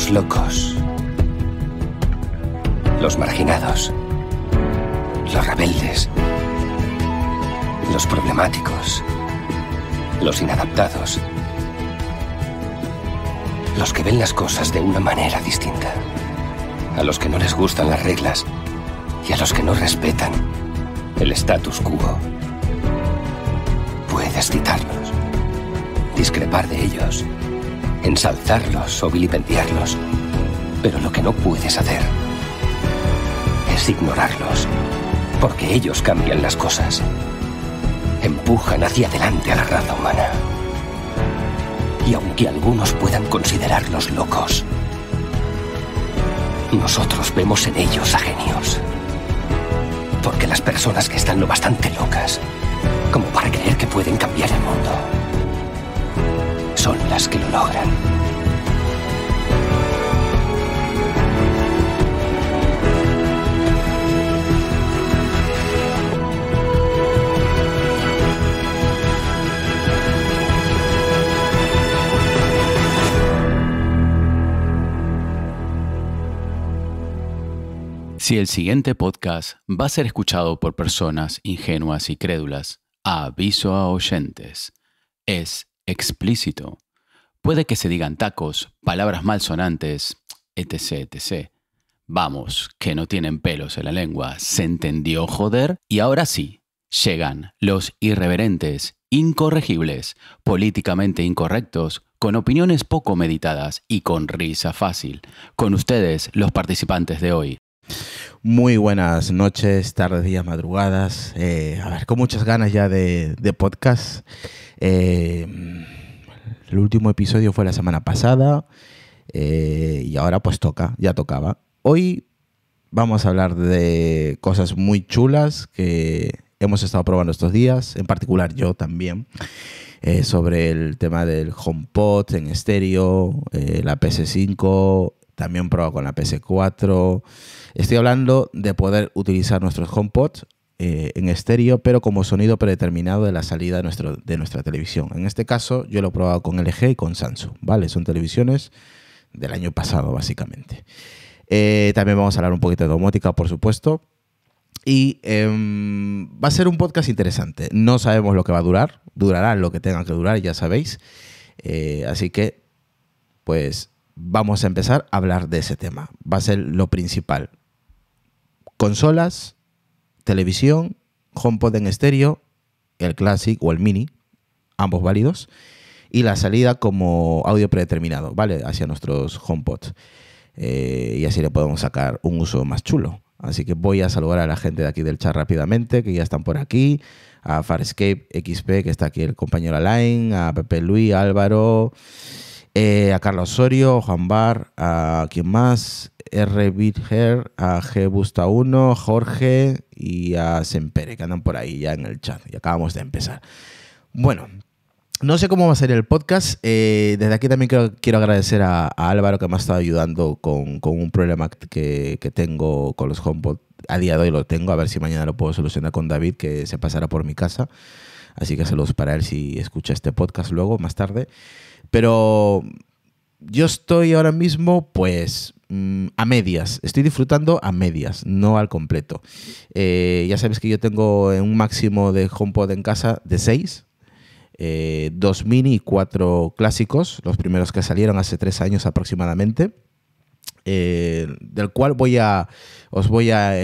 los locos, los marginados, los rebeldes, los problemáticos, los inadaptados, los que ven las cosas de una manera distinta, a los que no les gustan las reglas y a los que no respetan el status quo. Puedes citarlos, discrepar de ellos ensalzarlos o vilipendiarlos. Pero lo que no puedes hacer es ignorarlos, porque ellos cambian las cosas. Empujan hacia adelante a la raza humana. Y aunque algunos puedan considerarlos locos, nosotros vemos en ellos a genios. Porque las personas que están lo bastante locas, como para creer que pueden cambiar el mundo son las que lo logran. Si el siguiente podcast va a ser escuchado por personas ingenuas y crédulas, aviso a oyentes. Es explícito. Puede que se digan tacos, palabras malsonantes, etc, etc. Vamos, que no tienen pelos en la lengua, ¿se entendió joder? Y ahora sí, llegan los irreverentes, incorregibles, políticamente incorrectos, con opiniones poco meditadas y con risa fácil. Con ustedes, los participantes de hoy. Muy buenas noches, tardes, días, madrugadas. Eh, a ver, con muchas ganas ya de, podcast. Eh, el último episodio fue la semana pasada eh, y ahora pues toca, ya tocaba. Hoy vamos a hablar de cosas muy chulas que hemos estado probando estos días, en particular yo también, sobre el tema del HomePod en estéreo, la PS5, también probado con la PS4. Estoy hablando de poder utilizar nuestros HomePods eh, en estéreo, pero como sonido predeterminado de la salida de, nuestra televisión. En este caso, yo lo he probado con LG y con Samsung, ¿vale? Son televisiones del año pasado, básicamente. Eh, también vamos a hablar un poquito de domótica, por supuesto. Y em, va a ser un podcast interesante. No sabemos lo que va a durar. Durará lo que tenga que durar, ya sabéis. Eh, así que, pues, vamos a empezar a hablar de ese tema. Va a ser lo principal. Consolas, televisión, HomePod en estéreo, el Classic o el Mini, ambos válidos, y la salida como audio predeterminado, ¿vale? Hacia nuestros HomePods. Eh, y así le podemos sacar un uso más chulo. Así que voy a saludar a la gente de aquí del chat rápidamente, que ya están por aquí, a Farscape XP, que está aquí el compañero Alain, a Pepe Luis, Álvaro, eh, a Carlos Osorio, Juan Bar, a quién más, R. Bidger a G. Busta 1, Jorge y a Sempere, que andan por ahí ya en el chat. Y acabamos de empezar. Bueno, no sé cómo va a ser el podcast. Eh, desde aquí también quiero, quiero agradecer a, Álvaro que me ha estado ayudando con, con un problema que, que, tengo con los HomePod. A día de hoy lo tengo, a ver si mañana lo puedo solucionar con David, que se pasará por mi casa. Así que se los para él si escucha este podcast luego, más tarde. Pero yo estoy ahora mismo, pues, mm, a medias. Estoy disfrutando a medias, no al completo. Eh, ya sabes que yo tengo un máximo de HomePod en casa de 6. Eh, dos mini y cuatro clásicos, los primeros que salieron hace tres años aproximadamente, eh, del cual voy a, os voy a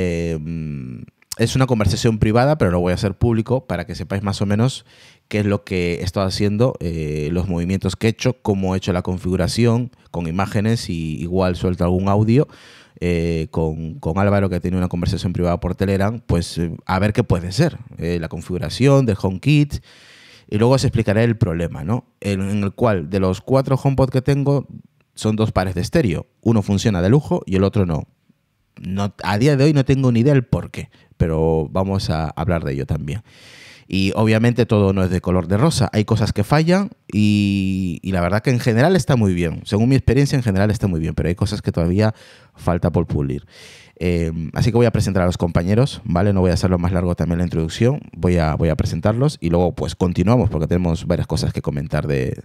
mm, es una conversación privada, pero lo voy a hacer público para que sepáis más o menos qué es lo que he estado haciendo, eh, los movimientos que he hecho, cómo he hecho la configuración con imágenes y igual suelto algún audio. Eh, con, Álvaro, que tiene una conversación privada por Telegram, pues eh, a ver qué puede ser. la configuración del HomeKit. Y luego os explicaré el problema, ¿no? En, el cual de los cuatro HomePod que tengo, son dos pares de estéreo. Uno funciona de lujo y el otro no. no a día de hoy no tengo ni idea del por qué, pero vamos a hablar de ello también. Y obviamente todo no es de color de rosa. Hay cosas que fallan y, la verdad que en general está muy bien. Según mi experiencia, en general está muy bien, pero hay cosas que todavía falta por pulir. Em, así que voy a presentar a los compañeros, ¿vale? No voy a hacerlo más largo también la introducción. Voy a, voy a presentarlos y luego pues continuamos porque tenemos varias cosas que comentar de,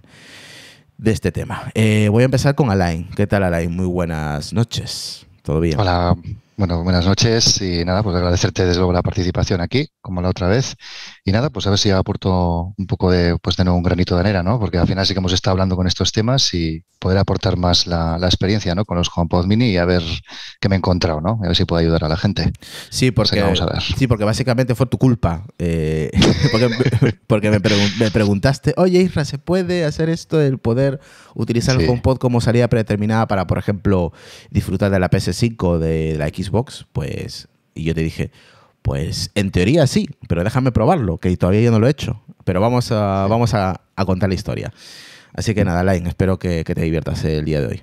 este tema. Eh, voy a empezar con Alain. ¿Qué tal, Alain? Muy buenas noches. ¿Todo bien? Hola, bueno, buenas noches y nada, pues agradecerte desde luego la participación aquí, como la otra vez. Y nada, pues a ver si aporto un poco de, pues de nuevo un granito de arena, ¿no? Porque al final sí que hemos estado hablando con estos temas y poder aportar más la, experiencia, ¿no? Con los HomePod Mini y a ver qué me he encontrado, ¿no? A ver si puedo ayudar a la gente. Sí, porque, Sí, porque básicamente fue tu culpa. Eh, porque, me, me, preguntaste, oye, Isra, ¿se puede hacer esto el poder utilizar el HomePod como salida predeterminada para, por ejemplo, disfrutar de la PS5 de la Xbox, pues. Y yo te dije, pues en teoría sí, pero déjame probarlo, que todavía yo no lo he hecho. Pero vamos a, vamos a, contar la historia. Así que nada, Line, espero que, que te diviertas el día de hoy.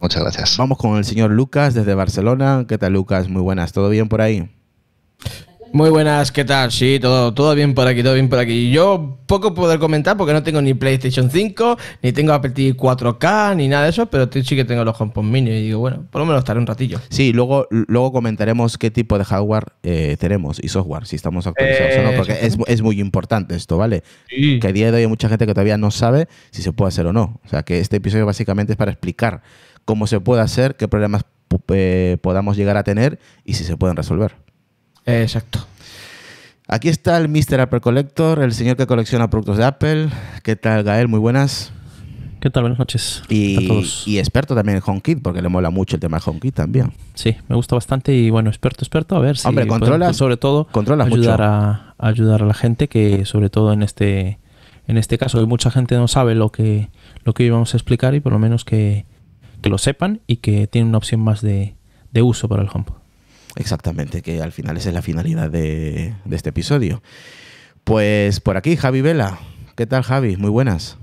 Muchas gracias. Vamos con el señor Lucas desde Barcelona. ¿Qué tal, Lucas? Muy buenas. ¿Todo bien por ahí? Muy buenas, ¿qué tal? Sí, todo, todo bien por aquí, todo bien por aquí. Yo poco puedo comentar porque no tengo ni PlayStation 5, ni tengo Apple TV 4K, ni nada de eso, pero sí que tengo los HomePod Mini y digo, bueno, por lo menos estaré un ratillo. Sí, luego, luego comentaremos qué tipo de hardware eh, tenemos y software, si estamos actualizados o no, eh, porque es, muy importante esto, ¿vale? Que a día de hoy hay mucha gente que todavía no sabe si se puede hacer o no. O sea, que este episodio básicamente es para explicar cómo se puede hacer, qué problemas eh, podamos llegar a tener y si se pueden resolver. Exacto. Aquí está el Mr. Apple Collector, el señor que colecciona productos de Apple. ¿Qué tal, Gael? Muy buenas. ¿Qué tal? Buenas noches. Y, y experto también en HomeKit, porque le mola mucho el tema de HomeKit también. Sí, me gusta bastante y bueno, experto, experto, a ver si Hombre, sobre todo Controla ayudar, A, ayudar a la gente que sobre todo en este, en este caso que mucha gente no sabe lo que, lo que hoy a explicar y por lo menos que, lo sepan y que tienen una opción más de, de uso para el HomePod. Exactamente, que al final esa es la finalidad de, este episodio. Pues por aquí, Javi Vela. ¿Qué tal, Javi? Muy buenas.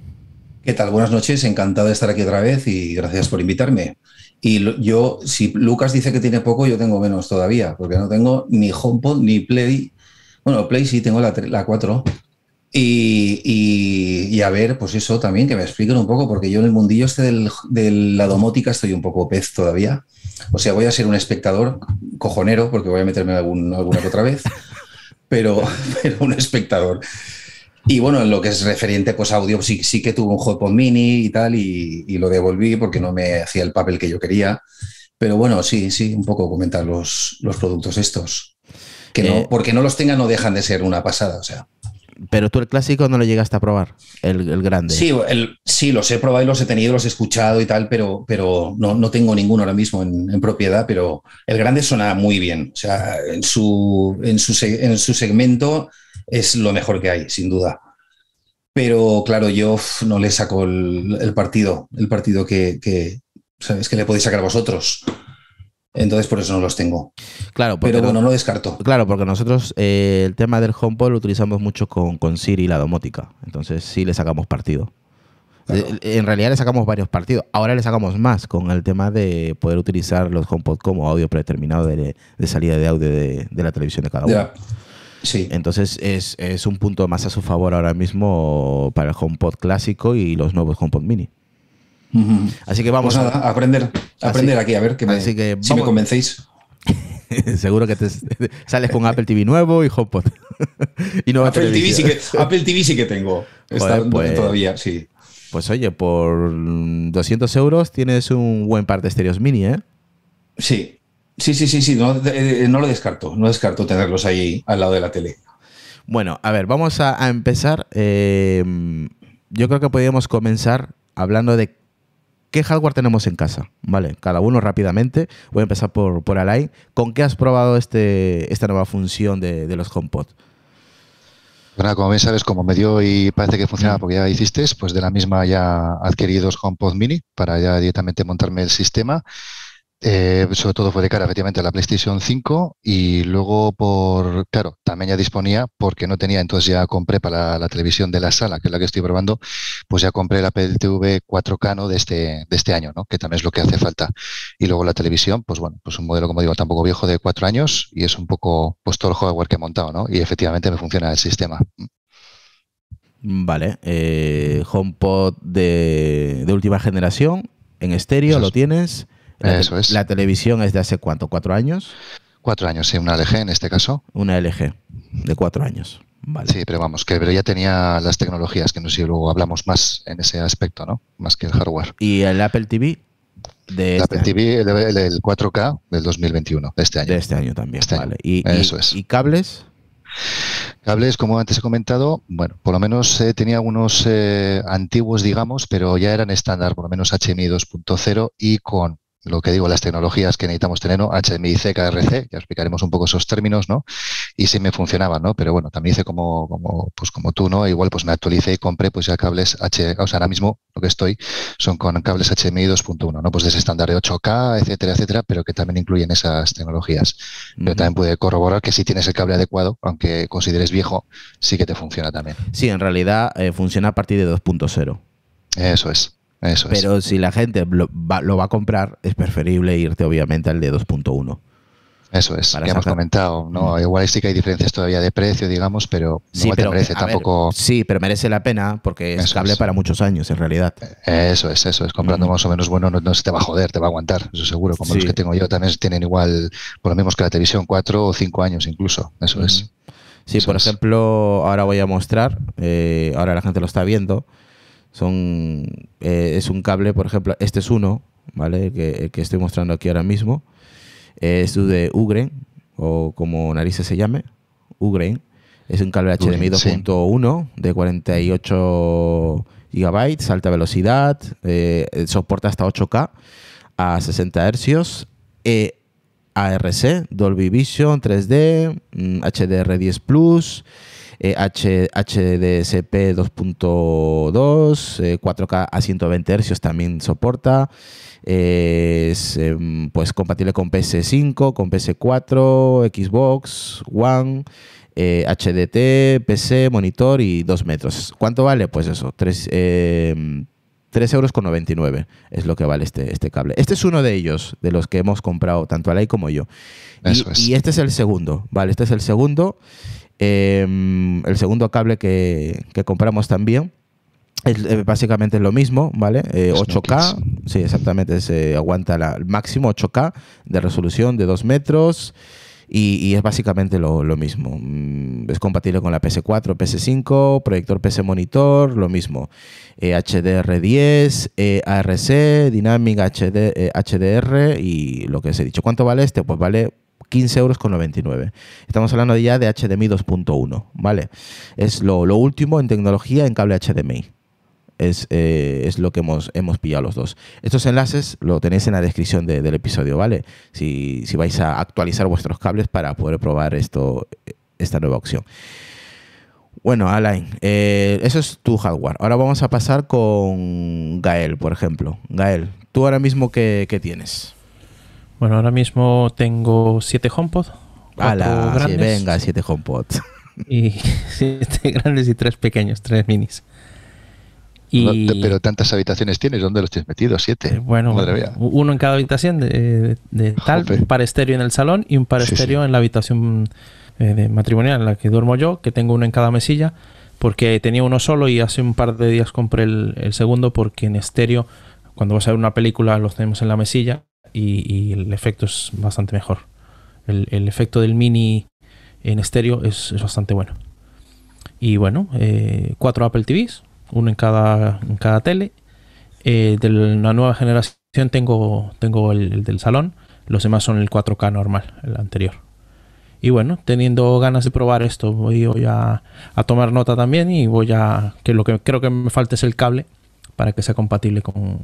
¿Qué tal? Buenas noches, encantado de estar aquí otra vez y gracias por invitarme. Y yo, si Lucas dice que tiene poco, yo tengo menos todavía, porque no tengo ni HomePod ni Play. Bueno, Play sí, tengo la, la 4. Y, a ver, pues eso también, que me expliquen un poco, porque yo en el mundillo este del, de la domótica estoy un poco pez todavía. O sea, voy a ser un espectador cojonero, porque voy a meterme algún, alguna otra vez, pero, pero un espectador. Y bueno, en lo que es referente pues audio, sí, que tuve un juego mini y tal, y, lo devolví porque no me hacía el papel que yo quería. Pero bueno, sí, sí, un poco comentar los, los productos estos. Que no, eh, porque no los tengan no dejan de ser una pasada, o sea pero tú el clásico no lo llegaste a probar, el, grande. Sí, el, sí, los he probado y los he tenido, los he escuchado y tal, pero, pero no, tengo ninguno ahora mismo en, propiedad, pero el grande suena muy bien. O sea, en su, en su, segmento es lo mejor que hay, sin duda. Pero claro, yo no le saco el, partido, el partido que, sabes que le podéis sacar a vosotros. Entonces por eso no los tengo. Claro, pero bueno, no lo descarto. Claro, porque nosotros eh, el tema del HomePod lo utilizamos mucho con, con Siri y la domótica. Entonces sí le sacamos partido. Eh, en realidad le sacamos varios partidos. Ahora le sacamos más con el tema de poder utilizar los HomePod como audio predeterminado de, salida de audio de, la televisión de cada uno. Sí. Entonces es, es, un punto más a su favor ahora mismo para el HomePod clásico y los nuevos HomePod mini. Así que vamos pues a, aprender, aprender aquí, a ver qué me, si me convencéis. Seguro que te sales con Apple TV nuevo y HomePod. Apple, TV sí que, tengo. Está pues. todavía, sí. Pues oye, por 200 euros tienes un buen par de estéreos mini, ¿eh? Sí. Sí, sí, sí, sí. Eh, no, lo descarto. No descarto tenerlos ahí al lado de la tele. Bueno, a ver, vamos a, empezar. Eh, yo creo que podríamos comenzar hablando de ¿Qué hardware tenemos en casa? Vale, cada uno rápidamente. Voy a empezar por, por Alain. ¿Con qué has probado este, esta nueva función de, los HomePod? Bueno, como bien sabes, como me dio y parece que funcionaba porque ya hiciste, pues de la misma ya adquirí dos HomePod Mini para ya directamente montarme el sistema. Eh, sobre todo fue de cara, efectivamente, a la PlayStation 5 y luego por, claro, también ya disponía, porque no tenía, entonces ya compré para la, televisión de la sala, que es la que estoy probando, pues ya compré la PLTV 4K de, este, de este año, ¿no? que también es lo que hace falta. Y luego la televisión, pues bueno, pues un modelo, como digo, tampoco viejo de cuatro años y es un poco pues todo el hardware que he montado, ¿no? Y efectivamente me funciona el sistema. Mm. Vale, eh, HomePod de, última generación, en estéreo, lo tienes. Eso es. ¿La televisión es de hace cuánto? ¿Cuatro años? Cuatro años, sí, una LG en este caso. Una LG de cuatro años. Vale. Sí, pero vamos, que ya tenía las tecnologías, que no sé si luego hablamos más en ese aspecto, ¿no? Más que el hardware. ¿Y el Apple TV? De el este Apple TV, el, 4K del 2021, de este año. De este año también, este vale. ¿Y, Eso es. ¿Y cables? Cables, como antes he comentado, bueno, por lo menos eh, tenía unos eh, antiguos, digamos, pero ya eran estándar, por lo menos HMI 2.0 y con lo que digo, las tecnologías que necesitamos tener, ¿no? HDMI, CKRC, ya explicaremos un poco esos términos, ¿no? Y si me funcionaba ¿no? Pero bueno, también hice como, pues como tú, ¿no? Igual pues me actualicé y compré pues ya cables H, o sea, ahora mismo lo que estoy son con cables HMI 2.1, ¿no? Pues de ese estándar de 8K, etcétera, etcétera, pero que también incluyen esas tecnologías. Pero también puede corroborar que si tienes el cable adecuado, aunque consideres viejo, sí que te funciona también. Sí, en realidad eh, funciona a partir de 2.0. Eso es. Eso Pero si la gente lo va, a comprar, es preferible irte obviamente al de 2.1. Eso es, ya hemos comentado, ¿no? Mm. Igual sí que hay diferencias todavía de precio, digamos, pero no te merece tampoco. sí, pero merece la pena porque es cable para muchos años, en realidad. Eso es, eso es. Comprando mm. más o menos bueno no, se te va a joder, te va a aguantar, eso seguro. Como los que tengo yo también tienen igual, por lo menos que la televisión, cuatro o cinco años incluso. Eso mm. es. Sí, por ejemplo, ahora voy a mostrar, eh, ahora la gente lo está viendo. Son, eh, es un cable, por ejemplo, este es uno, ¿vale? que, estoy mostrando aquí ahora mismo. Eh, es de Ugren, o como narices se llame, Ugren. Es un cable HDMI 2.1 de 48 GB, alta velocidad, eh, soporta hasta 8K a 60 Hz. ARC, Dolby Vision 3D, mm, HDR10 Plus, eh, HDSP 2.2, 4K a 120 Hz también soporta. Eh, eh, pues compatible con PS5, con PS4, Xbox One, HDT, eh, PC, monitor y 2 metros. ¿Cuánto vale? Pues eso, 3 3,99 euros es lo que vale este, este cable. Este es uno de ellos, de los que hemos comprado, tanto Alay como yo. y, este es el segundo, ¿vale? Este es el segundo. Em, el segundo cable que, compramos también. Es, eh, básicamente es lo mismo, ¿vale? 8K, eh, sí, exactamente, se aguanta el máximo 8K de resolución de 2 metros y, es básicamente lo, mismo. Mm, es compatible con la PS4, PS5, proyector PC Monitor, lo mismo. HDR10, eh, eh, ARC, Dynamic HDR eh, y lo que os he dicho. ¿Cuánto vale este? Pues vale 15,99 euros. con Estamos hablando ya de HDMI 2.1, ¿vale? Es lo último en tecnología en cable HDMI es, eh, es lo que hemos, hemos pillado los dos. Estos enlaces lo tenéis en la descripción del episodio, ¿vale? Si, si, vais a actualizar vuestros cables para poder probar esto, esta nueva opción. Bueno, Alain, eh, eso es tu hardware. Ahora vamos a pasar con Gael, por ejemplo. Gael, ¿tú ahora mismo qué, tienes? Bueno, ahora mismo tengo siete HomePod. a venga, siete HomePod. Y siete grandes y tres pequeños, tres minis. Pero tantas habitaciones tienes, ¿dónde los tienes metidos? Siete. Eh, bueno, uno en cada habitación de, eh, tal, un par estéreo en el salón y un par estéreo en la habitación eh, de matrimonial en la que duermo yo, que tengo uno en cada mesilla, porque tenía uno solo y hace un par de días compré el, segundo porque en estéreo, cuando vas a ver una película, los tenemos en la mesilla y, el efecto es bastante mejor. El, efecto del mini en estéreo es, bastante bueno. Y bueno, cuatro Apple TVs, uno en cada, en cada tele. Eh, de la nueva generación tengo, tengo el, del salón, los demás son el 4K normal, el anterior. Y bueno, teniendo ganas de probar esto, voy, a, tomar nota también y voy a... que lo que creo que me falta es el cable para que sea compatible con,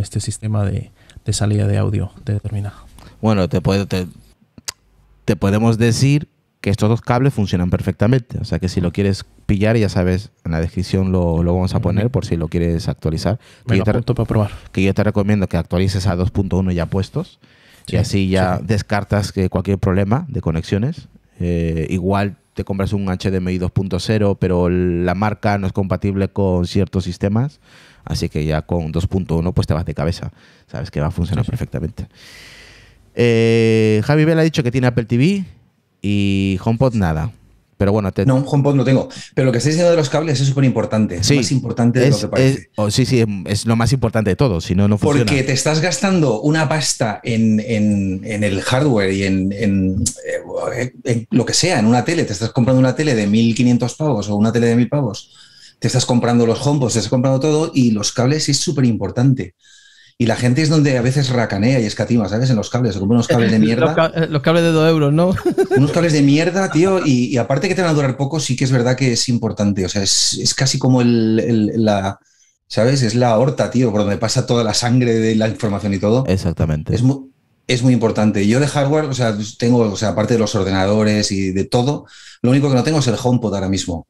este sistema de, salida de audio determinado. Bueno, te, puedo te podemos decir que estos dos cables funcionan perfectamente. O sea que si lo ah. quieres pillar, ya sabes, en la descripción lo, vamos a poner por si lo quieres actualizar. Me que, para probar. que yo te recomiendo que actualices a 2.1 ya puestos. y así ya descartas que eh, cualquier problema de conexiones. Eh, igual te compras un HDMI 2.0, pero la marca no es compatible con ciertos sistemas. Así que ya con 2.1 pues te vas de cabeza. Sabes que va a funcionar perfectamente. Eh, Javi Bell ha dicho que tiene Apple TV y HomePod nada. Pero bueno, no, HomePod no tengo. Pero lo que estáis diciendo de los cables es súper importante. Sí, es más importante de lo que parece. Oh, sí, sí, es lo más importante de todo. Si no, no Porque te estás gastando una pasta en, el hardware y en, eh, en, lo que sea, en una tele. Te estás comprando una tele de 1.500 pavos o una tele de 1.000 pavos. Te estás comprando los HomePods, te estás comprando todo y los cables es súper importante. Y la gente es donde a veces racanea y escatima, ¿sabes? En los cables, se unos cables de mierda. Eh, los, cables de 2 euros, ¿no? Unos cables de mierda, tío, y, aparte que te van a durar poco, sí que es verdad que es importante. O sea, es, casi como el, la, ¿sabes? Es la aorta, tío, por donde pasa toda la sangre de la información y todo. Exactamente. Es muy, es muy importante. Yo de hardware, o sea, tengo, o sea, aparte de los ordenadores y de todo, lo único que no tengo es el HomePod ahora mismo.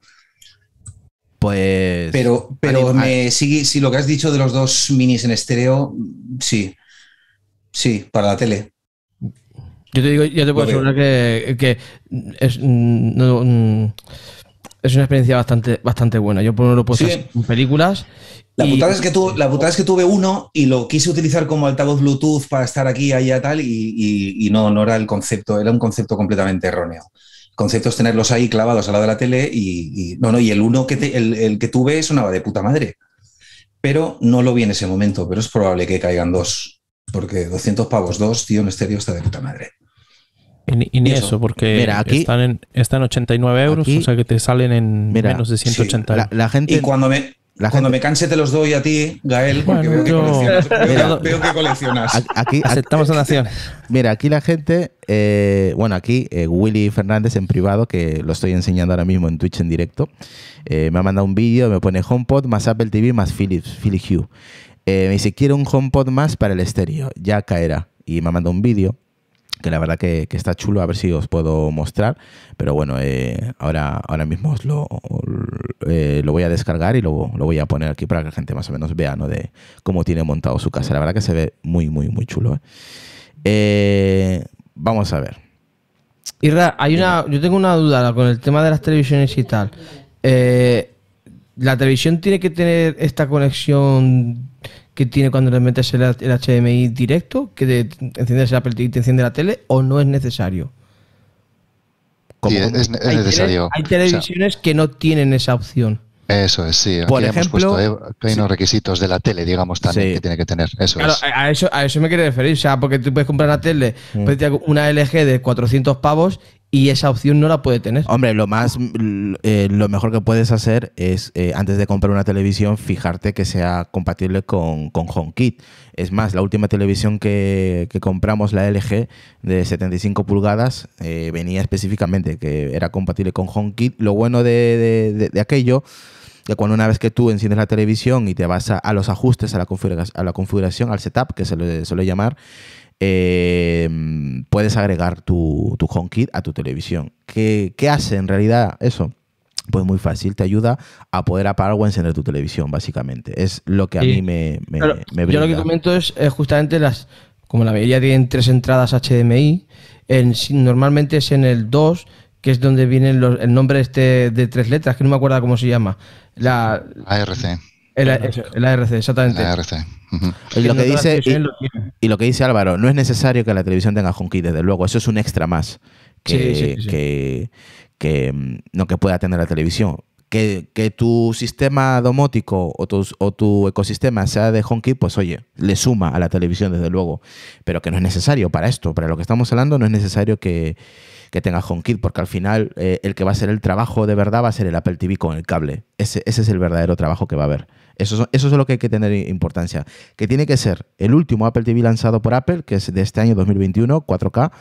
Pues. Pero, pero me, sigue. Si lo que has dicho de los dos minis en estéreo, sí. Sí, para la tele. Yo te digo, yo te puedo asegurar que, mm, es, una experiencia bastante, bastante buena. Yo por lo puse en películas. La putada, es que la es que tuve uno y lo quise utilizar como altavoz Bluetooth para estar aquí, allá, tal, y, y no, no era el concepto, era un concepto completamente erróneo conceptos tenerlos ahí clavados al lado de la tele y, no, no, y el uno que el, que tuve sonaba de puta madre. Pero no lo vi en ese momento, pero es probable que caigan dos, porque 200 pavos, dos, tío, en estéreo está de puta madre. Y, ni, eso, porque están, en, 89 euros, o sea que te salen en menos de 180 La, gente... Y cuando me, cuando me canse te los doy a ti, Gael, porque veo, que coleccionas, que coleccionas. Aquí, aceptamos donaciones. Mira, aquí la gente, eh, bueno, aquí eh, Willy Fernández en privado, que lo estoy enseñando ahora mismo en Twitch en directo, eh, me ha mandado un vídeo, me pone HomePod más Apple TV más Philips, Philips Hue. me dice, quiero un HomePod más para el estéreo, ya caerá. Y me ha mandado un vídeo que la verdad que, está chulo, a ver si os puedo mostrar, pero bueno, eh, ahora, ahora mismo os lo, eh, lo voy a descargar y lo, lo, voy a poner aquí para que la gente más o menos vea de cómo tiene montado su casa. La verdad que se ve muy, muy, muy chulo. ¿eh? vamos a ver. hay una, yo tengo una duda con el tema de las televisiones y tal. ¿La televisión tiene que tener esta conexión que tiene cuando le metes el, HDMI directo, que te enciendes el enciende la tele, o no es necesario? Sí, es, necesario. hay, televisiones que no tienen esa opción. Eso es, sí. Por hemos puesto, eh, hay unos requisitos de la tele, digamos, también que tiene que tener. Eso a, eso, eso me quiere referir. O sea, porque tú puedes comprar mm. una tele, una LG de 400 pavos y esa opción no la puede tener. Hombre, lo más eh, lo mejor que puedes hacer es, eh, antes de comprar una televisión, fijarte que sea compatible con, con HomeKit. Es más, la última televisión que, compramos, la LG de 75 pulgadas, eh, venía específicamente que era compatible con HomeKit. Lo bueno de, de, aquello que cuando una vez que tú enciendes la televisión y te vas a, los ajustes, a la, configuración, a la configuración, al setup, que se le suele llamar, eh, puedes agregar tu, tu, HomeKit a tu televisión. ¿Qué, hace en realidad eso? Pues muy fácil, te ayuda a poder apagar o encender tu televisión, básicamente. Es lo que a mí me, me, Yo lo que comento es, eh, justamente las, como la mayoría tienen tres entradas HDMI, normalmente es en el 2, que es donde viene el nombre este de tres letras, que no me acuerdo cómo se llama. La, ARC. El, ARC, exactamente. y, lo que dice, Álvaro, no es necesario que la televisión tenga HomeKit, desde luego, eso es un extra más que, que, mm, no, que pueda tener la televisión. Que, tu sistema domótico o tu, o tu ecosistema sea de HomeKit, pues oye, le suma a la televisión desde luego, pero que no es necesario para esto, para lo que estamos hablando no es necesario que, que tenga HomeKit, porque al final eh, el que va a ser el trabajo de verdad va a ser el Apple TV con el cable. Ese, ese es el verdadero trabajo que va a haber. Eso, es lo que hay que tener importancia. Que tiene que ser el último Apple TV lanzado por Apple, que es de este año 2021, 4K.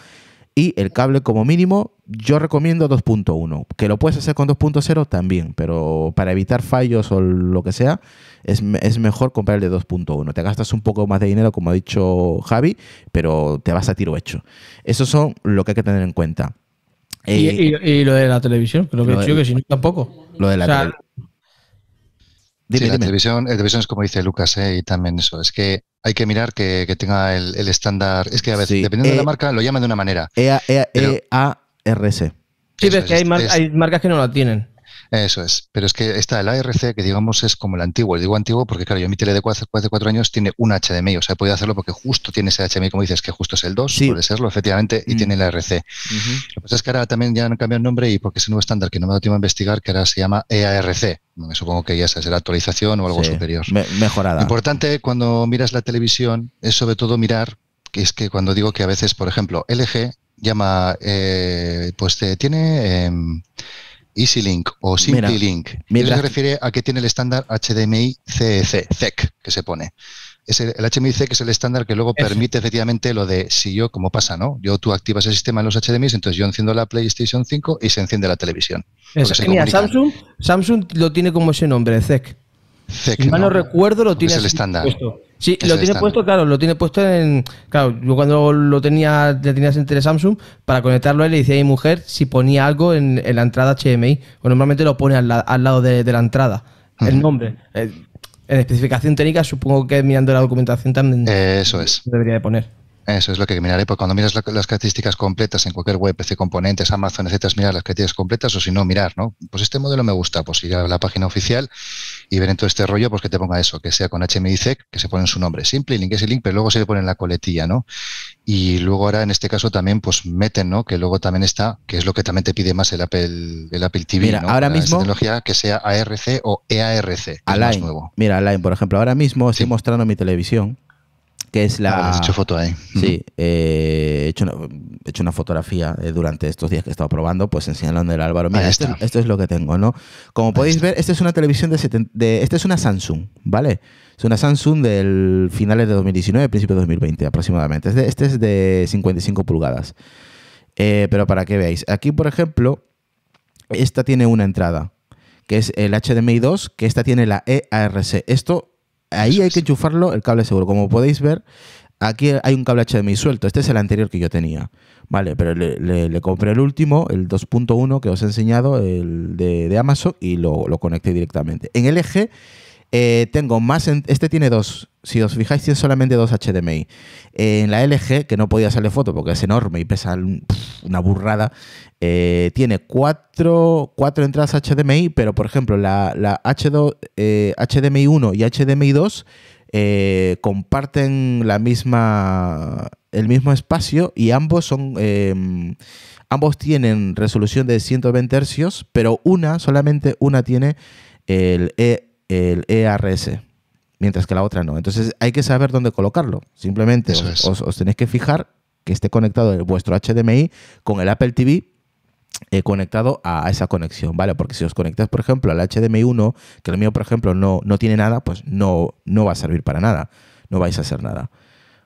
Y el cable como mínimo, yo recomiendo 2.1. Que lo puedes hacer con 2.0 también, pero para evitar fallos o lo que sea, es, mejor comprar el de 2.1. Te gastas un poco más de dinero, como ha dicho Javi, pero te vas a tiro hecho. Eso son lo que hay que tener en cuenta. Y, eh, lo de la televisión, creo que, si no tampoco. Lo de la sí, la, Televisión, es como dice Lucas, eh, y también eso, es que hay que mirar que, tenga el, estándar. Es que a veces, dependiendo de la eh, marca, lo llaman de una manera. E, a, e e R, C. sí, que hay, hay marcas que no la tienen. Eso es. Pero es que está el ARC, que digamos es como el antiguo. Digo antiguo porque, claro, yo mi tele de hace cuatro años tiene un HDMI. O sea, he podido hacerlo porque justo tiene ese HDMI, como dices, que justo es el 2, sí. puede serlo, efectivamente, y mm. tiene el ARC. Lo que pasa es que ahora también ya han cambiado el nombre y porque es un nuevo estándar que no me da tiempo a investigar, que ahora se llama EARC. Me supongo que ya será actualización o algo superior. mejorada. Importante cuando miras la televisión es sobre todo mirar, que es que cuando digo que a veces, por ejemplo, LG llama, eh, pues eh, tiene... Em, EasyLink o Link. Mira, se refiere a que tiene el estándar HDMI CEC, CEC, que se pone. Es el, HDMI CEC es el estándar que luego permite efectivamente lo de si yo, como pasa, ¿no? Yo tú activas el sistema en los HDMIs, entonces yo enciendo la PlayStation 5 y se enciende la televisión. Mira, Samsung, Samsung lo tiene como ese nombre, CEC. E e si no, recuerdo, lo tiene. Es el estándar. Sí, lo tiene puesto, claro, lo tiene puesto en. Claro, yo cuando lo tenía, ya tenía en Samsung, para conectarlo él le decía a mi mujer si ponía algo en, la entrada HDMI. O normalmente lo pone al, lado de, la entrada, el nombre. Eh, en especificación técnica, supongo que mirando la documentación también. eso es. Debería de poner. Eso es lo que miraré, porque cuando miras las características completas en cualquier web, PC Componentes, Amazon, etc., mirar las características completas o si no, mirar, ¿no? Pues este modelo me gusta, pues ir a la página oficial y ver en todo este rollo, pues que te ponga eso, que sea con HMI-CEC, que se pone su nombre, simple link ese link, pero luego se le pone en la coletilla, ¿no? Y luego ahora en este caso también, pues meten, ¿no? Que luego también está, que es lo que también te pide más el Apple, el Apple TV, Mira, ¿no? ahora mismo. tecnología que sea ARC o EARC, que nuevo. Mira, Alain, por ejemplo, ahora mismo estoy mostrando mi televisión que es la... Ah, foto ahí. Sí, eh, he, hecho una, fotografía eh, durante estos días que he estado probando, pues enseñando el Álvaro. Mira, esto, es lo que tengo, ¿no? Como podéis ver, esta es una televisión de, Esta es una Samsung, ¿vale? Es una Samsung del finales de 2019, principio de 2020 aproximadamente. Este, es de 55 pulgadas. Eh, pero para que veáis, aquí por ejemplo, esta tiene una entrada, que es el HDMI 2, que esta tiene la EARC. Esto Ahí hay que enchufarlo el cable seguro. Como podéis ver, aquí hay un cable HDMI suelto. Este es el anterior que yo tenía. Vale, pero le, compré el último, el 2.1 que os he enseñado, el de, Amazon, y lo, conecté directamente. En el eje eh, tengo más. este tiene dos. Si os fijáis, tiene solamente dos HDMI. Eh, en la LG, que no podía hacerle foto porque es enorme y pesa una burrada, eh, tiene cuatro, entradas HDMI, pero por ejemplo, la, HDMI 1 y HDMI 2 comparten la misma, el mismo espacio y ambos son. Em, ambos tienen resolución de 120 Hz, pero una, solamente una tiene el e el ERS, mientras que la otra no. Entonces hay que saber dónde colocarlo. Simplemente os, tenéis que fijar que esté conectado el, vuestro HDMI con el Apple TV eh, conectado a esa conexión, ¿vale? Porque si os conectas por ejemplo, al HDMI 1, que el mío, por ejemplo, no, no tiene nada, pues no, no va a servir para nada. No vais a hacer nada.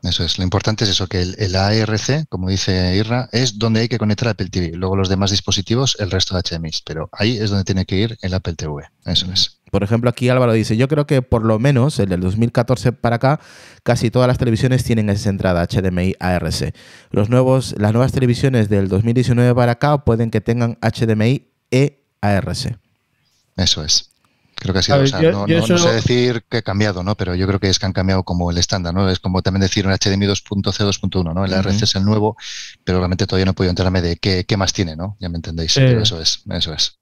Eso es. Lo importante es eso, que el, ARC, como dice Irra, es donde hay que conectar Apple TV. Luego los demás dispositivos, el resto de HDMI. Pero ahí es donde tiene que ir el Apple TV. Eso es. Por ejemplo, aquí Álvaro dice, yo creo que por lo menos el del 2014 para acá, casi todas las televisiones tienen esa entrada HDMI ARC. Los nuevos, las nuevas televisiones del 2019 para acá pueden que tengan HDMI e ARC. Eso es. Creo que ha sido, no, sé decir que ha cambiado, ¿no? Pero yo creo que es que han cambiado como el estándar, ¿no? Es como también decir un HDMI 2.0, 2.1, ¿no? El RC ARC es el nuevo, pero obviamente todavía no he podido enterarme de qué, más tiene, ¿no? Ya me entendéis, eh. eso es, eso es.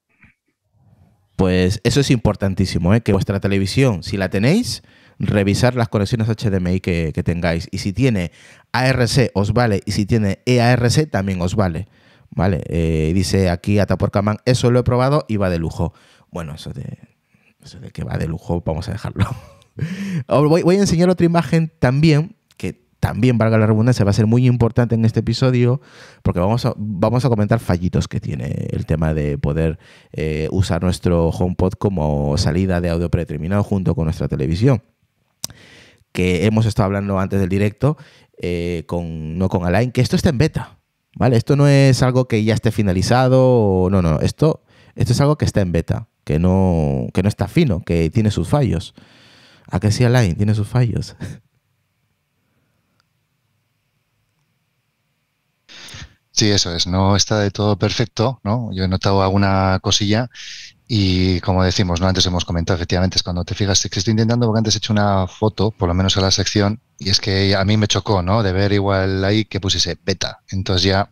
Pues eso es importantísimo, ¿eh? que vuestra televisión, si la tenéis, revisar las conexiones HDMI que, tengáis. Y si tiene ARC, os vale. Y si tiene EARC, también os vale. Vale, eh, dice aquí Ataporcaman, eso lo he probado y va de lujo. Bueno, eso de, eso de que va de lujo, vamos a dejarlo. voy, voy a enseñar otra imagen también también, valga la redundancia, va a ser muy importante en este episodio porque vamos a, vamos a comentar fallitos que tiene el tema de poder eh, usar nuestro HomePod como salida de audio predeterminado junto con nuestra televisión. Que hemos estado hablando antes del directo, eh, con, no con Alain que esto está en beta. ¿Vale? Esto no es algo que ya esté finalizado, no, no, esto, esto es algo que está en beta, que no, que no está fino, que tiene sus fallos. ¿A que sí Alain? tiene sus fallos? Sí, eso es, no está de todo perfecto, ¿no? Yo he notado alguna cosilla y como decimos, ¿no? Antes hemos comentado, efectivamente, es cuando te fijas, que estoy intentando, porque antes he hecho una foto, por lo menos a la sección, y es que a mí me chocó, ¿no? De ver igual ahí que pusiese beta. Entonces ya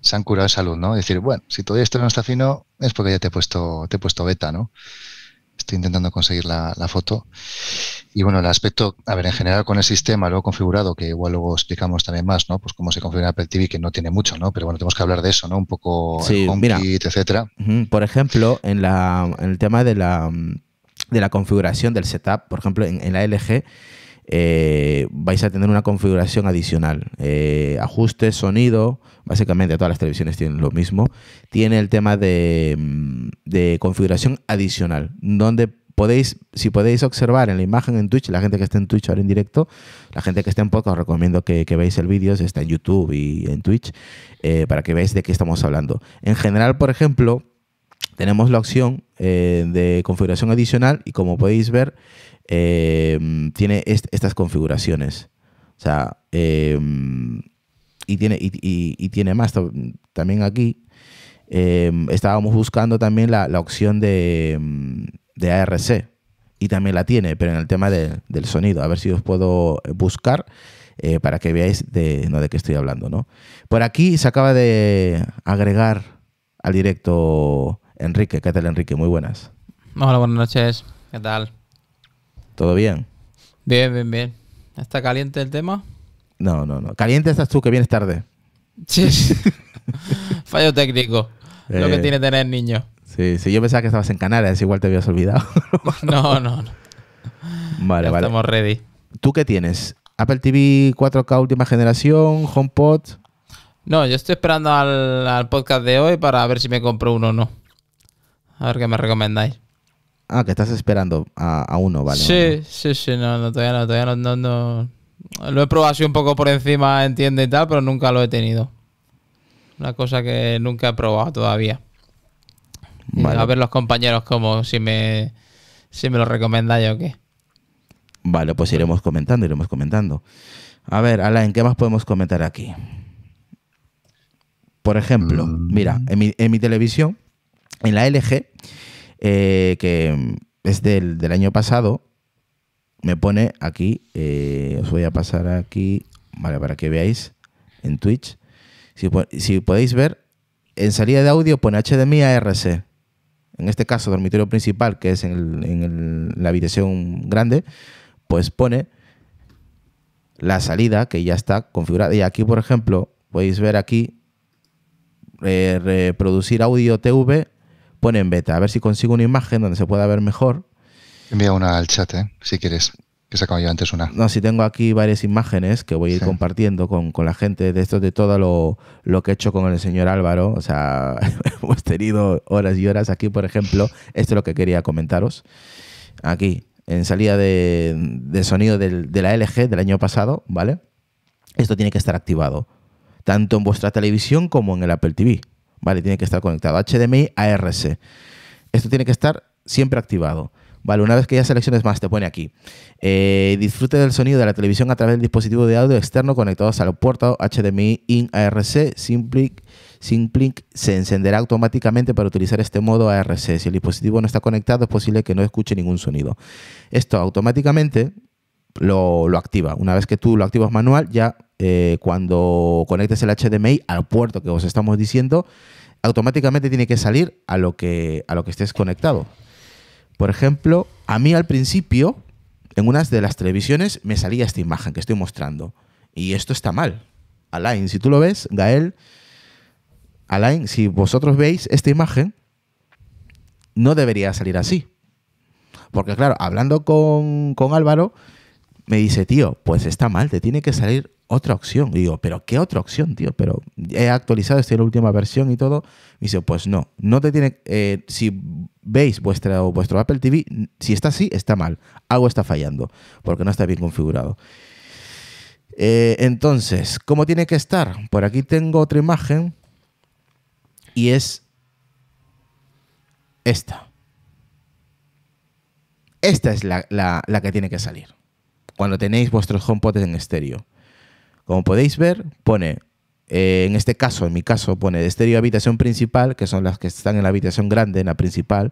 se han curado esa salud, ¿no? Decir, bueno, si todo esto no está fino, es porque ya te he puesto, te he puesto beta, ¿no? Estoy intentando conseguir la, foto. Y bueno, el aspecto, a ver, en general con el sistema, luego configurado, que igual luego explicamos también más, ¿no? Pues cómo se configura Apple TV, que no tiene mucho, ¿no? Pero bueno, tenemos que hablar de eso, ¿no? Un poco el etcétera. Por ejemplo, en, la, el tema de la, de la configuración del setup, por ejemplo, en la LG, eh, vais a tener una configuración adicional. Eh, ajustes, sonido, básicamente todas las televisiones tienen lo mismo. Tiene el tema mm, de, configuración adicional, donde podéis, si podéis observar en la imagen en Twitch, la gente que está en Twitch ahora en directo, la gente que está en podcast, os recomiendo que, veáis el vídeo, si está en YouTube y en Twitch, eh, para que veáis de qué estamos hablando. En general, por ejemplo, tenemos la opción eh, de configuración adicional y como podéis ver, Em, tiene estas configuraciones. O sea, em, y, tiene, y, tiene más. También aquí em, estábamos buscando también la, opción de, de, ARC. Y también la tiene, pero en el tema del sonido. A ver si os puedo eh, buscar eh, para que veáis de, qué estoy hablando. ¿no? Por aquí se acaba de agregar al directo Enrique. ¿Qué tal, Enrique? Muy buenas. Hola, buenas noches. ¿Qué tal? ¿Todo bien? Bien, bien, bien. ¿Está caliente el tema? No, no, no. Caliente estás tú que vienes tarde. Sí. Fallo técnico. lo que eh. tiene tener niño. Sí, sí. Yo pensaba que estabas en Canarias, igual te habías olvidado. no, no, no. Vale, vale. Estamos ready. ¿Tú qué tienes? ¿Apple TV 4K última generación? ¿HomePod? No, yo estoy esperando al, al podcast de hoy para ver si me compro uno o no. A ver qué me recomendáis. Ah, que estás esperando a, uno, vale. Sí, sí, sí, no, no, todavía no, todavía no, Lo he probado así un poco por encima, entiende y tal, pero nunca lo he tenido. Una cosa que nunca he probado todavía. A ver los compañeros como si me, si me lo recomendáis o qué. Vale, pues iremos comentando, iremos comentando. A ver, Alain, ¿qué más podemos comentar aquí? Por ejemplo, mira, en mi, en mi televisión, en la LG, eh, que mm, es del, año pasado, me pone aquí, eh, os voy a pasar aquí, vale, para que veáis en Twitch. Si, podéis ver, en salida de audio pone HDMI ARC, En este caso, dormitorio principal, que es en, la habitación grande, pues pone la salida que ya está configurada. Y aquí, por ejemplo, podéis ver aquí eh, reproducir audio TV pone en beta. A ver si consigo una imagen donde se pueda ver mejor. Envía una al chat, eh, si quieres. Que sacaba yo antes una. No, si tengo aquí varias imágenes que voy a ir compartiendo con, la gente de esto, de todo lo, que he hecho con el señor Álvaro. O sea, hemos tenido horas y horas. Aquí, por ejemplo, esto es lo que quería comentaros. Aquí, en salida de, sonido de la LG del año pasado, ¿vale? Esto tiene que estar activado, tanto en vuestra televisión como en el Apple TV. Vale, tiene que estar conectado. HDMI ARC. Esto tiene que estar siempre activado. Vale, una vez que ya selecciones más, te pone aquí. Eh, disfrute del sonido de la televisión a través del dispositivo de audio externo conectados al puerto HDMI IN ARC. Sin se encenderá automáticamente para utilizar este modo ARC. Si el dispositivo no está conectado, es posible que no escuche ningún sonido. Esto automáticamente lo, lo activa. Una vez que tú lo activas manual, ya eh, cuando conectes el HDMI al puerto que os estamos diciendo, automáticamente tiene que salir a lo que, a lo que estés conectado. Por ejemplo, a mí al principio, en unas de las televisiones, me salía esta imagen que estoy mostrando. Y esto está mal. Alain, si tú lo ves, Gael, Alain, si vosotros veis esta imagen, no debería salir así. Porque claro, hablando con, con Álvaro, me dice, tío, pues está mal, te tiene que salir otra opción. Y digo, ¿pero qué otra opción, tío? Pero he actualizado, en la última versión y todo. Y dice, pues no, no te tiene. Eh, si veis vuestro Apple TV, si está así, está mal. Algo está fallando, porque no está bien configurado. Eh, entonces, ¿cómo tiene que estar? Por aquí tengo otra imagen y es esta. Esta es la, la que tiene que salir cuando tenéis vuestros HomePods en estéreo. Como podéis ver, pone, eh, en este caso, en mi caso, pone de estéreo habitación principal, que son las que están en la habitación grande, en la principal,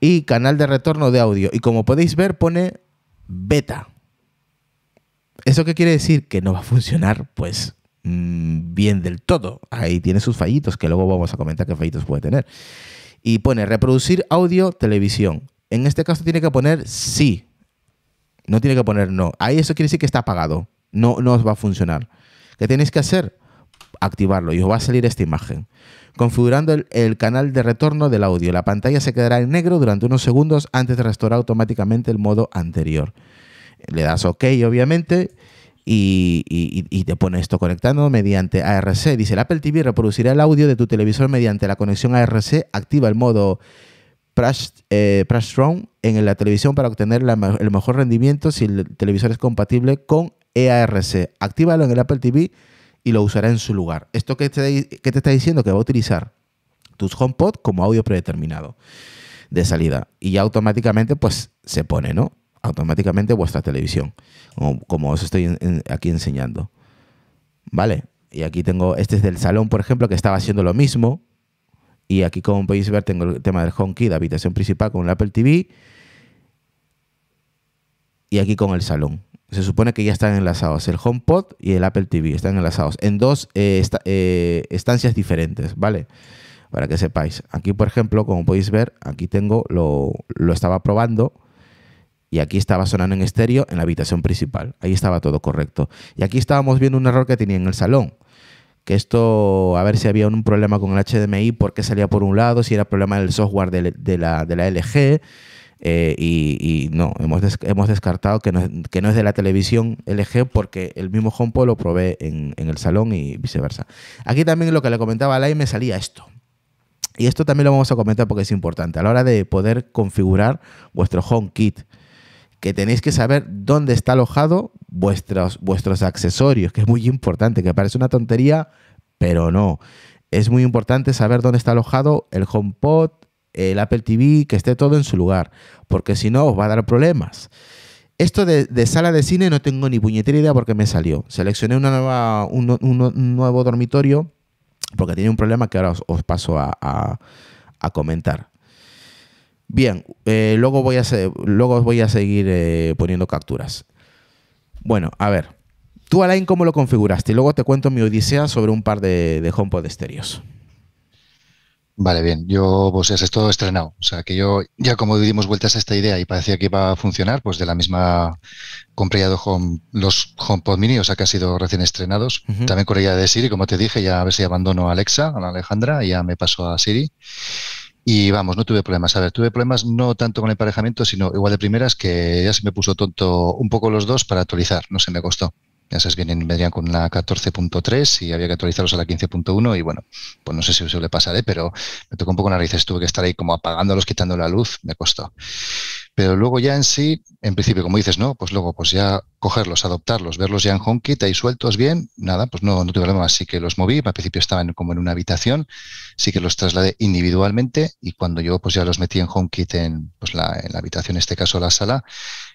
y canal de retorno de audio. Y como podéis ver, pone beta. ¿Eso qué quiere decir? Que no va a funcionar, pues, mm, bien del todo. Ahí tiene sus fallitos, que luego vamos a comentar qué fallitos puede tener. Y pone reproducir audio, televisión. En este caso tiene que poner sí. No tiene que poner no. Ahí eso quiere decir que está apagado. No, no os va a funcionar. ¿Qué tenéis que hacer? Activarlo y os va a salir esta imagen. Configurando el, canal de retorno del audio. La pantalla se quedará en negro durante unos segundos antes de restaurar automáticamente el modo anterior. Le das OK, obviamente. Y, te pone esto conectando mediante ARC. Dice, el Apple TV reproducirá el audio de tu televisor mediante la conexión ARC. Activa el modo eh, Strong en la televisión para obtener el mejor rendimiento si el televisor es compatible con EARC. Actívalo en el Apple TV y lo usará en su lugar. Esto que te, que te está diciendo que va a utilizar tus HomePod como audio predeterminado de salida. Y ya automáticamente pues se pone, ¿no? Automáticamente vuestra televisión, como, os estoy aquí enseñando. ¿Vale? Y aquí tengo, este es del salón, por ejemplo, que estaba haciendo lo mismo. Y aquí, como podéis ver, tengo el tema del HomeKit, habitación principal con el Apple TV. Y aquí con el salón se supone que ya están enlazados. El HomePod y el Apple TV están enlazados en dos eh, eh, estancias diferentes, ¿vale? Para que sepáis. Aquí, por ejemplo, como podéis ver, aquí tengo, lo, lo estaba probando y aquí estaba sonando en estéreo en la habitación principal. Ahí estaba todo correcto. Y aquí estábamos viendo un error que tenía en el salón. Que esto, a ver si había un problema con el HDMI, por qué salía por un lado, si era problema del software de la, de la LG eh, y, no, hemos, descartado que no, que no, es de la televisión LG porque el mismo HomePod lo probé en, el salón y viceversa. Aquí también lo que le comentaba a Lai me salía esto. Y esto también lo vamos a comentar porque es importante. A la hora de poder configurar vuestro HomeKit, que tenéis que saber dónde está alojado vuestros, vuestros accesorios, que es muy importante, que parece una tontería, pero no. Es muy importante saber dónde está alojado el HomePod, el Apple TV, que esté todo en su lugar, porque si no os va a dar problemas. Esto de, sala de cine no tengo ni puñetera idea porque me salió. Seleccioné una nueva, un, nuevo dormitorio porque tenía un problema que ahora os, paso a, comentar. Bien, eh, luego, voy a luego os voy a seguir eh, poniendo capturas. Bueno, a ver. Tú, Alain, ¿cómo lo configuraste? Y luego te cuento mi odisea sobre un par de, de HomePod estéreos. Vale, bien. Yo, pues es todo estrenado. O sea, que yo ya como dimos vueltas a esta idea y parecía que iba a funcionar, pues de la misma compré ya home, los HomePod Mini, o sea, que han sido recién estrenados. También con la de Siri, como te dije, ya a ver si abandono a Alexa, a Alejandra, y ya me paso a Siri. Y vamos, no tuve problemas. A ver, tuve problemas no tanto con el emparejamiento, sino igual de primeras que ya se me puso tonto un poco los dos para actualizar, no se me costó. Ya sabes, vienen, vendrían con la 14.3 y había que actualizarlos a la 15.1 y bueno, pues no sé si le le pasaré, ¿eh? pero me tocó un poco narices, tuve que estar ahí como apagándolos, quitando la luz, me costó. Pero luego ya en sí, en principio, como dices, no, pues luego pues ya cogerlos, adoptarlos, verlos ya en HomeKit ahí sueltos bien, nada, pues no, no tuve problema. Así que los moví, al principio estaban como en una habitación, sí que los trasladé individualmente y cuando yo pues ya los metí en HomeKit en, pues, la, en la habitación, en este caso la sala,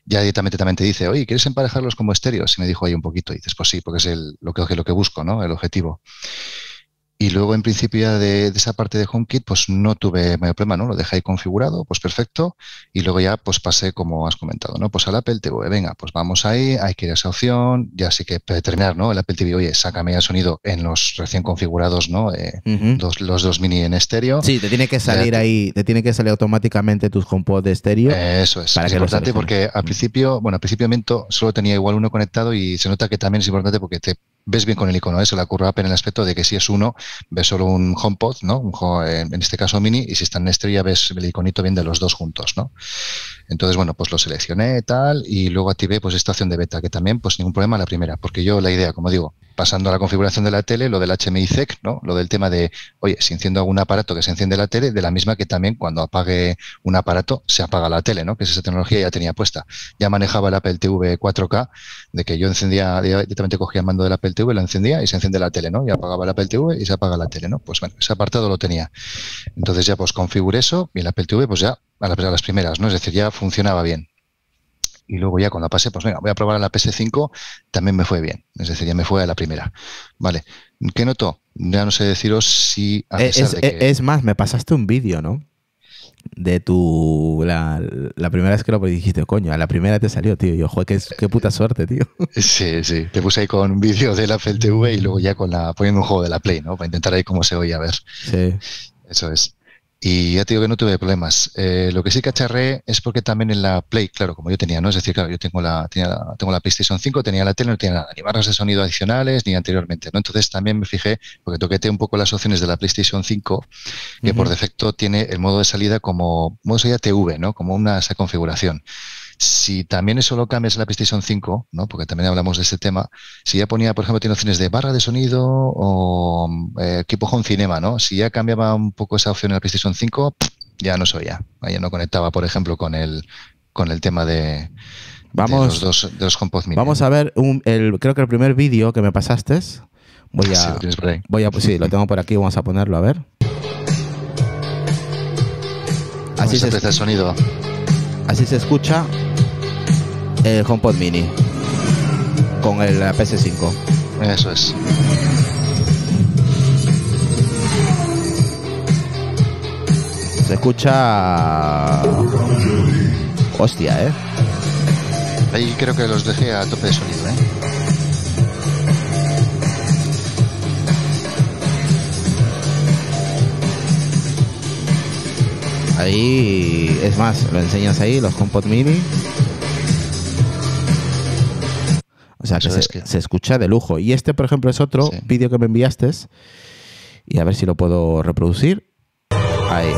ya directamente también te dice, oye, ¿quieres emparejarlos como estéreos? Y me dijo ahí un poquito, dices, pues sí, porque es lo, que, lo que busco, ¿no? El objetivo. Y luego, en principio, ya de, esa parte de HomeKit, pues no tuve mayor problema, ¿no? Lo dejé ahí configurado, pues perfecto. Y luego ya, pues pasé, como has comentado, ¿no? Pues al Apple TV, venga, pues vamos ahí, hay que ir a esa opción, ya sí que terminar, ¿no? El Apple TV, oye, sácame el sonido en los recién configurados, ¿no? Eh, los, dos mini en estéreo. Sí, te tiene que salir ahí, te tiene que salir automáticamente tus HomePod de estéreo. eso es. Para es importante porque al mm. principio, bueno, al principio solo tenía igual uno conectado y se nota que también es importante porque te ves bien con el icono. eso ¿eh? la curva en el aspecto de que si es uno, ves solo un HomePod, ¿no? Eh, en este caso mini, y si está en estrella, ves el iconito bien de los dos juntos, ¿no? Entonces, bueno, pues lo seleccioné tal, y luego activé pues esta opción de beta, que también, pues ningún problema la primera, porque yo la idea, como digo, pasando a la configuración de la tele, lo del HMI e cec ¿no? Lo del tema de, oye, si enciendo algún aparato que se enciende la tele, de la misma que también cuando apague un aparato se apaga la tele, ¿no? Que es esa tecnología ya tenía puesta. Ya manejaba el Apple TV 4K, de que yo encendía, directamente cogía el mando del Apple TV, la encendía y se enciende la tele, ¿no? Y apagaba la Apple TV y se apaga la tele, ¿no? Pues bueno, ese apartado lo tenía. Entonces ya pues configure eso y la Apple TV pues ya a las, primeras, ¿no? Es decir, ya funcionaba bien y luego ya cuando pasé, pues venga, voy a probar a la PS5, también me fue bien. Es decir, ya me fue a la primera. Vale. ¿Qué noto? Ya no sé deciros si... Eh, eh, es más, me pasaste un vídeo, ¿no? de tu. La, primera vez que lo dijiste, coño, a la primera te salió, tío. yo, joder, qué, qué puta suerte, tío. Sí, sí. Te puse ahí con un vídeo la la TV y luego ya con la poniendo un juego de la Play, ¿no? Para intentar ahí cómo se oye a ver. Sí. Eso es. Y ya te digo que no tuve problemas. Eh, lo que sí cacharré es porque también en la Play, claro, como yo tenía, ¿no? Es decir, claro, yo tengo la, tengo PlayStation 5, tenía la tele, no tenía nada, ni barras de sonido adicionales, ni anteriormente, ¿no? Entonces también me fijé, porque toqué un poco las opciones de la PlayStation 5, que por defecto tiene el modo de salida como modo de salida TV, ¿no? Como una esa configuración. Si también eso lo cambias en la PlayStation 5, ¿no? porque también hablamos de ese tema, si ya ponía, por ejemplo, tiene opciones de barra de sonido o equipo eh, Home Cinema, ¿no? si ya cambiaba un poco esa opción en la PlayStation 5, ya no soy ya. Ya no conectaba, por ejemplo, con el, con el tema de, Vamos, los dos, de Vamos a ver, el, creo que el primer vídeo que me pasaste. Voy ah, a, lo Voy a, tengo por aquí, vamos a ponerlo, a ver. Así se empieza el sonido. Así se escucha el HomePod Mini con el PS5. Eso es. Se escucha. Hostia, eh. Ahí creo que los dejé a tope de sonido, eh. Ahí, es más, lo enseñas ahí, los compot mini. O sea, que se, escucha de lujo. Y este, por ejemplo, es otro vídeo que me enviaste. Y a ver si lo puedo reproducir. Ahí.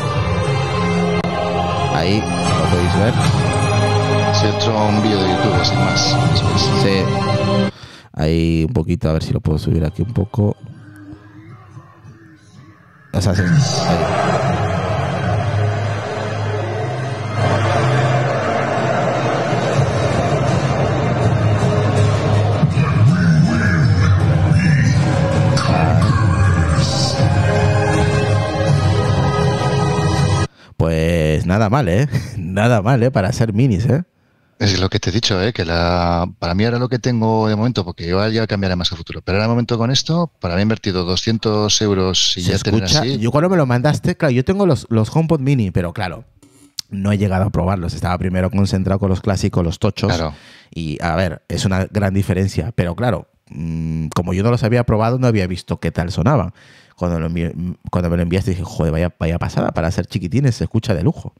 Ahí, lo podéis ver. Se otro vídeo de YouTube, sin más. Sí. Ahí un poquito, a ver si lo puedo subir aquí un poco. O sea, sí. ahí. nada mal, ¿eh? Nada mal, ¿eh? Para hacer minis, ¿eh? Es lo que te he dicho, ¿eh? que la, para mí ahora lo que tengo de momento, porque yo ya cambiaré más en futuro, pero ahora de momento con esto, para mí he invertido 200 euros y ya escucha, así. Yo cuando me lo mandaste, claro, yo tengo los, los HomePod mini, pero claro, no he llegado a probarlos. Estaba primero concentrado con los clásicos, los tochos. Claro. Y a ver, es una gran diferencia, pero claro, mm, como yo no los había probado, no había visto qué tal sonaban. Cuando, me lo enviaste dije, joder, vaya, vaya pasada, para ser chiquitines se escucha de lujo.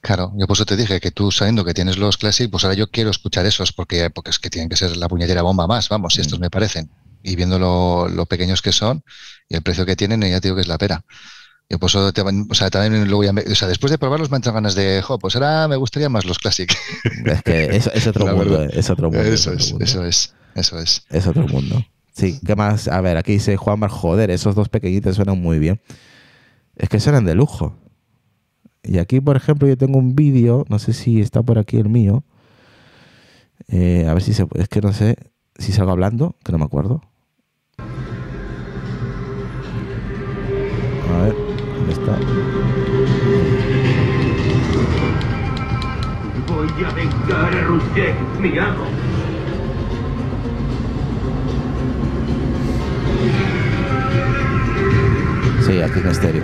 Claro, yo por eso te dije que tú sabiendo que tienes los Classic, pues ahora yo quiero escuchar esos porque, porque es que tienen que ser la puñetera bomba más, vamos, si mm. estos me parecen. Y viendo lo, pequeños que son y el precio que tienen, ya te digo que es la pera. Yo por o sea, también luego ya o sea, después de probarlos me entran ganas de, jo, pues ahora me gustaría más los Classic. Es que es, otro mundo, es otro mundo. es, eso es, eso es. Es otro mundo. Sí, ¿qué más? A ver, aquí dice Juan Mar, joder, esos dos pequeñitos suenan muy bien. Es que suenan de lujo. Y aquí, por ejemplo, yo tengo un vídeo, no sé si está por aquí el mío. Eh, a ver si se puede... Es que no sé si salgo hablando, que no me acuerdo. A ver, ¿dónde está? Voy a vengar a mi Sí, aquí en estéreo,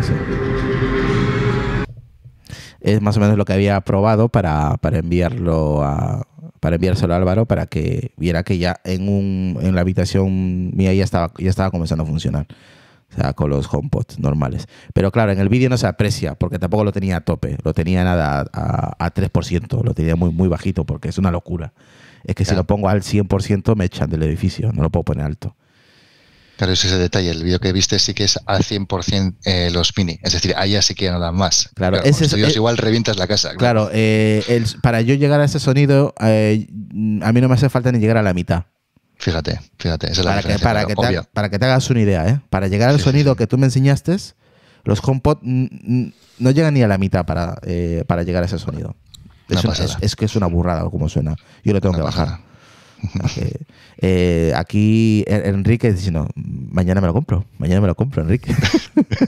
Es más o menos lo que había probado para, enviarlo a, para enviárselo a Álvaro para que viera que ya en, un, en la habitación mía ya estaba, ya estaba comenzando a funcionar. O sea, con los homepots normales. Pero claro, en el vídeo no se aprecia porque tampoco lo tenía a tope. Lo tenía nada a, 3%. Lo tenía muy, muy bajito porque es una locura. Es que si lo pongo al 100% me echan del edificio. No lo puedo poner alto. Claro, ese es el detalle. El vídeo que viste sí que es al 100% eh, los mini. Es decir, allá sí que nada no dan más. Claro, ese igual revientas la casa. Claro, eh, para yo llegar a ese sonido, eh, a mí no me hace falta ni llegar a la mitad. Fíjate, fíjate. es para la que, para, que te, hagas una idea, ¿eh? Para llegar al sonido que tú me enseñaste, los HomePod no llegan ni a la mitad para, para llegar a ese sonido. Es, que es una burrada como suena. Yo lo tengo que bajar. Eh, aquí Enrique no, mañana me lo compro, mañana me lo compro, Enrique.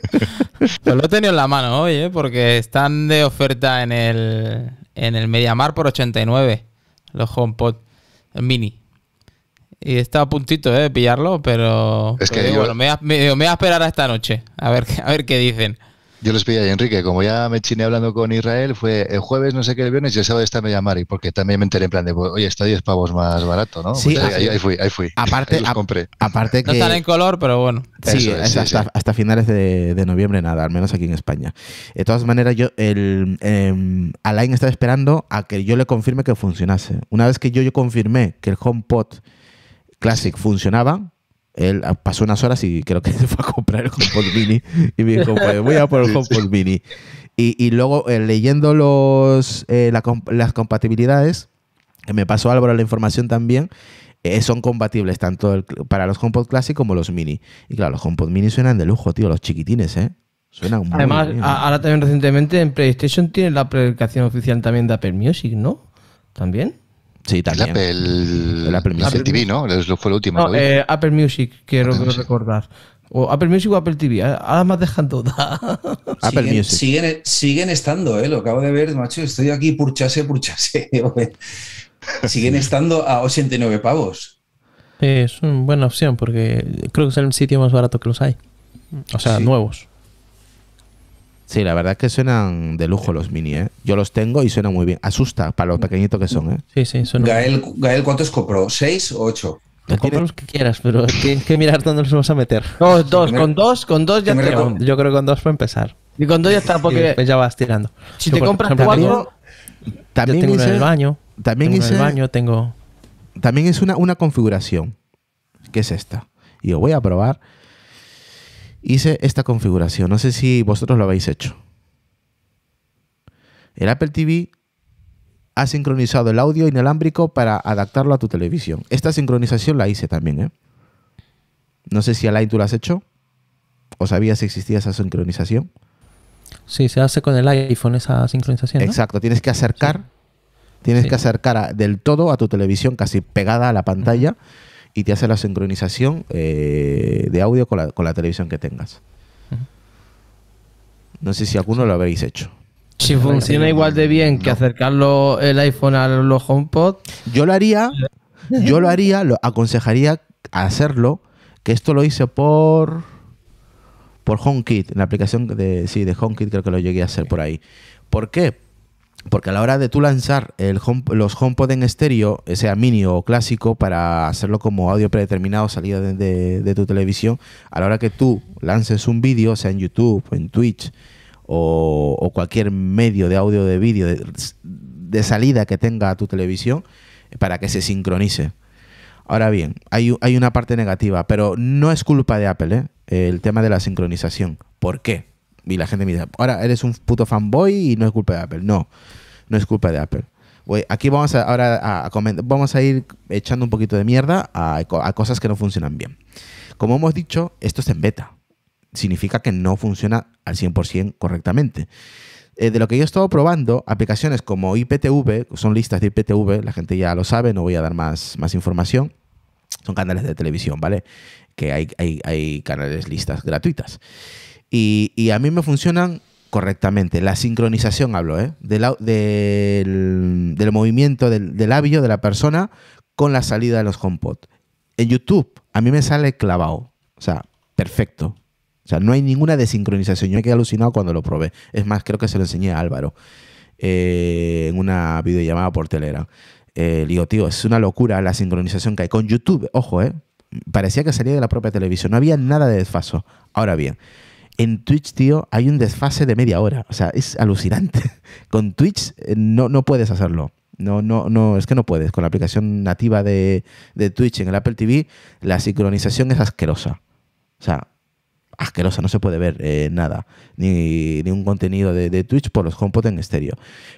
lo he tenido en la mano hoy, ¿eh? porque están de oferta en el, en el Mediamar por 89, los HomePod mini. Y estaba a puntito ¿eh? de pillarlo, pero, me, voy a, esperar a esta noche, a ver, a ver qué dicen. Yo les pedí a Enrique, como ya me chiné hablando con Israel, fue el jueves, no sé qué, el viernes, y el sábado está me llamaron, porque también me enteré en plan de, pues, oye, está 10 pavos más barato, ¿no? Sí, pues ah, ahí, fui, ahí fui. Aparte, compré. aparte No están en color, pero bueno. Sí, hasta, finales de, noviembre nada, al menos aquí en España. De todas maneras, yo, el, em, Alain estaba esperando a que yo le confirme que funcionase. Una vez que yo, yo confirmé que el HomePod Classic funcionaba, él ah, pasó unas horas y creo que se fue a comprar el HomePod Mini y me dijo, pues, voy a por el HomePod Mini. Y, luego eh, leyendo los, eh, las compatibilidades, que eh, me pasó Álvaro la información también, son compatibles tanto para los HomePod Classic como los Mini. Y claro, los HomePod Mini suenan de lujo, tío, los chiquitines, ¿eh? Suenan muy Además, ahora también recientemente en PlayStation tiene la aplicación oficial también de Apple Music, ¿no? ¿También? Sí, también. Apple, Apple, TV, ¿no? Fue la última. Eh, Apple Music, quiero recordar. O Apple Music o Apple TV. ¿eh? además más dejan duda. Apple siguen, Music. Siguen, estando, ¿eh? Lo acabo de ver, macho. Estoy aquí, purchase, purchase. siguen estando a 89 pavos. Es una buena opción porque creo que es el sitio más barato que los hay. O sea, nuevos. Sí, la verdad es que suenan de lujo los mini, ¿eh? Yo los tengo y suena muy bien. Asusta para lo pequeñitos que son, ¿eh? Sí, sí, Gael, ¿cuántos compró? ¿Seis o ocho? Compra los que quieras, pero tienes que mirar dónde los vamos a meter. Dos, dos, con dos, con dos ya tengo. Yo creo que con dos puede empezar. Y con dos ya está, porque... ya vas tirando. Si te compras cuatro... También tengo el baño. También hice, el baño, tengo... También es una, una configuración, que es esta. Y lo voy a probar hice esta configuración. No sé si vosotros lo habéis hecho. El Apple TV ha sincronizado el audio inalámbrico para adaptarlo a tu televisión. Esta sincronización la hice también. ¿eh? No sé si al tú la has hecho o sabías si existía esa sincronización. Sí, se hace con el iPhone esa sincronización. Exacto, tienes que acercar, tienes que acercar del todo a tu televisión, casi pegada a la pantalla y te hace la sincronización eh, de audio con la, televisión que tengas. No sé si alguno lo habréis hecho. Si funciona igual de bien que acercarlo el iPhone a los HomePod. Yo lo haría, yo lo haría, lo aconsejaría hacerlo, que esto lo hice por por HomeKit, la aplicación de sí, de HomeKit creo que lo llegué a hacer por ahí. ¿Por qué? Porque a la hora de tú lanzar el home, los HomePod en estéreo, sea mini o clásico, para hacerlo como audio predeterminado, salida de, tu televisión, a la hora que tú lances un vídeo, sea en YouTube, en Twitch o, cualquier medio de audio de vídeo de, salida que tenga tu televisión, eh, para que se sincronice. Ahora bien, hay, hay una parte negativa, pero no es culpa de Apple, eh, el tema de la sincronización. ¿Por qué? Y la gente me dice, ahora eres un puto fanboy y no es culpa de Apple. No, no es culpa de Apple. aquí vamos a, ahora a, vamos a ir echando un poquito de mierda a, cosas que no funcionan bien. Como hemos dicho, esto es en beta. Significa que no funciona al 100% correctamente. Eh, de lo que yo he estado probando, aplicaciones como IPTV, son listas de IPTV, la gente ya lo sabe, no voy a dar más, más información. Son canales de televisión, ¿vale? Que hay, hay, hay canales listas gratuitas. Y, a mí me funcionan correctamente. La sincronización, hablo, ¿eh? del, movimiento del, labio de la persona con la salida de los HomePod. En YouTube, a mí me sale clavado. O sea, perfecto. O sea, no hay ninguna desincronización. Yo me quedé alucinado cuando lo probé. Es más, creo que se lo enseñé a Álvaro eh, en una videollamada por Telegram. Eh, digo, tío, es una locura la sincronización que hay con YouTube. Ojo, ¿eh? Parecía que salía de la propia televisión. No había nada de desfaso. Ahora bien, en Twitch, tío, hay un desfase de media hora. O sea, es alucinante. Con Twitch eh, no, no puedes hacerlo. No, no, no, es que no puedes. Con la aplicación nativa de, Twitch en el Apple TV, la sincronización es asquerosa. O sea, asquerosa, no se puede ver eh, nada, ni, un contenido de, de, Twitch por los HomePod en estéreo.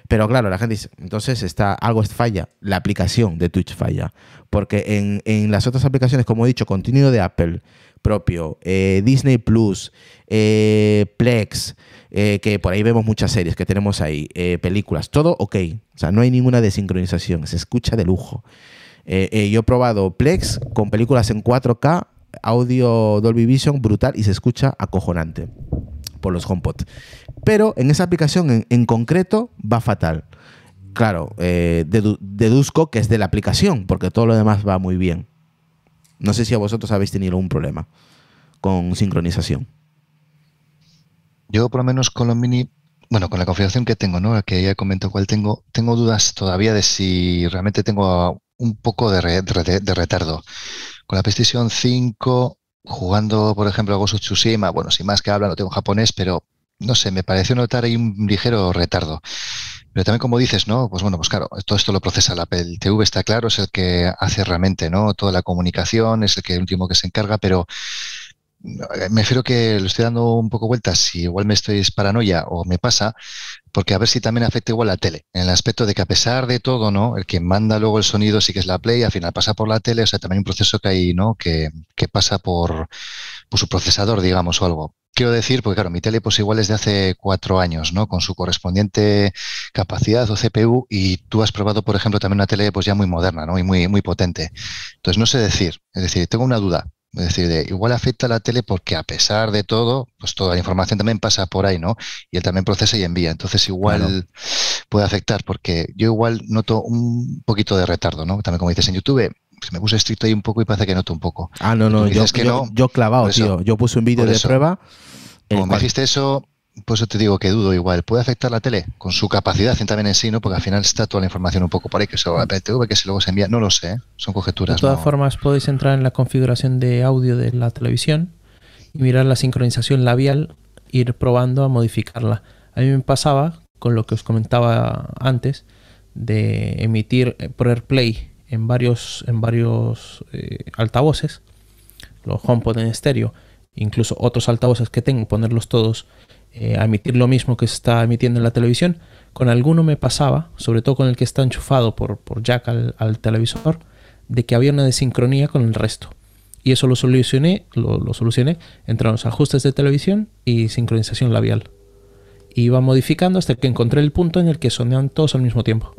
Pero claro, la gente dice, entonces está, algo falla, la aplicación de Twitch falla, porque en, en, las otras aplicaciones, como he dicho, contenido de Apple propio, eh, Disney Plus, eh, Plex, eh, que por ahí vemos muchas series que tenemos ahí, películas, todo ok. O sea, no hay ninguna desincronización, se escucha de lujo. yo he probado Plex con películas en 4K, audio Dolby Vision brutal y se escucha acojonante por los HomePod. Pero en esa aplicación en, concreto va fatal. Claro, deduzco que es de la aplicación, porque todo lo demás va muy bien. No sé si a vosotros habéis tenido un problema con sincronización. Yo por lo menos con los mini, bueno, con la configuración que tengo, ¿no? que ya comento cuál tengo, tengo dudas todavía de si realmente tengo un poco de, de, retardo. Con la PlayStation 5, jugando, por ejemplo, a Gozo Tsushima, bueno, sin más que habla, no tengo japonés, pero no sé, me pareció notar ahí un ligero retardo. Pero también como dices, ¿no? Pues bueno, pues claro, todo esto lo procesa la TV, está claro, es el que hace realmente, ¿no? Toda la comunicación, es el que último que se encarga, pero eh, me refiero que lo estoy dando un poco vueltas, si igual me estoy paranoia o me pasa, porque a ver si también afecta igual la tele, en el aspecto de que a pesar de todo, ¿no? El que manda luego el sonido sí que es la Play, al final pasa por la tele, o sea, también un proceso que hay, ¿no? Que, pasa por, por su procesador, digamos, o algo quiero decir, porque claro, mi tele pues igual es de hace cuatro años, ¿no? Con su correspondiente capacidad o CPU y tú has probado, por ejemplo, también una tele pues ya muy moderna, ¿no? Y muy, muy potente. Entonces, no sé decir, es decir, tengo una duda. Es decir, igual afecta la tele porque a pesar de todo, pues toda la información también pasa por ahí, ¿no? Y él también procesa y envía. Entonces igual puede afectar porque yo igual noto un poquito de retardo, ¿no? También como dices en YouTube, me puse estricto ahí un poco y parece que noto un poco. Ah, no, no, yo, yo clavado, tío. yo puse un vídeo de prueba. Como me dijiste eso, pues yo te digo que dudo igual. ¿Puede afectar la tele? Con su capacidad también en sí, ¿no? Porque al final está toda la información un poco por ahí, que se va a que si luego se envía. No lo sé, ¿eh? son conjeturas. De todas formas, podéis entrar en la configuración de audio de la televisión y mirar la sincronización labial, ir probando a modificarla. A mí me pasaba, con lo que os comentaba antes, de emitir eh, por AirPlay en varios, en varios eh, altavoces, los HomePod en estéreo, incluso otros altavoces que tengo, ponerlos todos eh, a emitir lo mismo que se está emitiendo en la televisión. Con alguno me pasaba, sobre todo con el que está enchufado por, por jack al, televisor, de que había una desincronía con el resto. Y eso lo solucioné, lo, solucioné entre los ajustes de televisión y sincronización labial. Iba modificando hasta que encontré el punto en el que sonaban todos al mismo tiempo.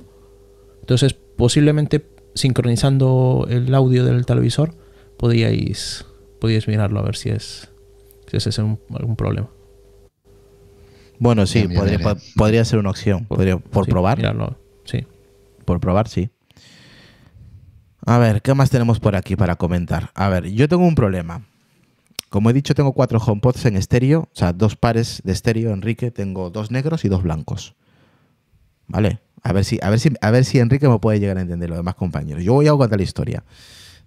Entonces, posiblemente sincronizando el audio del televisor, podíais, mirarlo a ver si es, ese es algún problema. Bueno, sí, podría, ser una opción. Por, podría, probar. sí. Por probar, sí. A ver, ¿qué más tenemos por aquí para comentar? A ver, yo tengo un problema. Como he dicho, tengo cuatro HomePods en estéreo, o sea, dos pares de estéreo, Enrique. Tengo dos negros y dos blancos. ¿Vale? A ver si, a ver si, a ver si Enrique me puede llegar a entender los demás compañeros. Yo voy a contar la historia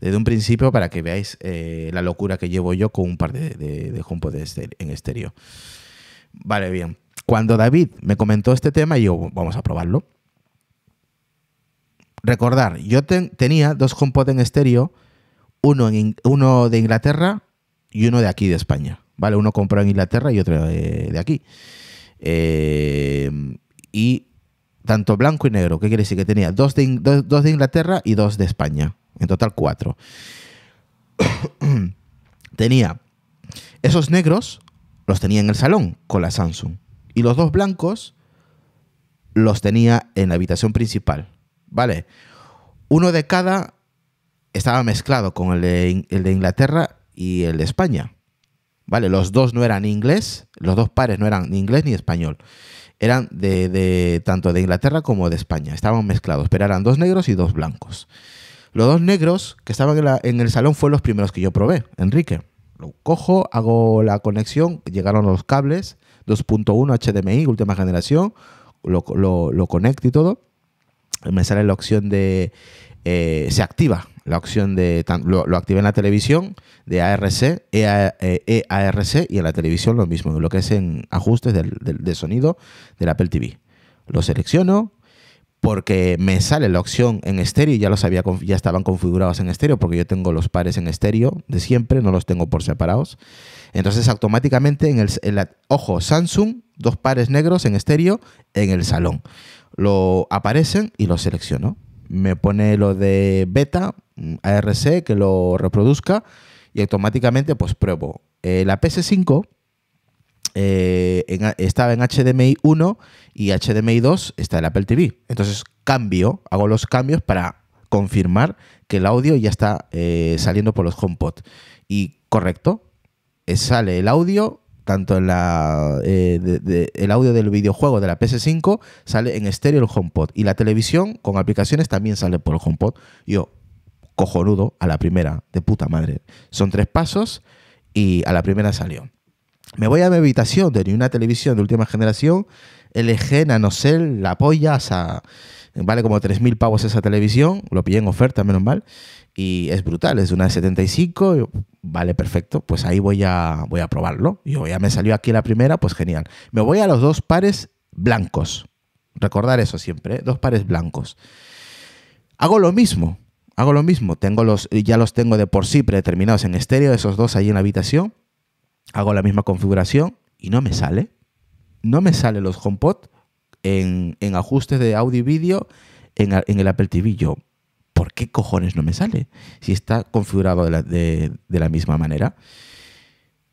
desde un principio para que veáis eh, la locura que llevo yo con un par de, de, en estéreo. Vale, bien. Cuando David me comentó este tema, yo, vamos a probarlo. Recordar, yo tenía dos HomePod en estéreo, uno, en, uno de Inglaterra y uno de aquí de España. Vale, uno compró en Inglaterra y otro eh, de, aquí. Eh, y tanto blanco y negro, ¿qué quiere decir? Que tenía dos de, dos, de Inglaterra y dos de España, en total cuatro. tenía esos negros, los tenía en el salón con la Samsung, y los dos blancos los tenía en la habitación principal, ¿vale? Uno de cada estaba mezclado con el de, el de Inglaterra y el de España. ¿Vale? Los dos no eran inglés, los dos pares no eran ni inglés ni español eran de, tanto de Inglaterra como de España, estaban mezclados, pero eran dos negros y dos blancos. Los dos negros que estaban en, el salón fueron los primeros que yo probé, Enrique. Lo cojo, hago la conexión, llegaron los cables, 2.1 HDMI, última generación, lo, conecto y todo. Me sale la opción de eh, se activa la opción de. Lo, activé en la televisión de ARC, EARC eh, e y en la televisión lo mismo, lo que es en ajustes de de sonido del Apple TV. Lo selecciono, porque me sale la opción en estéreo, ya los había, ya estaban configurados en estéreo, porque yo tengo los pares en estéreo de siempre, no los tengo por separados. Entonces automáticamente en el, ojo, Samsung, dos pares negros en estéreo en el salón. Lo aparecen y lo selecciono me pone lo de beta, mm, ARC, que lo reproduzca y automáticamente pues pruebo. Eh, la PS5 eh, estaba en HDMI 1 y HDMI 2 está en Apple TV. Entonces cambio, hago los cambios para confirmar que el audio ya está eh, saliendo por los HomePod. Y correcto, sale el audio tanto la, eh, el audio del videojuego de la PS5 sale en estéreo el HomePod y la televisión con aplicaciones también sale por el HomePod. Yo, cojonudo, a la primera, de puta madre. Son tres pasos y a la primera salió. Me voy a mi habitación, de una televisión de última generación, LG Nanocell, la polla, vale como 3.000 pavos esa televisión, lo pillé en oferta, menos mal, y es brutal, es una de 75, vale, perfecto, pues ahí voy a, voy a probarlo. Yo ya me salió aquí la primera, pues genial. Me voy a los dos pares blancos, recordar eso siempre, ¿eh? dos pares blancos. Hago lo mismo, hago lo mismo, tengo los, ya los tengo de por sí predeterminados en estéreo, esos dos ahí en la habitación, hago la misma configuración y no me sale, no me sale los HomePod en, en ajustes de audio y vídeo en, en el Apple TV. Yo, ¿por qué cojones no me sale? Si está configurado de la, misma manera.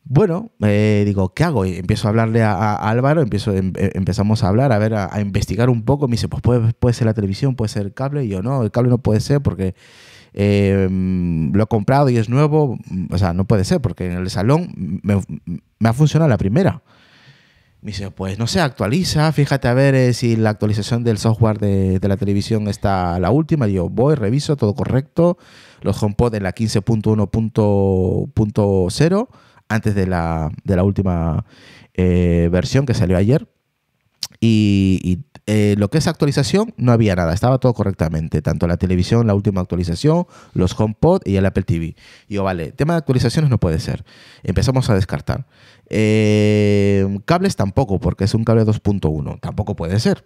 Bueno, eh, digo, ¿qué hago? Y empiezo a hablarle a, Álvaro, empiezo, em, eh, empezamos a hablar, a ver, a, investigar un poco. Me dice, pues puede, ser la televisión, puede ser el cable. Y yo, no, el cable no puede ser porque em, lo he comprado y es nuevo. O sea, no puede ser porque en el salón me, me ha funcionado la primera. Me dice, pues no se actualiza, fíjate a ver eh, si la actualización del software de, la televisión está la última. yo voy, reviso, todo correcto. Los HomePod en la 15.1.0, antes de la, de la última eh, versión que salió ayer. Y, eh, lo que es actualización, no había nada, estaba todo correctamente, tanto la televisión, la última actualización, los HomePod y el Apple TV. Y yo, vale, tema de actualizaciones no puede ser. Empezamos a descartar. Em, cables tampoco, porque es un cable 2.1. Tampoco puede ser.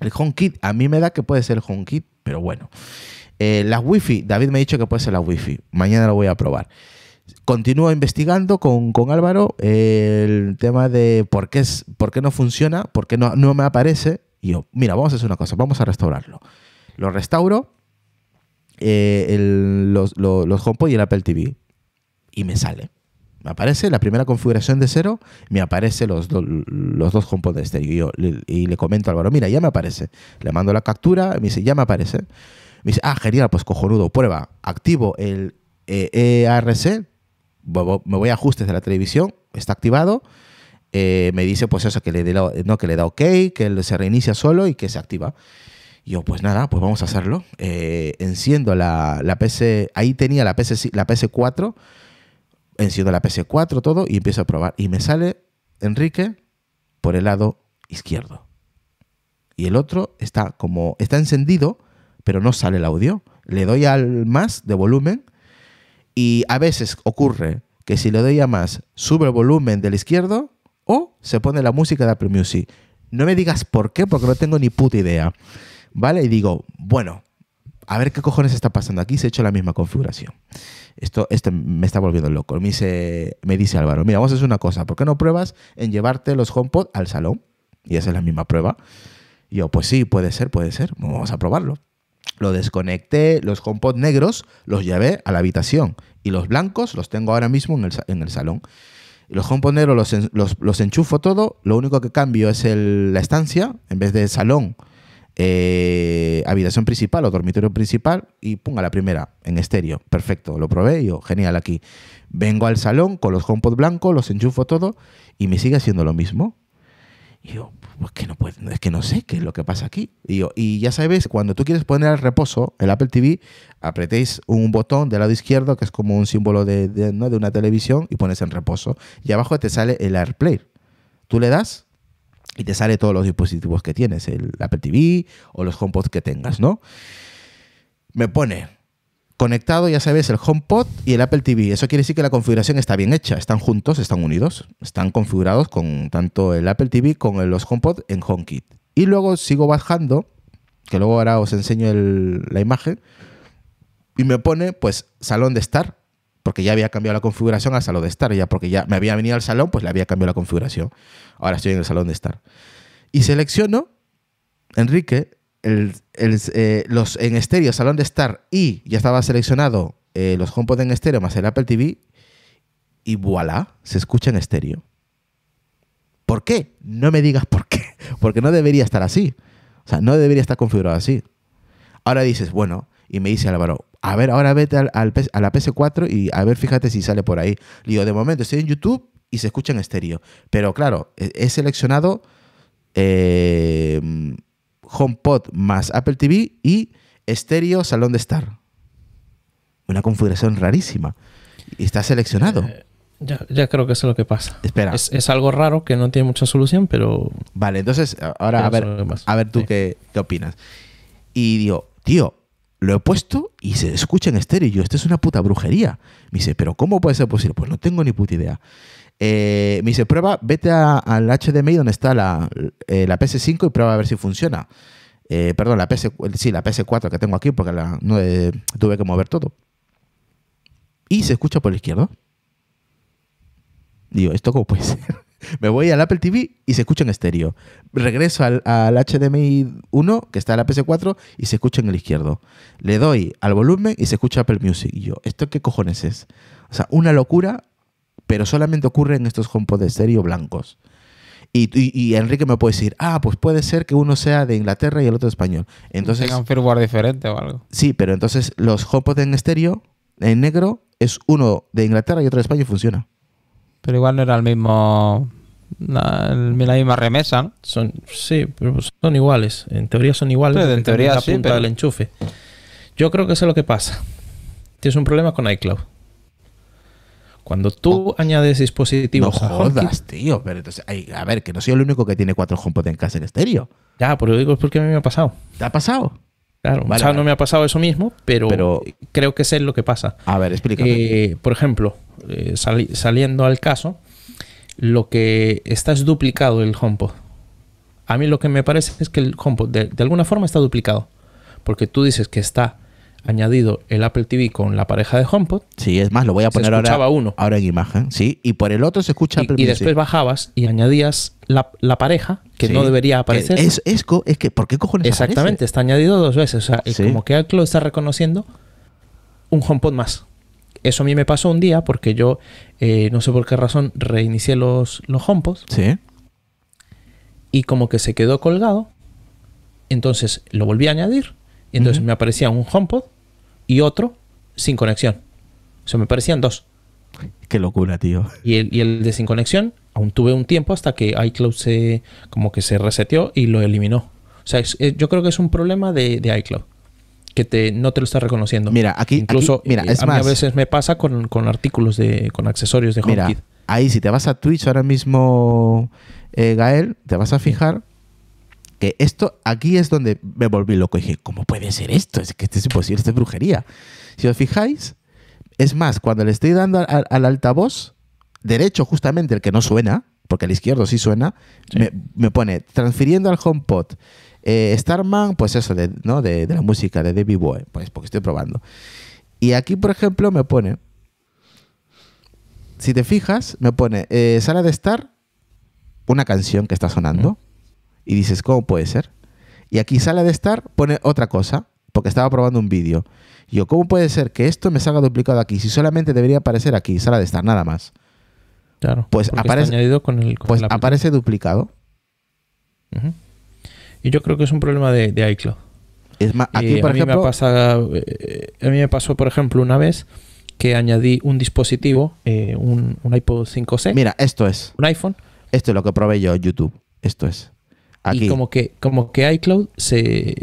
El HomeKit, a mí me da que puede ser el HomeKit, pero bueno. Eh, la Wi-Fi, David me ha dicho que puede ser la Wi-Fi. Mañana lo voy a probar. Continúo investigando con, con Álvaro eh, el tema de por qué, es, por qué no funciona, por qué no, no me aparece. Y yo, mira, vamos a hacer una cosa, vamos a restaurarlo. Lo restauro, eh, los, los, los HomePod y el Apple TV. Y me sale me aparece la primera configuración de cero, me aparece los, los dos componentes de Y, le, comento a Álvaro, mira, ya me aparece. Le mando la captura, me dice, ya me aparece. Me dice, ah, genial, pues cojonudo, prueba. Activo el EARC eh, e me voy a ajustes de la televisión, está activado. Eh, me dice, pues eso, que le, da, no, que le da OK, que se reinicia solo y que se activa. yo, pues nada, pues vamos a hacerlo. Eh, enciendo la, la, PC, ahí tenía la, PC, la PC4 enciendo la pc 4 todo, y empiezo a probar. Y me sale Enrique por el lado izquierdo. Y el otro está como. está encendido, pero no sale el audio. Le doy al más de volumen. Y a veces ocurre que si le doy a más, sube el volumen del izquierdo o se pone la música de Apple Music. No me digas por qué, porque no tengo ni puta idea. ¿Vale? Y digo, bueno, a ver qué cojones está pasando aquí, se ha hecho la misma configuración esto, me está volviendo loco. Me dice, me dice Álvaro, mira, vamos a hacer una cosa, ¿por qué no pruebas en llevarte los HomePod al salón? Y esa es la misma prueba. Y yo, pues sí, puede ser, puede ser, vamos a probarlo. Lo desconecté, los HomePod negros los llevé a la habitación y los blancos los tengo ahora mismo en el, salón. Los HomePod negros los, enchufo todo, lo único que cambio es la estancia, en vez de salón eh, habitación principal o dormitorio principal y ponga la primera en estéreo. Perfecto, lo probé yo, genial aquí. Vengo al salón con los HomePod blancos, los enchufo todo y me sigue haciendo lo mismo. Y yo, pues que no puede, es que no sé qué es lo que pasa aquí. Y, ya sabes, cuando tú quieres poner al reposo el Apple TV, apretéis un botón del lado izquierdo que es como un símbolo de, de, de una televisión y pones en reposo. Y abajo te sale el AirPlay. Tú le das y te sale todos los dispositivos que tienes, el Apple TV o los HomePods que tengas, ¿no? Me pone conectado, ya sabes, el HomePod y el Apple TV. Eso quiere decir que la configuración está bien hecha, están juntos, están unidos, están configurados con tanto el Apple TV como los HomePod en HomeKit. Y luego sigo bajando, que luego ahora os enseño la imagen, y me pone pues salón de estar, porque ya había cambiado la configuración al salón de estar, ya porque ya me había venido al salón, pues le había cambiado la configuración. Ahora estoy en el salón de estar. Y selecciono, Enrique, eh, los en estéreo, salón de estar y ya estaba seleccionado eh, los HomePod en estéreo más el Apple TV y voilà, se escucha en estéreo. ¿Por qué? No me digas por qué, porque no debería estar así. O sea, no debería estar configurado así. Ahora dices, bueno, y me dice Álvaro, a ver, ahora vete a la PS4 y a ver, fíjate si sale por ahí. digo, de momento estoy en YouTube y se escucha en estéreo. Pero claro, he seleccionado eh, HomePod más Apple TV y estéreo Salón de Estar. Una configuración rarísima. Y está seleccionado. Eh, ya, creo que es lo que pasa. Espera. Es, algo raro que no tiene mucha solución, pero. Vale, entonces, ahora a ver, a ver tú qué opinas. Y digo, tío, lo he puesto y se escucha en estéreo. Y yo, esto es una puta brujería. Me dice, ¿pero cómo puede ser posible? Pues no tengo ni puta idea. Eh, me dice, prueba, vete al HDMI donde está la, eh, PS5 y prueba a ver si funciona. Eh, perdón, la, PS, sí, la PS4 que tengo aquí porque tuve que mover todo. Y se escucha por la izquierda. Digo, ¿esto cómo puede ser? me voy al Apple TV y se escucha en estéreo. Regreso al, HDMI 1, que está en la PS4, y se escucha en el izquierdo. Le doy al volumen y se escucha Apple Music. Y yo, ¿esto qué cojones es? O sea, una locura, pero solamente ocurre en estos HomePod de estéreo blancos. Y, Enrique me puede decir, ah, pues puede ser que uno sea de Inglaterra y el otro español. Entonces, Tengan firmware diferente o algo. Sí, pero entonces los HomePod en estéreo, en negro, es uno de Inglaterra y otro de España y funciona. Pero igual no era el mismo. La, misma remesa, Son, sí, pero son iguales. En teoría son iguales. Pues en teoría la punta del enchufe. Yo creo que eso es lo que pasa. Tienes un problema con iCloud. Cuando tú oh. añades dispositivos. No jodas, tío. a ver, que no soy el único que tiene cuatro HomePod en casa en estéreo. Ya, pero digo porque a mí me ha pasado. ¿Te ha pasado? Claro, o no me ha pasado eso mismo, pero, creo que sé lo que pasa. A ver, explícame. Eh, por ejemplo, eh, saliendo al caso, lo que está es duplicado el HomePod. A mí lo que me parece es que el HomePod de, alguna forma está duplicado. Porque tú dices que está añadido el Apple TV con la pareja de HomePod. Sí, es más, lo voy a poner ahora, uno. ahora en imagen. Sí, y por el otro se escucha y, Y después bajabas y añadías la, pareja que no debería aparecer. Es, es, que, ¿por qué cojones Exactamente, está añadido dos veces. O sea, como que Apple está reconociendo un HomePod más. Eso a mí me pasó un día porque yo, eh, no sé por qué razón, reinicié los, los HomePods. Sí. Y como que se quedó colgado. Entonces lo volví a añadir. Y entonces me aparecía un HomePod y otro sin conexión. O sea, me parecían dos. Qué locura, tío. Y el, y el de sin conexión, aún tuve un tiempo hasta que iCloud se como que se reseteó y lo eliminó. O sea, eh, yo creo que es un problema de iCloud que no te lo está reconociendo. Mira, aquí. Incluso, mira, eh, es a, más, a veces me pasa con, artículos de. con accesorios de HomeKit. Mira, ahí, si te vas a Twitch ahora mismo, eh, Gael, te vas a fijar que esto. aquí es donde me volví loco. Y dije, ¿cómo puede ser esto? Es que esto es imposible, es brujería. Si os fijáis, es más, cuando le estoy dando al, altavoz derecho, justamente el que no suena, porque el izquierdo sí suena, Me, me pone transfiriendo al HomePod. Eh, Starman, pues eso, de, ¿no? De, la música de Debbie Boy pues porque estoy probando. Y aquí, por ejemplo, me pone, si te fijas, me pone eh, Sala de estar una canción que está sonando, y dices, ¿cómo puede ser? Y aquí Sala de estar pone otra cosa, porque estaba probando un vídeo. Yo, ¿cómo puede ser que esto me salga duplicado aquí si solamente debería aparecer aquí, Sala de Estar, nada más? Claro. Pues aparece, con pues aparece duplicado. ajá y yo creo que es un problema de, iCloud. Es más, aquí, a, mí me eh, a mí me pasó, por ejemplo, una vez que añadí un dispositivo, eh, un, iPod 5C. Mira, esto es. Un iPhone. Esto es lo que probé yo YouTube. Esto es. Aquí. Y como que, como que iCloud se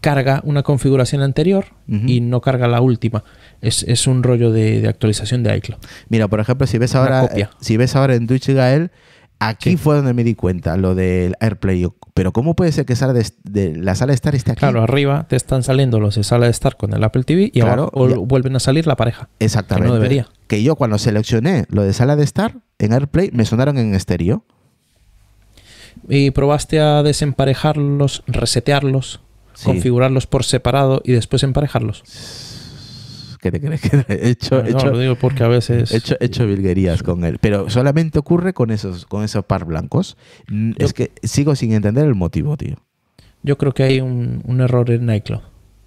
carga una configuración anterior y no carga la última. Es, un rollo de, actualización de iCloud. Mira, por ejemplo, si ves ahora, eh, si ves ahora en Twitch Gael, Aquí fue donde me di cuenta, lo del AirPlay. Pero ¿cómo puede ser que de, la sala de estar esté aquí? Claro, arriba te están saliendo los de sala de estar con el Apple TV y ahora vuelven a salir la pareja. Exactamente. Que yo cuando seleccioné lo de sala de estar en AirPlay me sonaron en estéreo. ¿Y probaste a desemparejarlos, resetearlos, configurarlos por separado y después emparejarlos? que te crees que he hecho? lo digo porque a veces... He hecho, hecho eh, con él. Pero solamente ocurre con esos, con esos par blancos. es que sigo sin entender el motivo, tío. Yo creo que hay un, error en iCloud.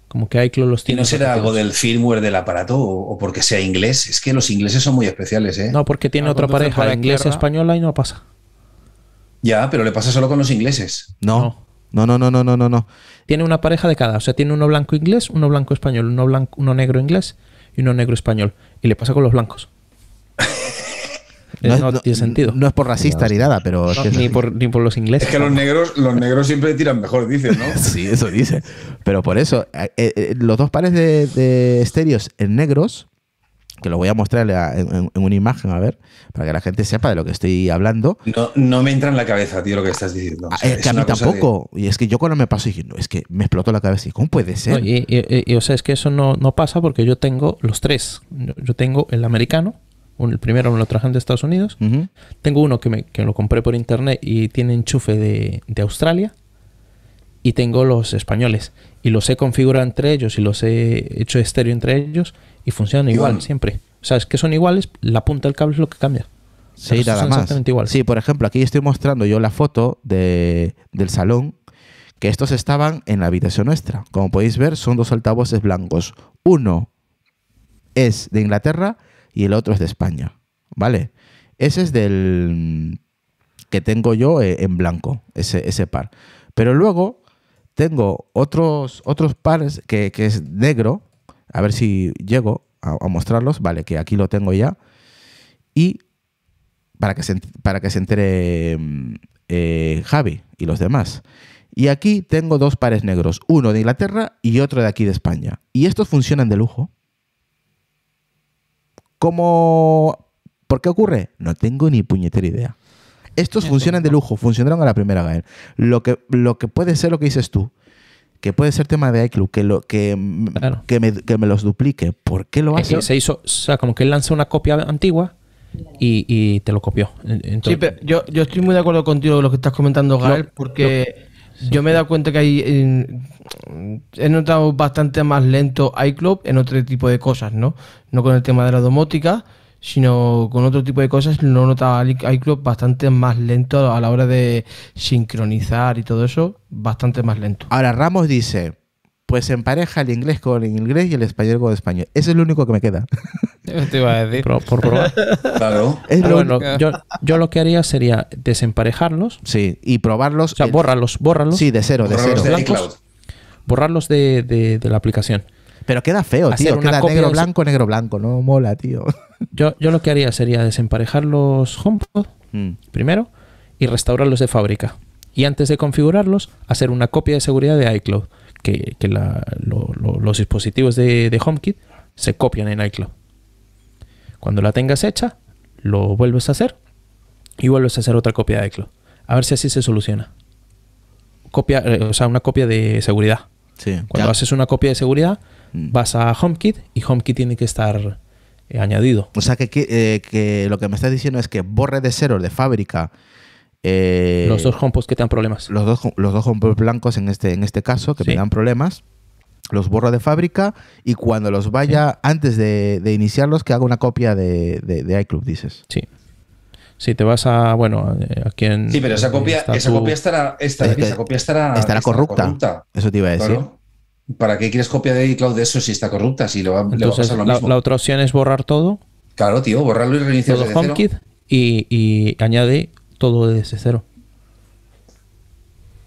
Como que iCloud los tiene... ¿Y no será algo del firmware del aparato o, porque sea inglés? Es que los ingleses son muy especiales, ¿eh? No, porque tiene otra pareja inglesa-española y no pasa. Ya, pero le pasa solo con los ingleses. no. No, no, no, no, no, no, Tiene una pareja de cada. O sea, tiene uno blanco inglés, uno blanco español, uno, blanco, uno negro inglés y uno negro español. Y le pasa con los blancos. no, tiene sentido. No es por racista ni nada, pero. Es ni, por, ni, por, los ingleses. Es que los negros, los negros siempre tiran mejor, dices, ¿no? sí, eso dice. Pero por eso, eh, eh, los dos pares de, de estéreos en negros que lo voy a mostrar en, una imagen, a ver, para que la gente sepa de lo que estoy hablando. No, no me entra en la cabeza, tío, lo que estás diciendo. Ah, a mí tampoco. Y es que yo cuando me paso es que me exploto la cabeza. ¿Y cómo puede ser? y, o sea, es que eso no, pasa porque yo tengo los tres. Yo tengo el americano, el primero me lo trajeron de Estados Unidos. Tengo uno que, me, que lo compré por internet y tiene enchufe de, de Australia y tengo los españoles y los he configurado entre ellos y los he hecho estéreo entre ellos y funcionan igual, siempre. O sea, es que son iguales, la punta del cable es lo que cambia. Sí, nada más. Exactamente igual. Sí, por ejemplo, aquí estoy mostrando yo la foto del salón, que estos estaban en la habitación nuestra. Como podéis ver, son dos altavoces blancos. Uno es de Inglaterra y el otro es de España. ¿Vale? Ese es del que tengo yo eh, en blanco, ese, ese par. Pero luego tengo otros, otros pares que, es negro. A ver si llego a, mostrarlos. Vale, que aquí lo tengo ya. Y para que se, para que se entere mm, eh, Javi y los demás. Y aquí tengo dos pares negros, uno de Inglaterra y otro de aquí de España. Y estos funcionan de lujo. ¿Cómo? ¿Por qué ocurre? No tengo ni puñetera idea. Estos funcionan de lujo, funcionaron a la primera, Gael. Lo que, lo que puede ser lo que dices tú, que puede ser tema de iCloud, que, lo, que, mm, me, los duplique. ¿Por qué lo hace? Es se hizo, o sea, como que él lanzó una copia antigua y, te lo copió. sí, yo, estoy muy de acuerdo contigo con lo que estás comentando, Gael, porque yo me he dado cuenta que hay. en he notado bastante más lento iCloud en otro tipo de cosas, ¿no? No con el tema de la domótica sino con otro tipo de cosas No notaba iCloud bastante más lento a la hora de sincronizar y todo eso, bastante más lento. Ahora Ramos dice, pues empareja el inglés con el inglés y el español con el español. Ese es lo único que me queda. Te iba a decir. bueno, yo, lo que haría sería desemparejarlos. Sí, y probarlos. O sea, bórralos, Sí, de cero, borrarlos de cero. borrarlos de la aplicación. Pero queda feo, tío. queda negro, blanco, negro, blanco. No mola, tío. Yo, yo lo que haría sería desemparejar los HomePod mm. primero y restaurarlos de fábrica. Y antes de configurarlos, hacer una copia de seguridad de iCloud. Que, los dispositivos de, HomeKit se copian en iCloud. Cuando la tengas hecha, lo vuelves a hacer y vuelves a hacer otra copia de iCloud. A ver si así se soluciona. Copia, eh, o sea, una copia de seguridad. Cuando haces una copia de seguridad, Mm. Vas a HomeKit y HomeKit tiene que estar eh, añadido. O sea eh, que, lo que me estás diciendo es que borre de cero de fábrica. Eh, los dos HomePods que te dan problemas. Los dos, los dos blancos en este, en este caso, que sí. dan problemas. Los borro de fábrica y cuando los vaya, antes de, iniciarlos, que haga una copia de, iClub, dices. Sí si te vas a bueno a quien sí pero esa copia este esa, copia estará, esa copia estará corrupta. eso te iba a decir ¿Para qué quieres copia de iCloud de eso si está corrupta? Si lo va, Entonces, le a lo mismo. La otra opción es borrar todo. Claro, tío, borrarlo y reiniciarlo de HomeKit cero. Y, añade todo desde cero.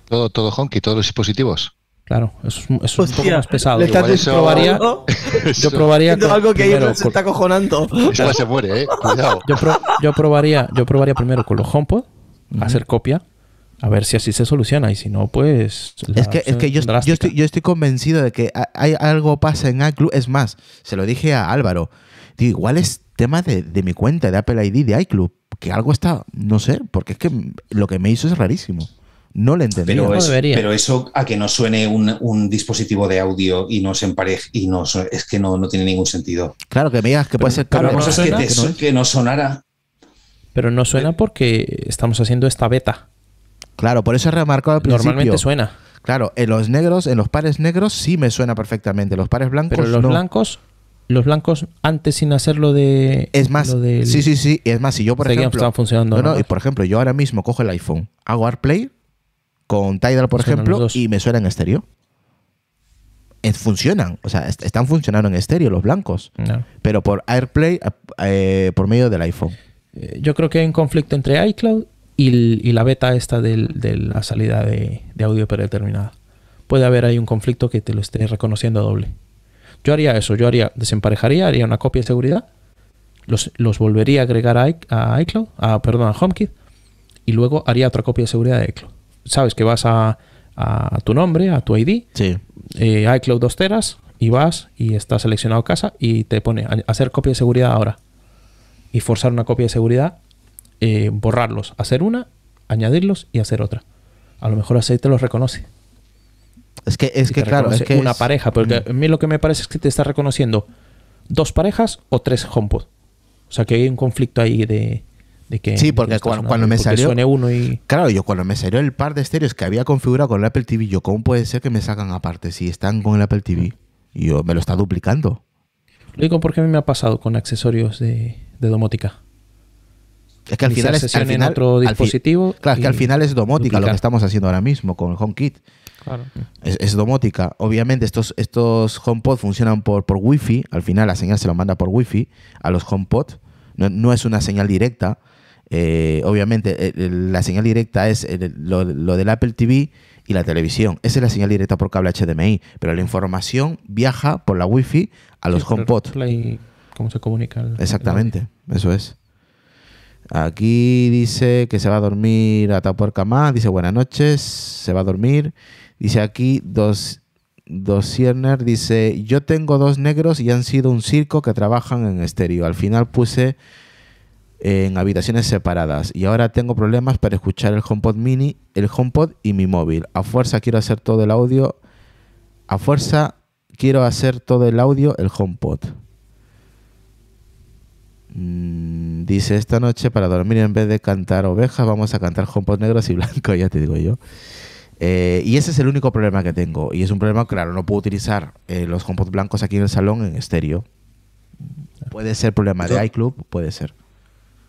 Todo, todo HomeKit, todos los dispositivos. Claro, es, un poco más pesado. Yo probaría, yo probaría algo primero, se está cojonando. se muere, eh, Cuidado. Yo, probaría, yo probaría primero con los HomePod, hacer copia, a ver si así se soluciona y si no, pues... Es que, es que yo, estoy, yo, estoy, convencido de que hay algo pasa en iClub. Es más, se lo dije a Álvaro. igual es tema de, mi cuenta de Apple ID de iClub. que algo está, no sé, porque es que lo que me hizo es rarísimo. No lo entendí. Pero, eso a que no suene un, dispositivo de audio y no se empareje, y no, es que no, tiene ningún sentido. Claro, que me digas que puede ser que, no es. que no sonara. Pero no suena eh. porque estamos haciendo esta beta. Claro, por eso he remarcado al principio. Normalmente suena. Claro, en los negros, en los pares negros sí me suena perfectamente. Los pares blancos. Pero los blancos, los blancos antes sin hacerlo de. Es más, sí, sí, sí. Es más, si yo por ejemplo. funcionando. No, y por ejemplo, yo ahora mismo cojo el iPhone, hago AirPlay con Tidal, por ejemplo, y me suena en estéreo. Funcionan, o sea, están funcionando en estéreo los blancos, pero por AirPlay, eh, por medio del iPhone. Eh, yo creo que hay un conflicto entre iCloud y, la beta esta de la salida de, audio predeterminada. Puede haber ahí un conflicto que te lo esté reconociendo doble. Yo haría eso, yo haría, desemparejaría, haría una copia de seguridad, los, los volvería a agregar a, iCloud, a, perdón, a HomeKit, y luego haría otra copia de seguridad de iCloud. Sabes que vas a, tu nombre, a tu ID, sí. Eh, iCloud 2 teras, y vas y está seleccionado casa y te pone hacer copia de seguridad ahora y forzar una copia de seguridad eh, borrarlos, hacer una, añadirlos y hacer otra. A lo mejor así te los reconoce. Es que, es que claro, es que una pareja, porque a mí lo que me parece es que te está reconociendo dos parejas o tres HomePod. O sea que hay un conflicto ahí de, que... Sí, porque cuando, me salió... uno y... Claro, yo cuando me salió el par de estéreos que había configurado con el Apple TV, yo, ¿cómo puede ser que me sacan aparte si están con el Apple TV? Y yo, me lo está duplicando. Lo digo porque a mí me ha pasado con accesorios de domótica. Es que al final es otro dispositivo. claro, que al final es domótica lo que estamos haciendo ahora mismo con el HomeKit. Claro. Es, domótica. Obviamente estos, estos HomePod funcionan por, por Wi-Fi. Al final la señal se lo manda por Wi-Fi a los HomePod. No, es una señal directa. Eh, obviamente eh, eh, la señal directa es lo, del Apple TV y la televisión. Esa es la señal directa por cable HDMI. Pero la información viaja por la Wi-Fi a los HomePod. ¿Cómo se comunica? Exactamente, eso es. Aquí dice que se va a dormir a tapar más. Dice buenas noches, se va a dormir. Dice aquí dos, dos Dice yo tengo dos negros y han sido un circo que trabajan en estéreo. Al final puse en habitaciones separadas y ahora tengo problemas para escuchar el HomePod mini, el HomePod y mi móvil. A fuerza quiero hacer todo el audio. A fuerza quiero hacer todo el audio el HomePod. Mm, dice, esta noche para dormir en vez de cantar ovejas vamos a cantar jompos negros y blancos, ya te digo yo. Eh, y ese es el único problema que tengo. Y es un problema, claro, no puedo utilizar eh, los jompos blancos aquí en el salón en estéreo. Puede ser problema de iClub, puede ser.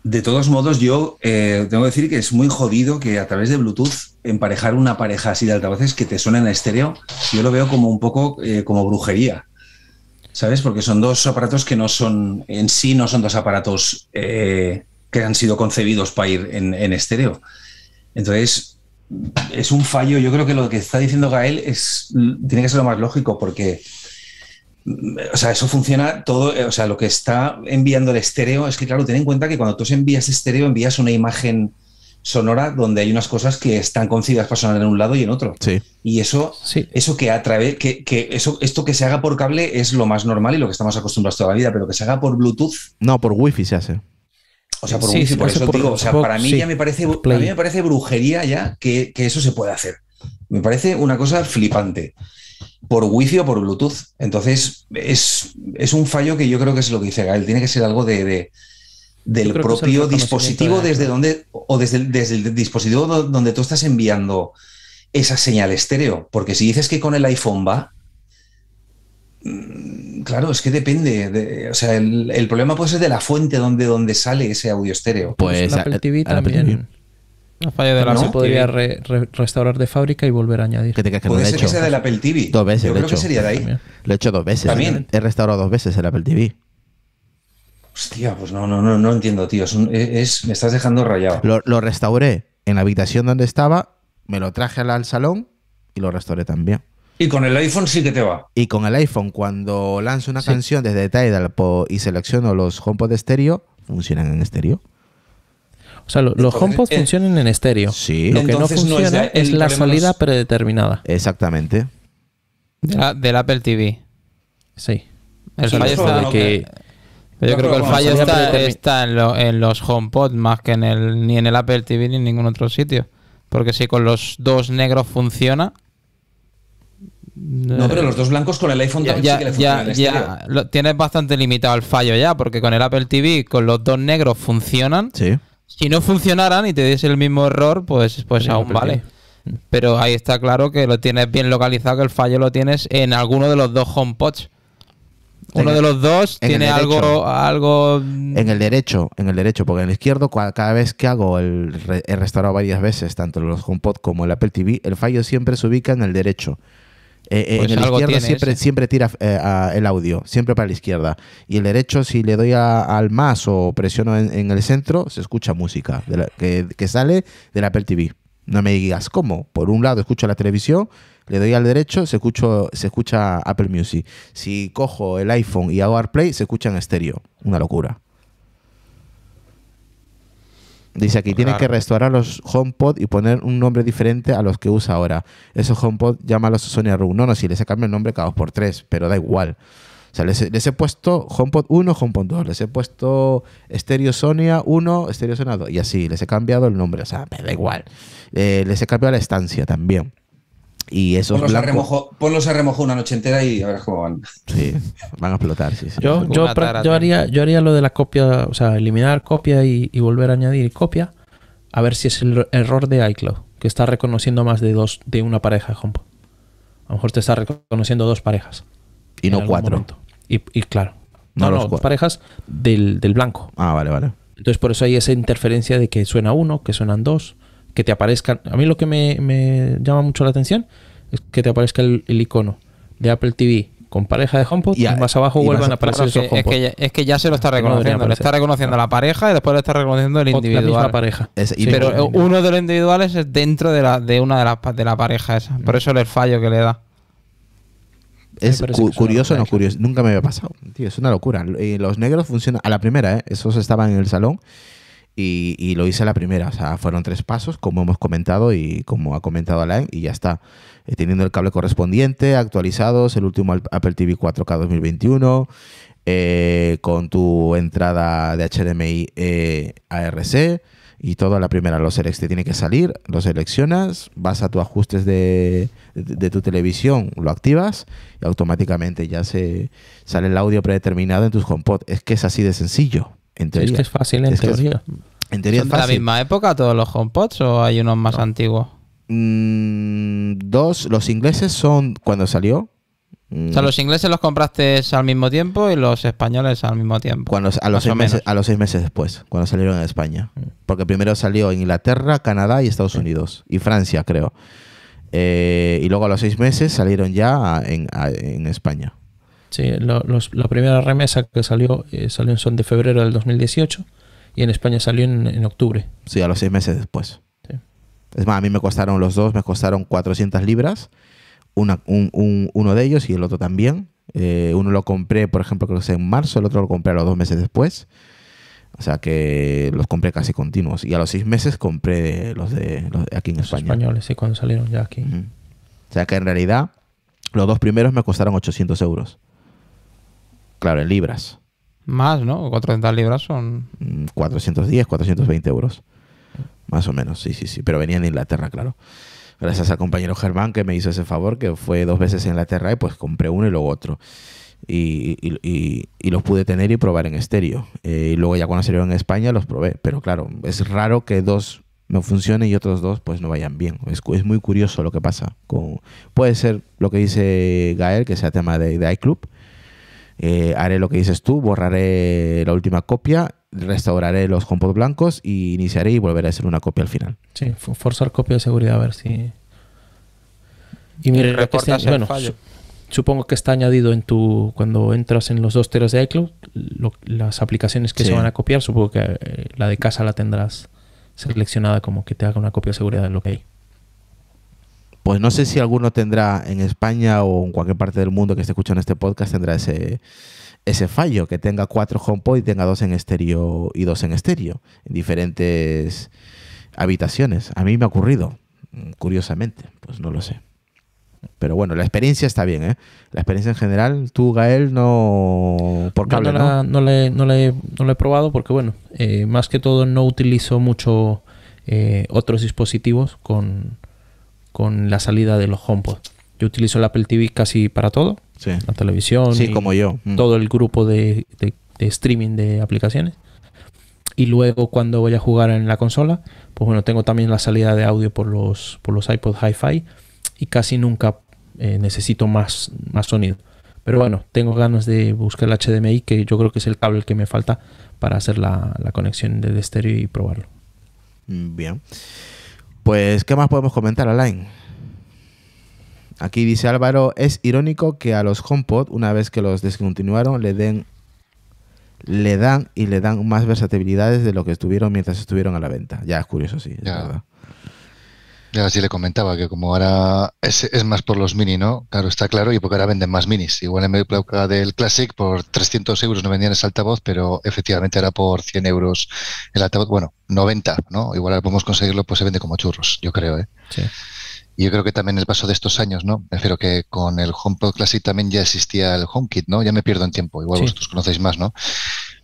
De todos modos, yo eh, tengo que decir que es muy jodido que a través de Bluetooth emparejar una pareja así de altavoces que te suena en estéreo, yo lo veo como un poco como brujería. ¿sabes? Porque son dos aparatos que no son, en sí no son dos aparatos eh, que han sido concebidos para ir en, estéreo. Entonces, es un fallo. Yo creo que lo que está diciendo Gael es, tiene que ser lo más lógico, porque, o sea, eso funciona todo, eh, o sea, lo que está enviando el estéreo es que, claro, ten en cuenta que cuando tú envías estéreo, envías una imagen sonora donde hay unas cosas que están concidas para sonar en un lado y en otro. Y eso, eso que a través, que, eso, esto que se haga por cable es lo más normal y lo que estamos acostumbrados toda la vida, pero que se haga por Bluetooth. No, por wifi se hace. O sea, por wifi, por eso digo. O sea, para mí ya me parece, mí me parece brujería ya que, eso se puede hacer. Me parece una cosa flipante por wifi o por Bluetooth. Entonces, es, es, un fallo que yo creo que es lo que dice Gael. Tiene que ser algo de, del propio dispositivo desde donde o desde, desde el dispositivo donde tú estás enviando esa señal estéreo, porque si dices que con el iPhone va, mm, Claro, es que depende. o sea, el, problema puede ser de la fuente donde, donde sale ese audio estéreo. Pues, pues la Apple TV también. falla de se podría restaurar de fábrica y volver a añadir. Que te, que Puede ser hecho? que sea del Apple TV. Dos veces. he hecho. sería de ahí. Lo he hecho dos veces. También. He restaurado dos veces el Apple TV. Hostia, pues no, no, no, no entiendo, tío. Es, me estás dejando rayado. Lo, restauré en la habitación donde estaba, me lo traje al, salón y lo restauré también. Y con el iPhone sí que te va. Y con el iPhone, cuando lanzo una canción desde Tidal y selecciono los HomePod de estéreo, funcionan en estéreo. O sea, los HomePod eh, funcionan en estéreo. Sí. Lo que no funciona es, la salida predeterminada. Exactamente. Ah, del Apple TV. Sí. El fallo está de que, yo creo que el fallo está, en, los HomePod más que en el, ni en el Apple TV ni en ningún otro sitio. Porque si con los dos negros funciona. No, pero los dos blancos con el iPhone también sí que le tienes bastante limitado el fallo ya, porque con el Apple TV, con los dos negros funcionan. Si no funcionaran y te diese el mismo error, pues, pues aún vale. Pero ahí está claro que lo tienes bien localizado, que el fallo lo tienes en alguno de los dos HomePods. Uno de los dos tiene algo, algo. En el derecho, en el derecho, porque en el izquierdo, cada vez que hago el, he restaurado varias veces, tanto los HomePod como el Apple TV, el fallo siempre se ubica en el derecho. Eh, eh, pues en el izquierdo siempre, siempre tira eh, el audio, siempre para la izquierda. Y el derecho, si le doy al más o presiono en, el centro, se escucha música que, que, sale del Apple TV. No me digas cómo. Por un lado escucho la televisión le doy al derecho, se, escucha Apple Music. Si cojo el iPhone y hago AirPlay, se escucha en estéreo. Una locura. Dice aquí, tiene que restaurar los HomePod y poner un nombre diferente a los que usa ahora. Esos HomePod, llámalos Sony Room. No, no, si les he cambiado el nombre cada dos por tres, pero da igual. O sea, les, he puesto HomePod 1, HomePod 2, les he puesto estéreo Sonia 1, Stereo Sonia 2, y así, les he cambiado el nombre, o sea, me da igual. Eh, les he cambiado la estancia también. Y esos ponlos, a remojo, ponlos a una noche entera y a ver cómo van. Sí, van a explotar. Sí, Yo, yo, haría, yo haría lo de la copia, o sea, eliminar copia y, volver a añadir copia, a ver si es el error de iCloud, que está reconociendo más de dos de una pareja de HomePod. A lo mejor te está reconociendo dos parejas. Y no cuatro. Y, claro. No, las dos parejas del, del blanco. Ah, vale, vale. Entonces por eso hay esa interferencia de que suena uno, que suenan dos que te aparezcan. A mí lo que me, llama mucho la atención es que te aparezca el, icono de Apple TV con pareja de HomePod y, más abajo vuelvan a aparecer es que, ya, es que ya se lo está ah, reconociendo. le está reconociendo la pareja y después le está reconociendo el individual. La pareja. pero uno de los individuales es dentro de, la, de una de las de la pareja esa. Por mm. eso el fallo que le da. Es curioso, no curioso. Nunca me había pasado. Tío, es una locura. los negros funcionan a la primera, ¿eh? Esos estaban en el salón y, lo hice la primera. O sea, fueron tres pasos, como hemos comentado y como ha comentado Alain, y ya está. Eh, teniendo el cable correspondiente, actualizados, el último Apple TV 4K 2021, con tu entrada de HDMI eh, ARC y todo a la primera. Los seleccionas, tiene que salir, lo seleccionas, vas a tus ajustes de, de, tu televisión, lo activas y automáticamente ya se sale el audio predeterminado en tus HomePod. Es que es así de sencillo. Es que es fácil, en teoría. en ¿Son de la misma época todos los HomePods o hay unos más antiguos? Mm, dos, los ingleses son cuando salió. O sea, mm, los ingleses los compraste al mismo tiempo y los españoles al mismo tiempo. a, los seis meses, después, cuando salieron en España. Mm. Porque primero salió en Inglaterra, Canadá y Estados Unidos. Y Francia, creo. Eh, y luego a los seis meses salieron ya en España. Sí, la, los, la primera remesa que salió, eh, salió son de febrero del 2018 y en España salió en, octubre. Sí, a los seis meses después. Es más, a mí me costaron los dos, me costaron 400 libras, uno de ellos y el otro también. Eh, uno lo compré, por ejemplo, creo que en marzo, el otro lo compré a los dos meses después. O sea que los compré casi continuos. Y a los seis meses compré los de, aquí en los España. españoles, sí, cuando salieron ya aquí. O sea que en realidad los dos primeros me costaron 800 euros. Claro, en libras. Más, ¿no? 400 libras son... 410, mm, 420 euros. Más o menos, sí, sí, sí. Pero venía en Inglaterra, claro. Gracias al compañero Germán que me hizo ese favor, que fue dos veces en Inglaterra y pues compré uno y luego otro. Y, los pude tener y probar en estéreo. Eh, y luego ya cuando salieron en España los probé. Pero claro, es raro que dos no funcionen y otros dos pues no vayan bien. Es, muy curioso lo que pasa. puede ser lo que dice Gael, que sea tema de, de iClub eh, haré lo que dices tú, borraré la última copia, restauraré los HomePod blancos y iniciaré y volveré a hacer una copia al final. Sí, forzar copia de seguridad a ver si... Y mira, que bueno, supongo que está añadido en tu cuando entras en los dos teros de iCloud, las aplicaciones que se van a copiar, supongo que eh, la de casa la tendrás seleccionada como que te haga una copia de seguridad de lo que hay. Pues no sé si alguno tendrá en España o en cualquier parte del mundo que esté escuchando este podcast tendrá ese, ese fallo, que tenga cuatro HomePod y tenga dos en estéreo y dos en estéreo, en diferentes habitaciones. A mí me ha ocurrido, mm, curiosamente, pues no lo sé. Pero bueno, la experiencia está bien, ¿eh? La experiencia en general, tú, Gael, no... no, no, le, no, le, no he probado porque, bueno, eh, más que todo no utilizo mucho eh, otros dispositivos con con la salida de los HomePod. Yo utilizo el Apple TV casi para todo. La televisión. como yo. Mm. Todo el grupo de, streaming de aplicaciones. Y luego cuando voy a jugar en la consola, pues bueno, tengo también la salida de audio por los, por los iPod Hi-Fi y casi nunca eh, necesito más, más sonido. Pero bueno, tengo ganas de buscar el HDMI, que yo creo que es el cable que me falta para hacer la, la conexión del estéreo y probarlo. Mm, bien. Pues, ¿qué más podemos comentar, Alain? Aquí dice Álvaro, es irónico que a los HomePod, una vez que los descontinuaron, le den le dan y le dan más versatilidades de lo que estuvieron mientras estuvieron a la venta. Ya es curioso, sí. Es Verdad. Ya así le comentaba que como ahora es, más por los mini, ¿no? Claro, está claro, y porque ahora venden más minis. Igual en medio del Classic por 300 euros no vendían ese altavoz, pero efectivamente era por 100 euros el altavoz, bueno, 90, ¿no? Igual ahora podemos conseguirlo, pues se vende como churros, yo creo, ¿eh? Sí. Y yo creo que también el paso de estos años, ¿no? Me refiero que con el HomePod Classic también ya existía el HomeKit, ¿no? Ya me pierdo en tiempo, igual vosotros conocéis más, ¿no?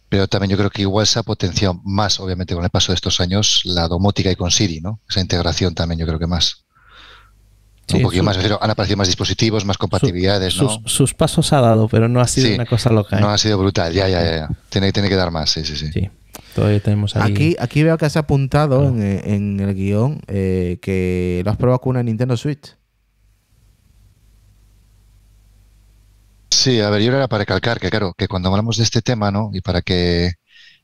pero también yo creo que igual se ha potenciado más, obviamente, con el paso de estos años, la domótica y con Siri, ¿no? Esa integración también yo creo que más. un poquito más, han aparecido más dispositivos, más compatibilidades, sus, ¿no? Sus, pasos ha dado, pero no ha sido una cosa loca. No ¿eh? ha sido brutal, ya, ya, ya. Tiene, tiene que dar más, sí, sí, sí. todavía tenemos ahí. Aquí, aquí veo que has apuntado eh, en, el guión eh, que lo has probado con una Nintendo Switch. Sí, a ver, yo era para recalcar que, claro, que cuando hablamos de este tema, ¿no? Y para que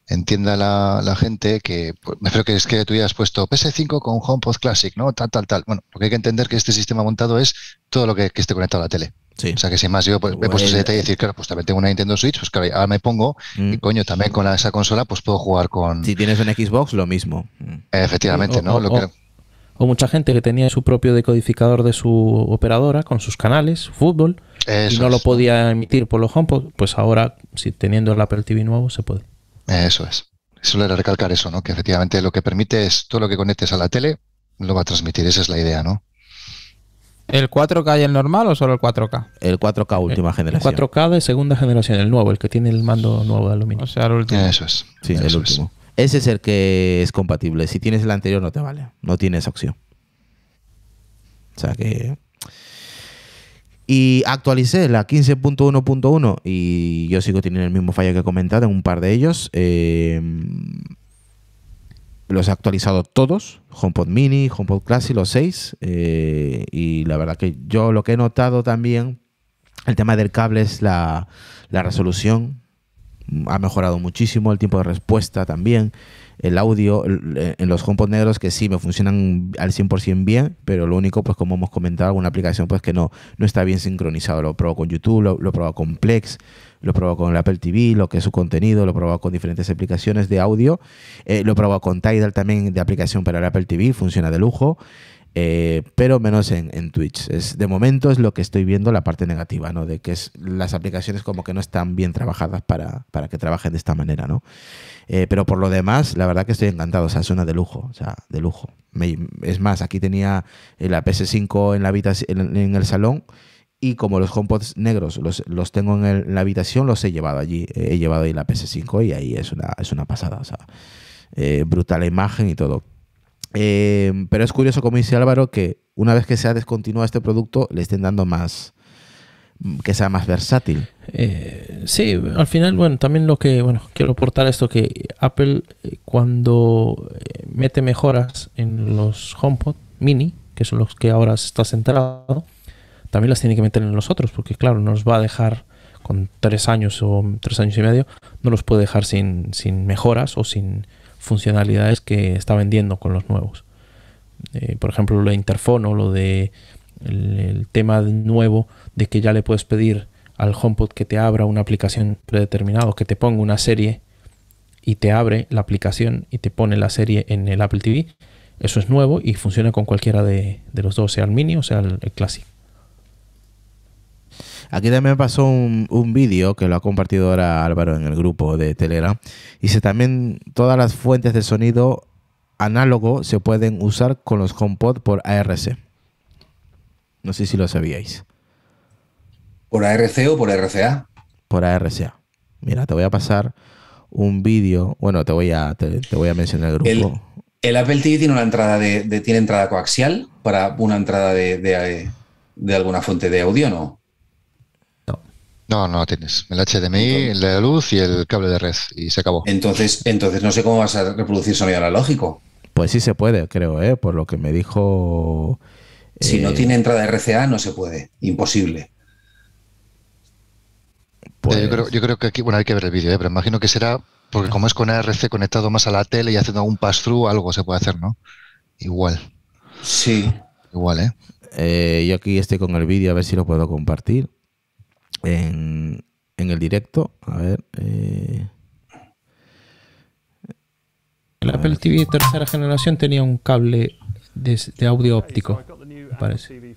entienda la, gente que, pues, me creo que es que tú ya has puesto PS5 con HomePod Classic, ¿no? Tal, tal, tal. Bueno, porque hay que entender que este sistema montado es todo lo que, esté conectado a la tele. Sí. O sea que sin más, yo pues, me he puesto ese pues detalle y decir, claro, pues también tengo una Nintendo Switch, pues claro, ahora me pongo y mm. coño, también con esa consola pues puedo jugar con... Si tienes un Xbox, lo mismo. Mm. Efectivamente, ¿no? lo o mucha gente que tenía su propio decodificador de su operadora con sus canales, fútbol, y no lo podía emitir por los HomePod, pues ahora, si teniendo el Apple TV nuevo, se puede. Eso es. era recalcar eso, ¿no? Que efectivamente lo que permite es todo lo que conectes a la tele lo va a transmitir. Esa es la idea, ¿no? ¿El 4K y el normal o solo el 4K? El 4K última generación. El 4K de segunda generación, el nuevo, el que tiene el mando nuevo de aluminio. O sea, el último. Eso es. Sí, el último. Ese es el que es compatible. Si tienes el anterior no te vale. No tienes opción. O sea que... Y actualicé la 15.1.1 y yo sigo teniendo el mismo fallo que he comentado en un par de ellos. Eh, los he actualizado todos, HomePod Mini, HomePod Classic, los seis. Eh, y la verdad que yo lo que he notado también, el tema del cable es la resolución ha mejorado muchísimo, el tiempo de respuesta también, el audio eh, en los compos negros que sí me funcionan al 100% bien, pero lo único, pues como hemos comentado, una aplicación pues que no, no está bien sincronizado. Lo he probado con YouTube, lo, he probado con Plex, lo he probado con el Apple TV, lo que es su contenido, lo he probado con diferentes aplicaciones de audio, eh, lo probado con Tidal también de aplicación para el Apple TV, funciona de lujo. Eh, pero menos en, Twitch. Es, de momento es lo que estoy viendo la parte negativa, ¿no? De que es, las aplicaciones como que no están bien trabajadas para, que trabajen de esta manera, ¿no? Eh, pero por lo demás, la verdad que estoy encantado. O sea, suena de lujo, o sea, de lujo. es más, aquí tenía la PS5 en, la habitación en el salón y como los HomePods negros los, los tengo en, la habitación, los he llevado allí. Eh, he llevado ahí la PS5 y ahí es una, es una pasada. O sea, brutal la imagen y todo. Em, pero es curioso, como dice Álvaro, que una vez que se ha descontinuado este producto, le estén dando más, mm, que sea más versátil. Eh, sí, al final, bueno, también lo que, bueno, quiero aportar esto que Apple eh, cuando eh, mete mejoras en los HomePod mini, que son los que ahora está centrado, también las tiene que meter en los otros, porque claro, no va a dejar con tres años o tres años y medio, no los puede dejar sin, sin mejoras o sin, funcionalidades que está vendiendo con los nuevos. Eh, por ejemplo, lo de interfono, lo de el, tema nuevo de que ya le puedes pedir al HomePod que te abra una aplicación predeterminada, que te ponga una serie y te abre la aplicación y te pone la serie en el Apple TV. Eso es nuevo y funciona con cualquiera de, los dos, sea el mini o sea el, el Aquí también pasó un, vídeo que lo ha compartido ahora Álvaro en el grupo de Telera. Dice también todas las fuentes de sonido análogo se pueden usar con los HomePod por ARC. No sé si lo sabíais. ¿Por ARC o por RCA? Por ARCA. Mira, te voy a pasar un vídeo. Bueno, te voy a, te, voy a mencionar el grupo. El, Apple TV tiene una entrada de, tiene entrada coaxial para una entrada de, de alguna fuente de audio, ¿no? No, no la tienes. El HDMI, el de la luz y el cable de red. Y se acabó. Entonces, entonces no sé cómo vas a reproducir sonido analógico. Pues sí se puede, creo, ¿eh? por lo que me dijo. Si no eh, tiene entrada RCA, no se puede. Imposible. Pues eh, yo, creo, que aquí, bueno, hay que ver el vídeo, ¿eh? pero imagino que será, porque como es con ARC conectado más a la tele y haciendo algún pass-through, algo se puede hacer, ¿no? Igual. Sí. Igual, ¿eh? eh yo aquí estoy con el vídeo, a ver si lo puedo compartir en, el directo. A ver. Eh, el Apple TV tercera generación tenía un cable de, audio óptico, A eh,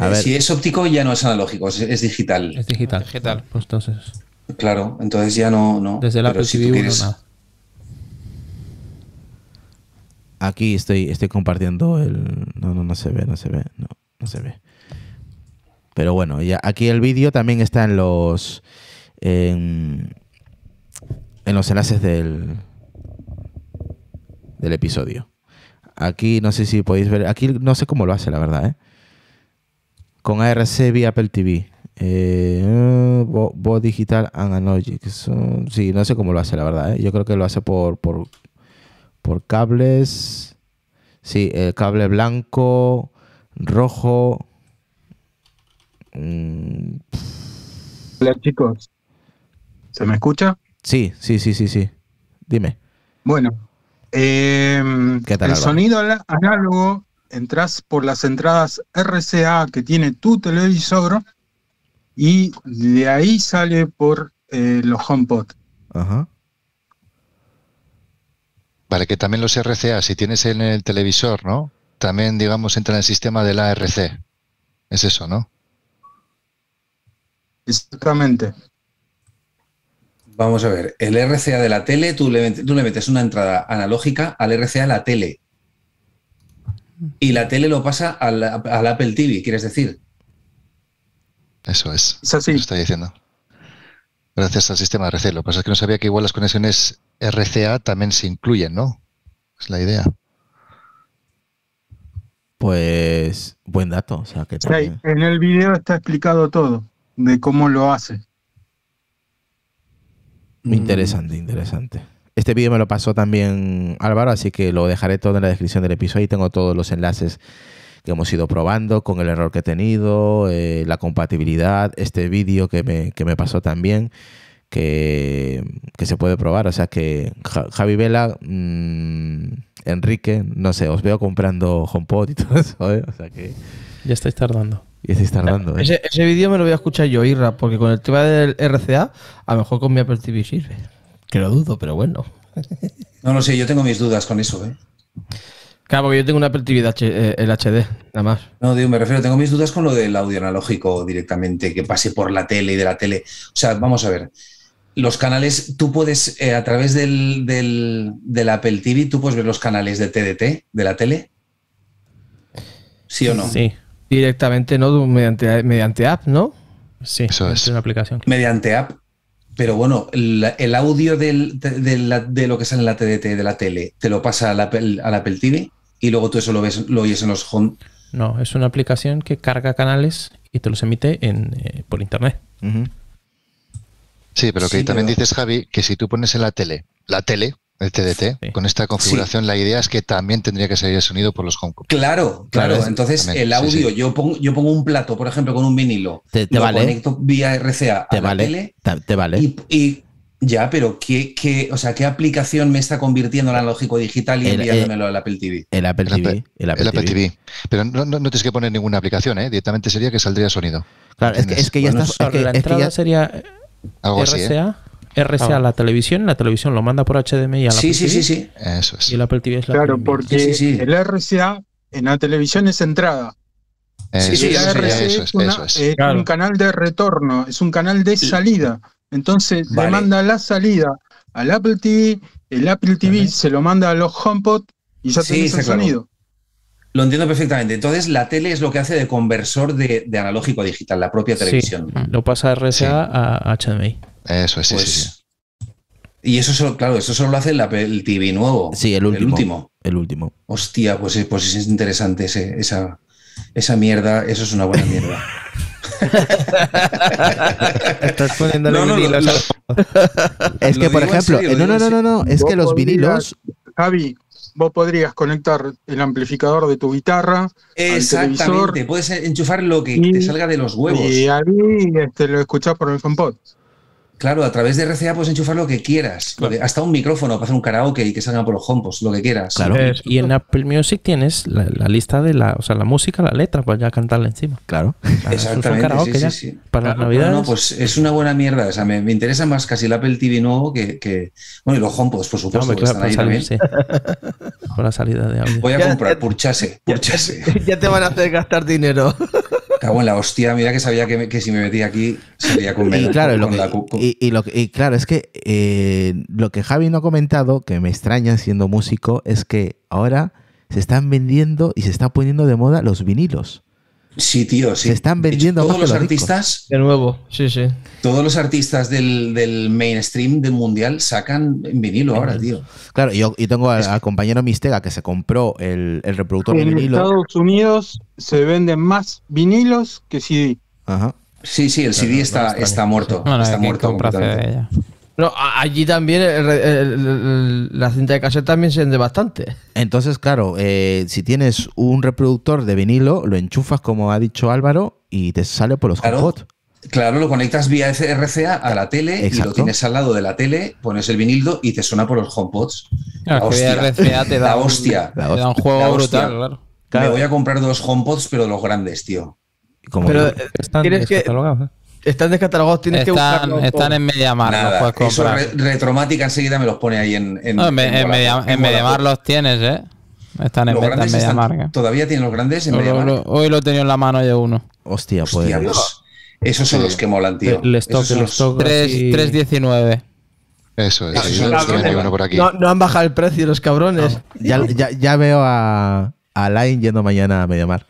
ver. Si es óptico ya no es analógico, es, digital. Es digital. Pues entonces. Claro, entonces ya no. no. Desde el Apple TV Aquí estoy, estoy compartiendo el. No, no, no se ve, no se ve. no se ve. Pero bueno, ya aquí el vídeo también está en los. En, los enlaces del, del episodio. Aquí no sé si podéis ver. Aquí no sé cómo lo hace, la verdad, ¿eh? Con ARC vía Apple TV. Eh, Voz Digital and sí, no sé cómo lo hace, la verdad. ¿eh? Yo creo que lo hace por, por, por cables. Sí, el eh, cable blanco, rojo, Mm. Hola chicos, ¿se me escucha? Sí, sí, sí, sí, sí. Dime. Bueno, em, el sonido análogo entras por las entradas RCA que tiene tu televisor y de ahí sale por eh, los HomePod. Ajá. Vale, que también los RCA, si tienes en el televisor, ¿no? También, digamos, entra en el sistema del ARC. Es eso, ¿no? Exactamente. Vamos a ver, el RCA de la tele, tú le, metes una entrada analógica al RCA de la tele. Y la tele lo pasa al, Apple TV, quieres decir. Eso es. Eso estoy diciendo. Gracias al sistema RCA. Lo que pasa es que no sabía que igual las conexiones RCA también se incluyen, ¿no? Es la idea. Pues buen dato. O sea, que en el video está explicado todo de cómo lo hace. Mm. Interesante, interesante. Este vídeo me lo pasó también Álvaro, así que lo dejaré todo en la descripción del episodio. Ahí tengo todos los enlaces que hemos ido probando, con el error que he tenido, eh, la compatibilidad, este vídeo que me, que me, pasó también, que, que, se puede probar. O sea que Javi Vela, mm, Enrique, no sé, os veo comprando HomePod y todo eso. ¿eh? O sea que... Ya estáis tardando. Y ¿eh? Ese, vídeo me lo voy a escuchar yo, Irra, porque con el tema del RCA, a lo mejor con mi Apple TV sirve. Que lo dudo, pero bueno. No lo sé, yo tengo mis dudas con eso, ¿eh? Claro, porque yo tengo una Apple TV eh, el HD, nada más. No, digo, me refiero, tengo mis dudas con lo del audio analógico directamente, que pase por la tele y de la tele. O sea, vamos a ver. Los canales, tú puedes, eh, a través del, del, del, Apple TV, tú puedes ver los canales de TDT, de la tele. ¿Sí o no? Sí. Directamente, ¿no? Mediante, mediante app, ¿no? Sí, Eso es. una aplicación. Mediante app. Pero bueno, el audio de, lo que sale en la TDT de la tele te lo pasa al Apple, al Apple TV y luego tú eso lo ves, lo oyes en los home. No, es una aplicación que carga canales y te los emite en, eh, por internet. Sí, pero que también dices, Javi, que si tú pones en la tele, la tele, el TDT, con esta configuración, la idea es que también tendría que salir el sonido por los homepod. Claro, claro. Entonces, el audio, Yo, pongo, yo pongo un plato, por ejemplo, con un vinilo, te, vale. conecto vía RCA a vale. la tele. Te, vale. Y, ya, pero ¿qué, o sea, ¿qué aplicación me está convirtiendo en analógico digital y enviándomelo eh, al Apple TV? El Apple TV. El Apple, TV. Pero no, tienes que poner ninguna aplicación, ¿eh? directamente sería que saldría sonido. Claro, es que, ya estás. Es que, la entrada sería. ¿eh? RCA. RCA ah, a la televisión, la televisión lo manda por HDMI a la sí, sí, Sí, sí, Eso es. Y el Apple TV es la Claro, porque el RCA en la televisión es entrada. Sí, sí, es, un canal de retorno, es un canal de salida. Entonces le manda la salida al Apple TV, el Apple TV se lo manda a los HomePod y ya tienes el sonido. Lo entiendo perfectamente. Entonces, la tele es lo que hace de conversor de, de analógico a digital, la propia televisión. lo pasa de RCA a HDMI. Eso es, pues, Y eso solo, claro, eso solo lo hace el TV nuevo. Sí, el último. El último. Hostia, pues, eh, pues es interesante esa, esa mierda, eso es una buena mierda. Estás poniendo es que, por ejemplo, no, no, no, no, no, es que los vinilos. Javi, vos podrías conectar el amplificador de tu guitarra. Exactamente, puedes enchufar lo que te salga de los huevos. Y ahí te este, lo escuchas por el fanpod Claro, a través de RCA puedes enchufar lo que quieras, hasta un micrófono para hacer un karaoke y que salgan por los HomePods, lo que quieras. Claro. Eh, y en Apple Music tienes la, lista de la, o sea, la música, la letra, para ya cantarla encima. Claro. Exactamente. Es sí, sí, sí. Para No, no, pues es una buena mierda. O sea, me, interesa más casi el Apple TV nuevo que, bueno, y los HomePods, por supuesto. No, claro, están ahí salir, Con la salida de Voy a comprar, purchase, purchase. ya te van a hacer gastar dinero. Cago la hostia, mira que sabía que, si me metía aquí se con Y claro, lo y, y, claro es que eh, lo que Javi no ha comentado, que me extraña siendo músico, es que ahora se están vendiendo y se están poniendo de moda los vinilos. Sí, tío, sí. están vendiendo todos los, artistas. De nuevo, sí, sí. Todos los artistas del, mainstream del mundial sacan vinilo ahora, tío. Claro, yo, tengo al, compañero Mistega que se compró el, reproductor vinilo. En Estados Unidos se venden más vinilos que CD. Ajá. Sí, sí, el CD está, está, muerto. está muerto. completamente. No, allí también la cinta de cassette también se vende bastante. Entonces, claro, eh, si tienes un reproductor de vinilo, lo enchufas, como ha dicho Álvaro, y te sale por los home Claro, lo conectas vía RCA a la tele y lo tienes al lado de la tele, pones el vinilo y te suena por los HomePods. Claro, RCA te da la hostia. te da un juego brutal, claro. Me voy a comprar dos HomePods, pero los grandes, tío. pero, eh, tienes que están descatalogados, tienes están, que buscarlos. Están en Media Mar, Eso, Retromática enseguida me los pone ahí en. En, no, en, en Mediamar los tienes, ¿eh? Están en Media Mar ¿eh? Todavía tienen los grandes en hoy lo he tenido en la mano yo uno. Hostia, pues. Hostia, pues, esos son los que molan, tío. Les toque, los... 319. Eso es. No, han bajado el precio los cabrones. Ya, veo a, a Line yendo mañana a Media Mar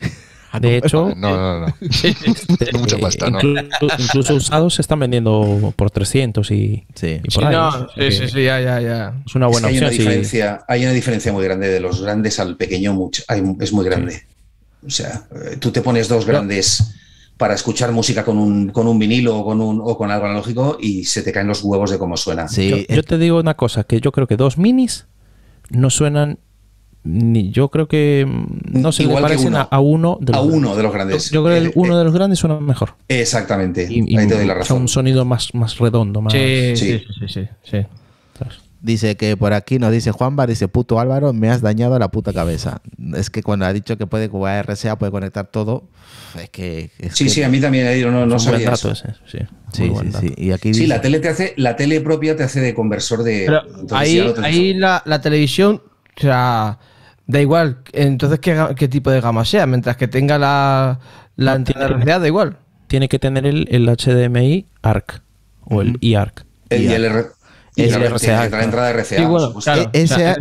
Ah, de hecho, no. Incluso usados se están vendiendo por 300 y, por ahí. sí, sí, ya, ya, ya. Es una buena opción. Hay una, diferencia, muy grande de los grandes al pequeño, es muy grande. O sea, eh, tú te pones dos grandes para escuchar música con un, vinilo o con, un, o con algo analógico y se te caen los huevos de cómo suena. Sí. yo te digo una cosa, que yo creo que dos minis no suenan ni, yo creo que mm, no se Igual parecen a uno de los, a uno de los grandes. Yo, creo que eh, uno eh, de los grandes suena mejor. Exactamente. Y, Ahí te doy la razón. un sonido más, más redondo, más. Sí, sí, sí, sí. dice que por aquí nos dice Juanva, dice puto Álvaro, me has dañado la puta cabeza. Es que cuando ha dicho que puede jugar RCA, puede conectar todo, es que. sí, sí, a mí también no, no sabía. Eso. sí. Sí, sí, sí, Y aquí sí, la tele te hace, la tele propia te hace de conversor de. ahí, ahí la, la televisión, o sea, Da igual, entonces ¿qué, tipo de gama sea, mientras que tenga la, la antena da igual. Tiene que tener el, HDMI ARC o el IARC. El el la entrada RCA.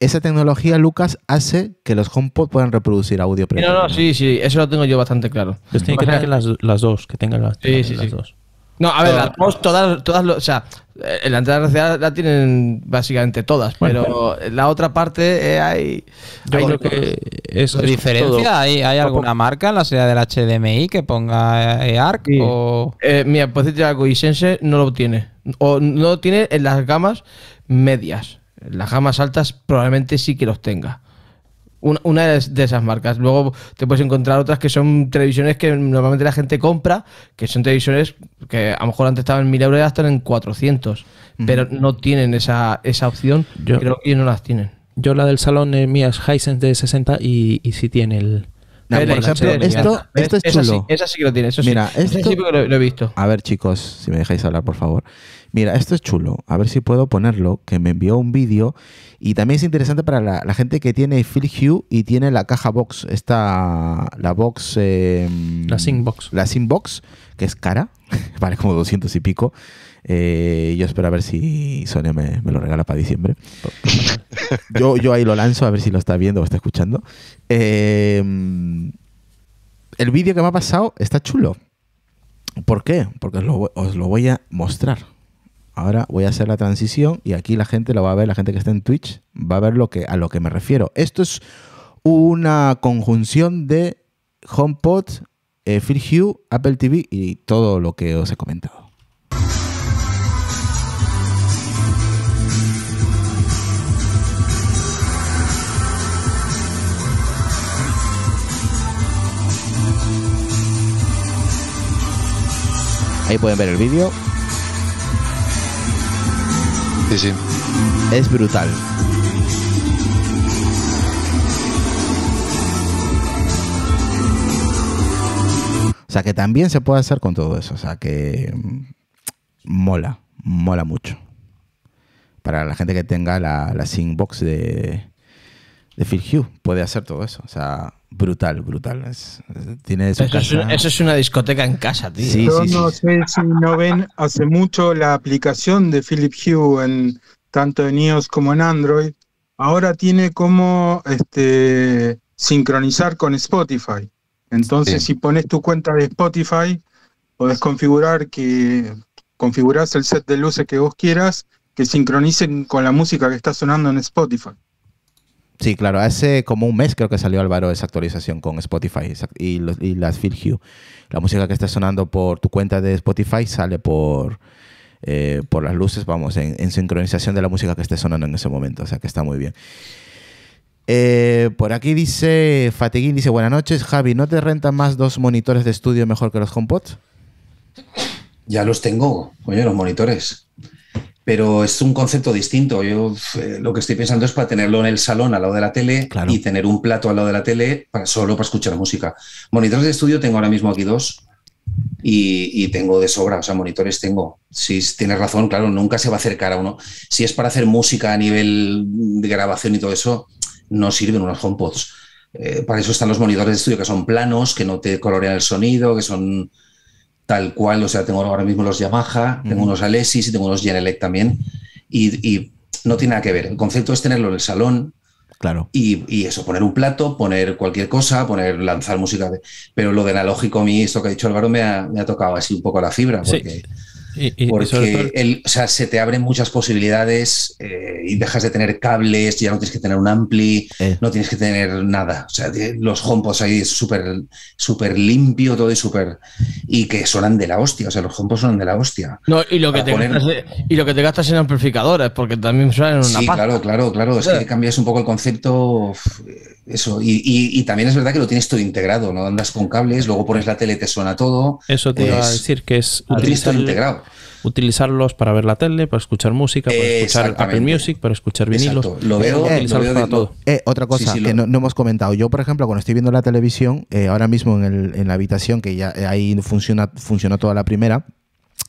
Esa tecnología, Lucas, hace que los HomePod puedan reproducir audio. No, no, sí, sí, eso lo tengo yo bastante claro. Pues tiene que tener las, las, dos, que tengan las, sí, sí, sí. dos. No, a ver, la todas, todas, o sea, eh, la entrada la tienen básicamente todas, pero la otra parte hay, hay que es, diferencia. ¿Hay, ¿Hay, alguna marca en la serie del HDMI que ponga EARC? Eh, o... Eh, mira, pues decirte no lo tiene, o no lo tiene en las gamas medias. En las gamas altas probablemente sí que los tenga. Una de esas marcas. Luego te puedes encontrar otras que son televisiones que normalmente la gente compra, que son televisiones que a lo mejor antes estaban en 1000 euros y ahora están en 400, mm. pero no tienen esa, esa opción. Yo, creo que no las tienen. Yo la del salón eh, mía es Hisense de 60 y, y sí tiene el, esto, es, esa sí, que lo tiene, eso Mira, Esto, lo, he visto. A ver, chicos, si me dejáis hablar, por favor. Mira, esto es chulo. A ver si puedo ponerlo, que me envió un vídeo. Y también es interesante para la, gente que tiene Phil Hue y tiene la caja box. Esta, la box... Em, la Sync Box. La Sync Box, que es cara, vale como 200 y pico. Eh, yo espero a ver si Sonia me, lo regala para diciembre. yo, ahí lo lanzo a ver si lo está viendo o está escuchando. Eh, el vídeo que me ha pasado está chulo. ¿Por qué? Porque os lo, voy a mostrar. Ahora voy a hacer la transición y aquí la gente lo va a ver, la gente que está en Twitch va a ver a lo que me refiero. Esto es una conjunción de HomePod, eh, Hue, Apple TV y todo lo que os he comentado. Ahí pueden ver el vídeo. Sí, sí. Es brutal. O sea que también se puede hacer con todo eso. O sea que mm, mola, mola mucho. Para la gente que tenga la, la Sync Box de, de Phil Hugh, puede hacer todo eso. O sea, brutal, brutal. eso, Es una, discoteca en casa, tío. Yo no sé si no ven hace mucho la aplicación de Philip Hue en tanto en iOS como en Android. Ahora tiene como este, sincronizar con Spotify. Entonces, si pones tu cuenta de Spotify, podés configurar que configurás el set de luces que vos quieras que sincronicen con la música que está sonando en Spotify. Sí, claro, hace como un mes creo que salió Álvaro esa actualización con Spotify y, la y Hue. La música que está sonando por tu cuenta de Spotify sale por, eh, por las luces, vamos, en, sincronización de la música que esté sonando en ese momento, o sea que está muy bien. Eh, por aquí dice Fatiguín, dice buenas noches, Javi, ¿no te rentan más dos monitores de estudio mejor que los HomePods? Ya los tengo, oye, los monitores pero es un concepto distinto. Yo eh, lo que estoy pensando es para tenerlo en el salón al lado de la tele y tener un plato al lado de la tele para, solo para escuchar música. Monitores de estudio tengo ahora mismo aquí dos y, tengo de sobra, o sea, monitores tengo. Si tienes razón, claro, nunca se va a acercar a uno. Si es para hacer música a nivel de grabación y todo eso, no sirven unos home pods. Eh, para eso están los monitores de estudio, que son planos, que no te colorean el sonido, que son tal cual, o sea, tengo ahora mismo los Yamaha, tengo unos Alesis y tengo unos Genelec también, y, no tiene nada que ver. El concepto es tenerlo en el salón. Claro. Y, eso, poner un plato, poner cualquier cosa, poner lanzar música. Pero lo de analógico a mí, esto que ha dicho Álvaro, me ha, me ha tocado así un poco la fibra porque se te abren muchas posibilidades eh, y dejas de tener cables, ya no tienes que tener un ampli, no tienes que tener nada. O sea, los hompos ahí es súper súper limpio todo y súper... Y que suenan de la hostia, o sea, los hompos suenan de la hostia. y lo, que te, gastas, y lo que te gastas en amplificadores, porque también suenan una Sí, claro, claro, claro. Es que cambias un poco el concepto eso, y, y, y, también es verdad que lo tienes todo integrado, no andas con cables, luego pones la tele, te suena todo. Eso te a decir, que es utilizar, integrado. utilizarlos para ver la tele, para escuchar música, para escuchar Apple Music, para escuchar vinilos. Eh, lo veo, de, todo. Eh, otra cosa que no, hemos comentado, yo por ejemplo cuando estoy viendo la televisión, eh, ahora mismo en, el, en, la habitación, que ya ahí funciona, funcionó toda la primera,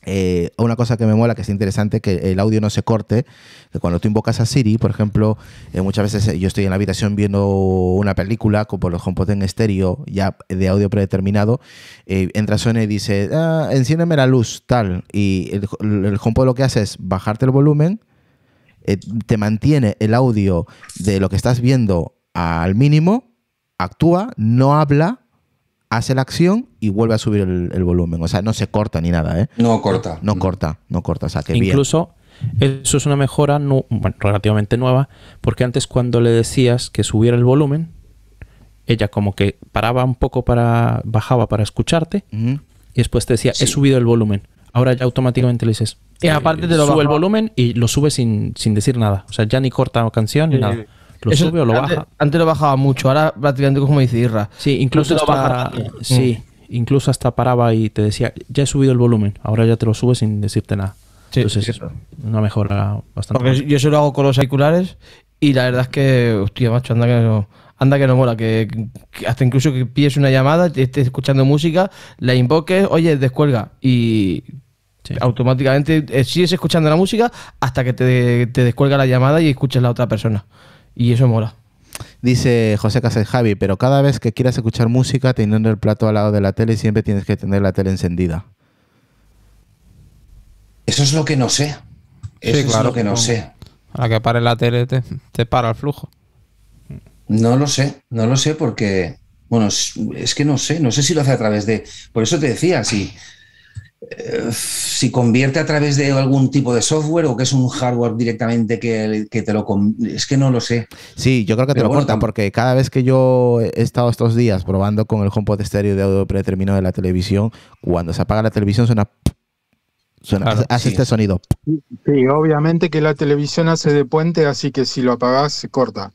eh, una cosa que me mola, que es interesante, que el audio no se corte, que cuando tú invocas a Siri, por ejemplo, eh, muchas veces eh, yo estoy en la habitación viendo una película, como los HomePod en estéreo, ya de audio predeterminado, entra Sony y dice, ah, enciéndeme la luz, tal, y el, el HomePod lo que hace es bajarte el volumen, te mantiene el audio de lo que estás viendo al mínimo, actúa, no habla, hace la acción y vuelve a subir el, volumen. O sea, no se corta ni nada, ¿eh? No corta. No, corta, no corta. O Incluso eso es una mejora relativamente nueva, porque antes cuando le decías que subiera el volumen, ella como que paraba un poco para, bajaba para escucharte, y después te decía, he subido el volumen. Ahora ya automáticamente le dices, aparte te lo sube el volumen y lo sube sin, sin decir nada. O sea, ya ni corta canción ni nada. ¿Lo sube o lo baja? Antes lo bajaba mucho, ahora prácticamente como dice Irra. Sí, incluso hasta, sí, mm. incluso hasta paraba y te decía, ya he subido el volumen, ahora ya te lo sube sin decirte nada. Entonces, es una mejora bastante. yo solo hago con los auriculares y la verdad es que, hostia, macho, anda que no, anda que no mola, que, hasta incluso que pides una llamada, estés escuchando música, la invoques, oye, descuelga y automáticamente eh, sigues escuchando la música hasta que te, te, descuelga la llamada y escuchas la otra persona. Y eso mola. Dice José Casas Javi, pero cada vez que quieras escuchar música teniendo el plato al lado de la tele, siempre tienes que tener la tele encendida. Eso es lo que no sé. Eso es lo que no sé. Para que pare la tele te, te, para el flujo. No lo sé, no lo sé porque, bueno, es, es, que no sé, no sé si lo hace a través de... Por eso te decía, si, eh, si convierte a través de algún tipo de software o que es un hardware directamente que, te lo... Es que no lo sé. Sí, yo creo que te lo porque cada vez que yo he estado estos días probando con el HomePod estéreo de audio predeterminado de la televisión, cuando se apaga la televisión suena... hace este sonido. Sí, obviamente que la televisión hace de puente, así que si lo apagas se corta.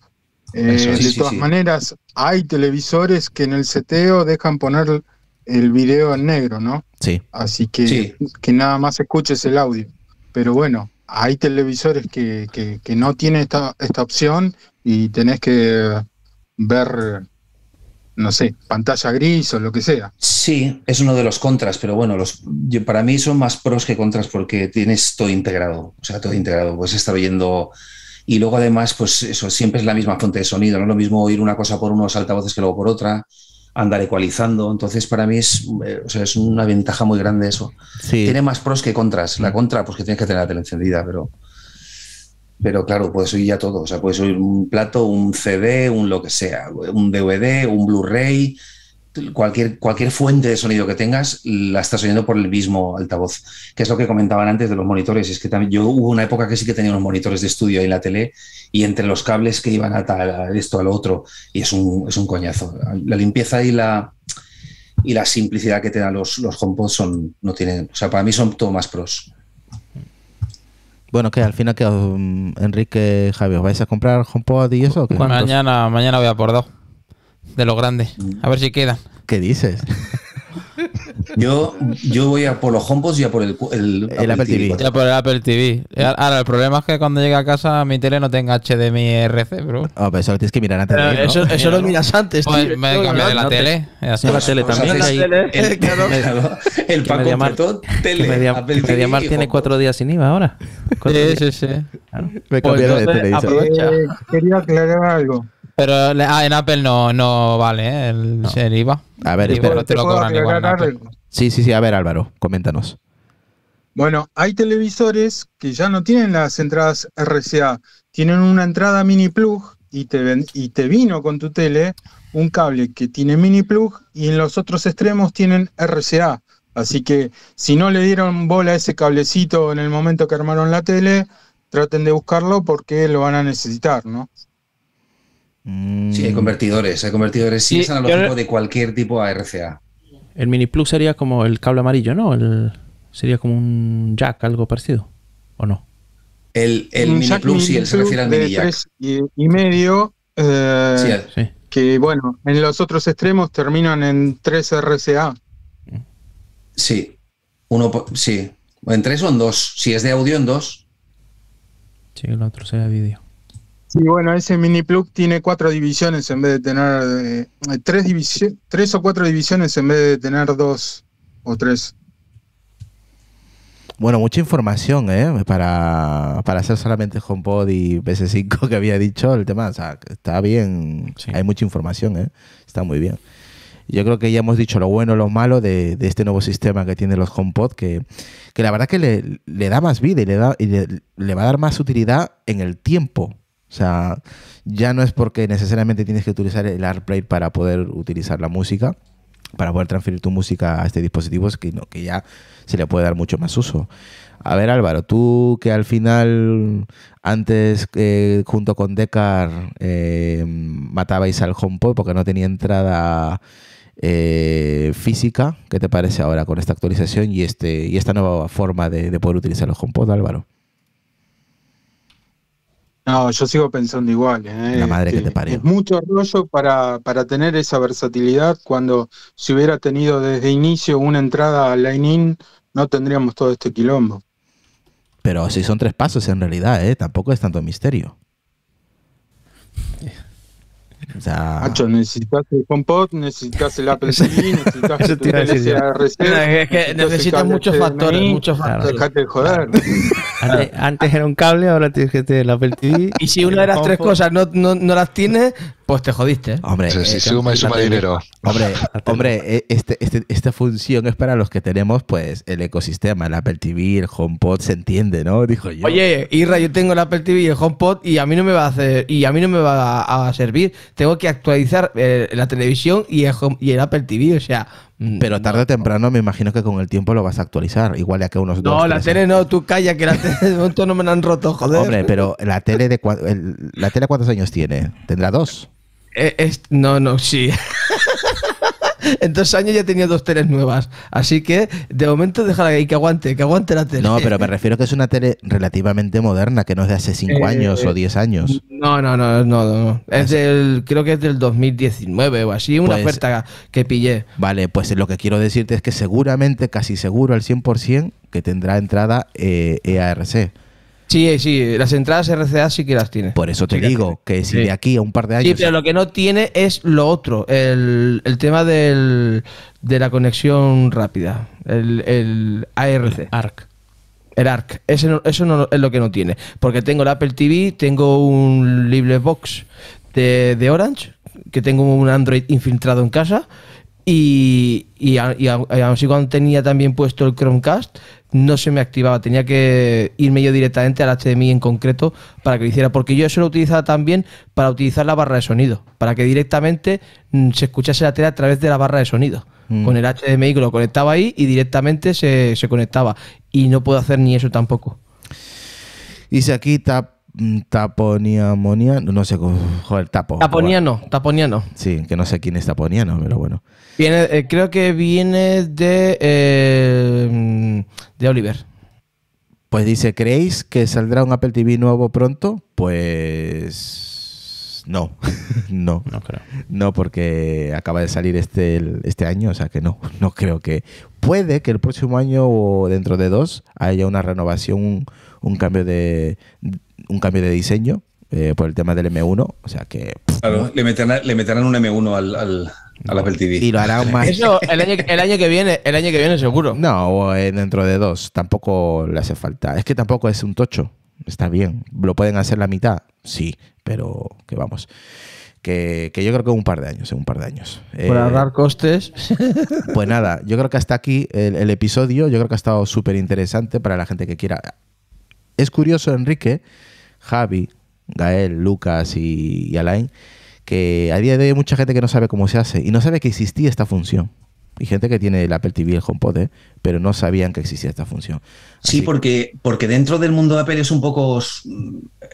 Eh, de todas maneras, hay televisores que en el seteo dejan poner el video en negro, ¿no? Sí. Así que, que nada más escuches el audio. Pero bueno, hay televisores que, que, no tienen esta, opción y tenés que ver, no sé, pantalla gris o lo que sea. Sí, es uno de los contras, pero bueno, los, para mí son más pros que contras porque tienes todo integrado, o sea, todo integrado, pues está oyendo... Y luego además, pues eso, siempre es la misma fuente de sonido, no es lo mismo oír una cosa por unos altavoces que luego por otra andar ecualizando. Entonces, para mí es, eh, es una ventaja muy grande eso. Tiene más pros que contras. La mm. contra, pues que tienes que tener la tele encendida, pero, pero claro, puedes oír ya todo. O sea, puedes oír un plato, un CD, un lo que sea, un DVD, un Blu-ray, cualquier, cualquier fuente de sonido que tengas la estás oyendo por el mismo altavoz, que es lo que comentaban antes de los monitores. Es que también yo hubo una época que sí que tenía unos monitores de estudio en la tele y entre los cables que iban a tal, esto, al otro, y es un, coñazo. La limpieza y la, y la simplicidad que te dan los, los HomePods son, no tienen, o sea, para mí son todo más pros. Bueno, que al final que mm, Enrique, Javier, ¿vais a comprar HomePod y eso? mañana, mañana voy a por dos de lo grande. A ver si queda. ¿Qué dices? Yo, yo voy a por los HomePods y a por el, Apple, TV. por Apple TV. Eh, ahora, el problema es que cuando llegue a casa mi tele no tenga HDMI RC, bro. Ah, pero eso lo tienes que mirar antes. De Eso, lo miras antes, pues, tío. Me cambié de la tele. la tele pues también. el, Paco tele, Mediamar tiene cuatro días sin IVA ahora. Sí, sí, sí. Me cambié pues de eh, quería aclarar algo. Pero ah, en Apple no, no vale ¿eh? el, IVA. A ver, espera. lo sí, sí, sí. A ver, Álvaro, coméntanos. Bueno, hay televisores que ya no tienen las entradas RCA. Tienen una entrada mini plug y te, y te vino con tu tele un cable que tiene mini plug y en los otros extremos tienen RCA. Así que si no le dieron bola a ese cablecito en el momento que armaron la tele, traten de buscarlo porque lo van a necesitar, ¿no? Mm. Sí, hay convertidores, hay convertidores. Sí, es analógico de cualquier tipo a RCA. El Mini Plus sería como el cable amarillo, ¿no? sería como un jack, algo parecido, ¿o no? El, Mini Plug, sí, él se refiere al Mini Jack. Y, medio. Eh, sí, Que bueno, en los otros extremos terminan en 3 RCA. Sí, uno, sí. En 3 o en 2. Si es de audio, en dos. Sí, el otro sería vídeo. Sí, bueno, ese mini plug tiene cuatro divisiones en vez de tener eh, tres, tres o cuatro divisiones en vez de tener dos o tres. Bueno, mucha información ¿eh? para, para hacer solamente HomePod y pc 5 que había dicho el tema. O sea, está bien, hay mucha información, ¿eh? está muy bien. Yo creo que ya hemos dicho lo bueno, lo malo de, este nuevo sistema que tiene los HomePod, que, que la verdad que le, le, da más vida y, le, da, y le va a dar más utilidad en el tiempo o sea, ya no es porque necesariamente tienes que utilizar el AirPlay para poder utilizar la música, para poder transferir tu música a este dispositivo, es que, ya se le puede dar mucho más uso. A ver, Álvaro, tú que al final, antes eh, junto con Decar, eh, matabais al HomePod porque no tenía entrada eh, física, ¿qué te parece ahora con esta actualización y, este, y esta nueva forma de, poder utilizar los HomePod, Álvaro? No, yo sigo pensando igual. ¿eh? La madre que este, te parió. Es mucho rollo para, para tener esa versatilidad. Cuando si hubiera tenido desde inicio una entrada a line-in, no tendríamos todo este quilombo. Pero si son tres pasos en realidad, ¿eh? tampoco es tanto misterio. Hacho, necesitas el compot, necesitas el Apple TV, necesitas el Es necesitas muchos factores, muchos factores. Dejate de joder. Ah. Antes, era un cable, ahora tienes que tener la Apple TV. Y si una de las tres cosas no, no, las tienes, pues te jodiste. ¿eh? Hombre, si eh, suma y suma dinero. Hombre, hombre eh, este, este, esta función es para los que tenemos pues el ecosistema, el Apple TV, el HomePod, se entiende, ¿no? Dijo yo. Oye, Irra, yo tengo el Apple TV y el HomePod y a mí no me va a hacer y a mí no me va a, servir. Tengo que actualizar la televisión y y el Apple TV, o sea, Mm, pero tarde o temprano me imagino que con el tiempo lo vas a actualizar, igual ya que unos No, la tele no, tú calla, que la tele de no me la han roto, joder. Hombre, pero la tele de la tele cuántos años tiene? ¿Tendrá dos? Eh, es, no, no, sí. en dos años ya tenía dos teles nuevas. Así que, de momento, déjala ahí, que aguante, que aguante la tele. No, pero me refiero que es una tele relativamente moderna, que no es de hace cinco eh, años o diez años. No, no, no, no, no. Es del, creo que es del 2019 o así, una oferta que pillé. Vale, pues lo que quiero decirte es que seguramente, casi seguro al 100%, que tendrá entrada EARC. Eh, e Sí, sí, las entradas RCA sí que las tiene. Por eso te digo que si de aquí a un par de años. Sí, pero lo que no tiene es lo otro, el, tema del, de la conexión rápida, el, ARC. El ARC. El ARC, Ese eso no es lo que no tiene. Porque tengo el Apple TV, tengo un LibreBox de, de Orange, que tengo un Android infiltrado en casa y, y, cuando tenía también puesto el Chromecast, no se me activaba. Tenía que irme yo directamente al HDMI en concreto para que lo hiciera. Porque yo eso lo utilizaba también para utilizar la barra de sonido. Para que directamente mm, se escuchase la tele a través de la barra de sonido. Mm. Con el HDMI que lo conectaba ahí y directamente se, conectaba. Y no puedo hacer ni eso tampoco. Dice aquí tap mm, Taponiamonia, no sé joder, tapo. Taponiano, taponiano. Sí, que no sé quién es taponiano, pero bueno. Eh, creo que viene de, eh, de Oliver. Pues dice, ¿creéis que saldrá un Apple TV nuevo pronto? Pues no, no, no creo. No, porque acaba de salir este, este año, o sea que no, no creo que... Puede que el próximo año o dentro de dos haya una renovación, un, cambio, de, un cambio de diseño eh, por el tema del M1, o sea que... claro, le, meterán, le meterán un M1 al a la Y lo más. el año, que viene, el año que viene seguro. No, eh, dentro de dos. Tampoco le hace falta. Es que tampoco es un tocho. Está bien. ¿Lo pueden hacer la mitad? Sí, pero que vamos. Que, que yo creo que un par de años, eh, un par de años. Eh, Por costes. Pues nada, yo creo que hasta aquí el, episodio, yo creo que ha estado súper interesante para la gente que quiera. Es curioso, Enrique, Javi, Gael, Lucas y Alain, que a día de hoy hay mucha gente que no sabe cómo se hace y no sabe que existía esta función. Y gente que tiene el Apple TV, el HomePod, ¿eh? pero no sabían que existía esta función. sí, porque, porque dentro del mundo de Apple es un poco...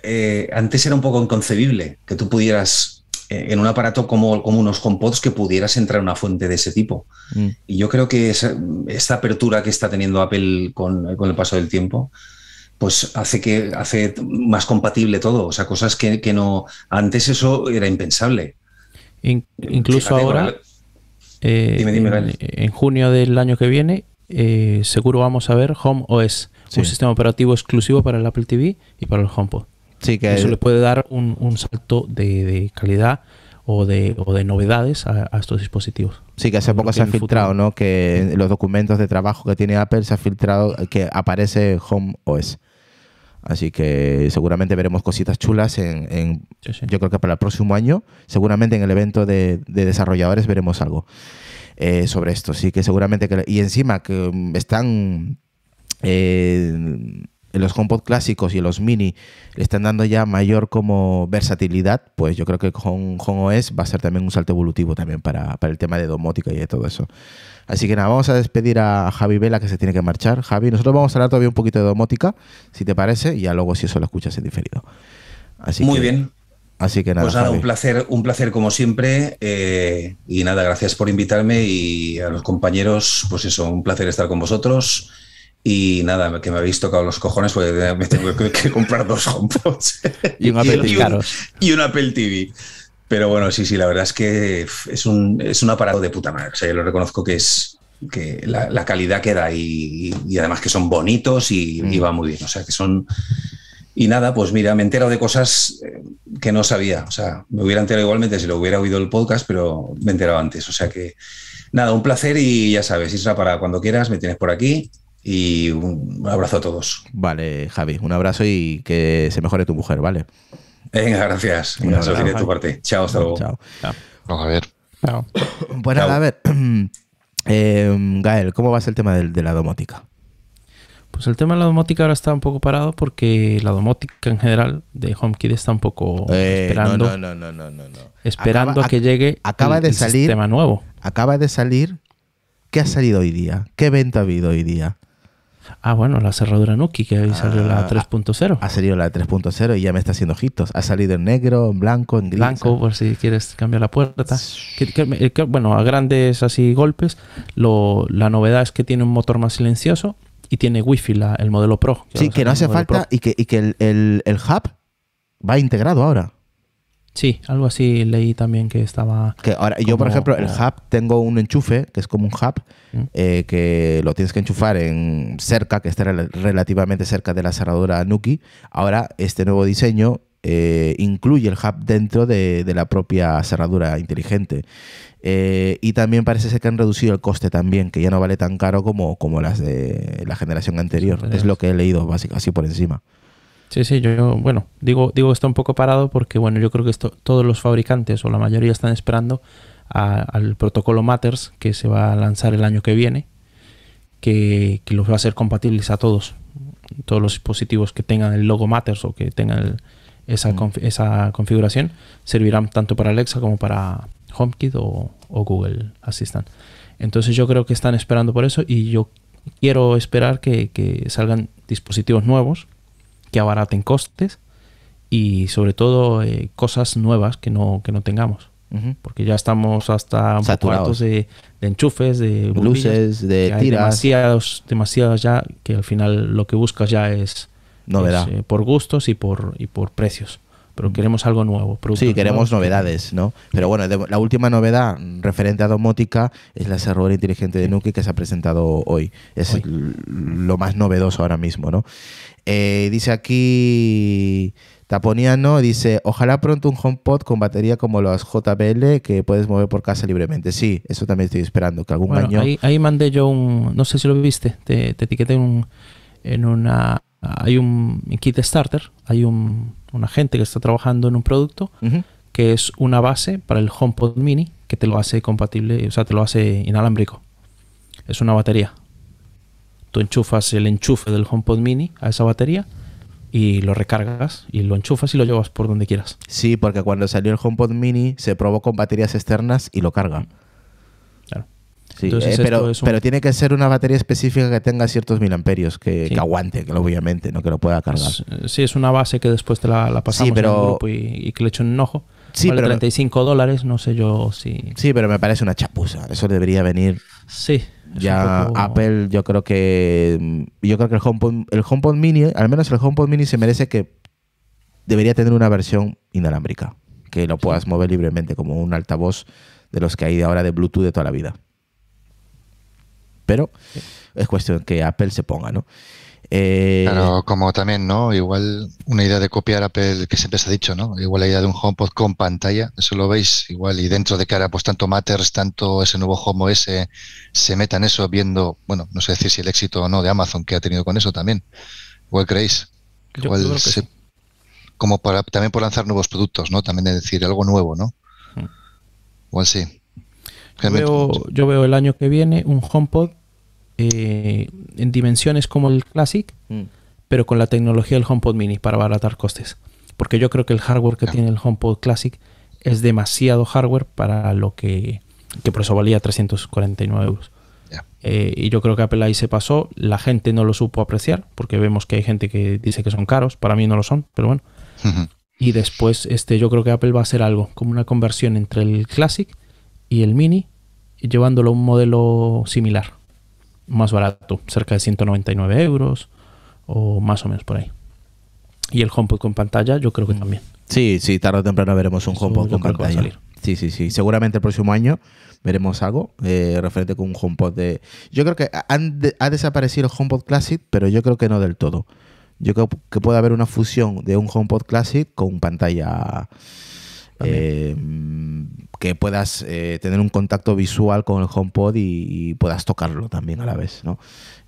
Eh, antes era un poco inconcebible que tú pudieras eh, en un aparato como, como unos HomePods que pudieras entrar una fuente de ese tipo. Mm. Y yo creo que esta apertura que está teniendo Apple con, con, el paso del tiempo pues hace que hace más compatible todo. O sea, cosas que, no. Antes eso era impensable. incluso ahora, eh, en, junio del año que viene, eh, seguro vamos a ver Home OS, un sistema operativo exclusivo para el Apple TV y para el HomePod. Sí, que eso le puede dar un, salto de, calidad o de, novedades a, estos dispositivos. Sí, que hace poco se ha filtrado, ¿no? Que los documentos de trabajo que tiene Apple se ha filtrado que aparece Home OS. Así que seguramente veremos cositas chulas en, yo creo que para el próximo año, seguramente en el evento de, desarrolladores veremos algo eh, sobre esto. Así que seguramente y encima que mm, están eh, en los HomePod clásicos y los mini le están dando ya mayor como versatilidad, pues yo creo que con HomeOS va a ser también un salto evolutivo también para, el tema de domótica y de todo eso. Así que nada, vamos a despedir a Javi Vela que se tiene que marchar. Javi, nosotros vamos a hablar todavía un poquito de domótica, si te parece, y ya luego si eso lo escuchas en diferido. Muy bien. Así que nada. Pues nada, un placer, un placer como siempre. Eh, y nada, gracias por invitarme y a los compañeros, pues eso, un placer estar con vosotros y nada, que me habéis tocado los cojones porque me tengo que, comprar dos HomePods. y un Apple TV. Pero bueno, sí, sí, la verdad es que es un, es un aparato de puta madre. O sea, yo lo reconozco que es que la, calidad que da y, además que son bonitos mm. y, va muy bien. O sea, que son... Y nada, pues mira, me he enterado de cosas eh, que no sabía. O sea, me hubiera enterado igualmente si lo hubiera oído el podcast, pero me he enterado antes. O sea que nada, un placer y ya sabes, Isra, para cuando quieras, me tienes por aquí. Y un abrazo a todos. Vale, Javi, un abrazo y que se mejore tu mujer, ¿vale? Venga, gracias. Un abrazo de tu parte. Chao, hasta luego. Chao. Vamos a ver. Bueno, pues a ver. Em, Gael, ¿cómo va el tema de, la domótica? Pues el tema de la domótica ahora está un poco parado porque la domótica en general de HomeKit está un poco eh, esperando. No, no, no, no, no, Esperando que llegue acaba de salir, nuevo. Acaba de salir. ¿Qué ha salido hoy día? ¿Qué venta ha habido hoy día? Ah, bueno, la cerradura Nuki, que ahí salió la 3.0. Ah, ah, ha salido la 3.0 y ya me está haciendo ojitos. Ha salido en negro, en blanco, en gris. Blanco, por si quieres cambiar la puerta. Eh, bueno, a grandes así golpes, lo, la novedad es que tiene un motor más silencioso y tiene wifi la, el modelo Pro. Sí, que no hace falta y que, y el, el hub va integrado ahora. Sí, algo así leí también que estaba. ahora, yo, por ejemplo, el hub tengo un enchufe, que es como un hub, mm. eh, que lo tienes que enchufar en cerca, que está relativamente cerca de la cerradura Nuki. Ahora, este nuevo diseño eh, incluye el hub dentro de, la propia cerradura inteligente. Eh, y también parece ser que han reducido el coste también, que ya no vale tan caro como, como las de la generación anterior. Es lo que he leído, básicamente, así por encima. Sí, sí, yo, bueno, digo, digo que está un poco parado porque, bueno, yo creo que todos los fabricantes o la mayoría están esperando al protocolo Matters que se va a lanzar el año que viene, que, los va a hacer compatibles a todos, todos los dispositivos que tengan el logo Matters o que tengan esa, mm. esa configuración, servirán tanto para Alexa como para HomeKit o, Google Assistant. Entonces yo creo que están esperando por eso y yo quiero esperar que salgan dispositivos nuevos que abaraten costes y sobre todo eh, cosas nuevas que no, que no tengamos. Porque ya estamos hasta saturados de, de, enchufes, de luces, de tiras. demasiados, demasiados ya que al final lo que buscas ya es novedad eh, por gustos y por, y por precios. Pero queremos algo nuevo. Sí, queremos novedades, ¿no? Pero bueno, la última novedad referente a domótica es la cerradura inteligente de Nuki que se ha presentado hoy. Es lo más novedoso ahora mismo, ¿no? Eh, dice aquí Taponiano, dice, ojalá pronto un HomePod con batería como los JBL que puedes mover por casa libremente. Sí, eso también estoy esperando, que algún año... Ahí, mandé yo un, no sé si lo viste, te, te etiqueté un, en una... Hay un en Kit Starter, hay un, una gente que está trabajando en un producto que es una base para el HomePod Mini que te lo hace compatible, o sea, te lo hace inalámbrico. Es una batería, tú enchufas el enchufe del HomePod Mini a esa batería y lo recargas y lo enchufas y lo llevas por donde quieras. Sí, porque cuando salió el HomePod Mini se probó con baterías externas y lo carga. Claro. Eh, pero, pero, tiene que ser una batería específica que tenga ciertos mil amperios, que, aguante, que obviamente, no que lo pueda cargar. sí, es una base que después te la, la pasamos en el grupo y, que le echo un enojo. Sí, pero 35 dólares, no sé yo si... Sí, pero me parece una chapuza. Eso debería venir... Sí, ya Apple, yo creo que mm, yo creo que el HomePod, el HomePod Mini, al menos el HomePod Mini se merece que debería tener una versión inalámbrica, que lo puedas mover libremente como un altavoz de los que hay ahora de Bluetooth de toda la vida. Pero es cuestión que Apple se ponga, ¿no? Eh, pero como también, ¿no? Igual una idea de copiar Apple que siempre se ha dicho, ¿no? Igual la idea de un HomePod con pantalla, eso lo veis igual, y dentro de cara, pues tanto Matters, tanto ese nuevo Home ese, se metan eso viendo, bueno, no sé decir si el éxito o no de Amazon que ha tenido con eso también. Igual creéis. Como para, también por lanzar nuevos productos, ¿no? También decir algo nuevo, ¿no? Hmm. Igual sí. Yo veo, yo veo el año que viene un HomePod eh, en dimensiones como el Classic, mm. pero con la tecnología del HomePod Mini para abaratar costes. Porque yo creo que el hardware que tiene el HomePod Classic es demasiado hardware para lo que, que por eso valía 349 euros. Eh, y yo creo que Apple ahí se pasó, la gente no lo supo apreciar, porque vemos que hay gente que dice que son caros, para mí no lo son, pero bueno. Y después, este, yo creo que Apple va a hacer algo, como una conversión entre el Classic y el Mini, llevándolo a un modelo similar más barato, cerca de 199 euros o más o menos por ahí. Y el HomePod con pantalla, yo creo que mm. también. Sí, sí, tarde o temprano veremos un HomePod con pantalla. Sí, sí, sí. Seguramente el próximo año veremos algo eh, referente con un HomePod de. Yo creo que ha desaparecido el HomePod Classic, pero yo creo que no del todo. Yo creo que puede haber una fusión de un HomePod Classic con pantalla eh, que puedas eh, tener un contacto visual con el HomePod y, puedas tocarlo también a la vez, ¿no?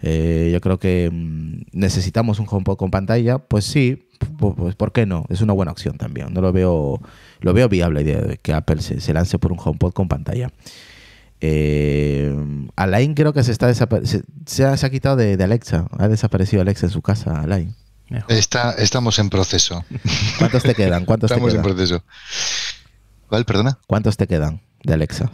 Eh, yo creo que mm, necesitamos un HomePod con pantalla, pues sí, pues ¿por qué no? Es una buena opción también. No lo veo, lo veo viable la idea de que Apple se, lance por un HomePod con pantalla. Alain creo que se está se, ha, quitado de Alexa. Ha desaparecido Alexa en su casa, Alain. Está, estamos en proceso. ¿Cuántos te quedan? ¿Cuántos estamos te quedan? en proceso. ¿Cuál, perdona? ¿Cuántos te quedan de Alexa?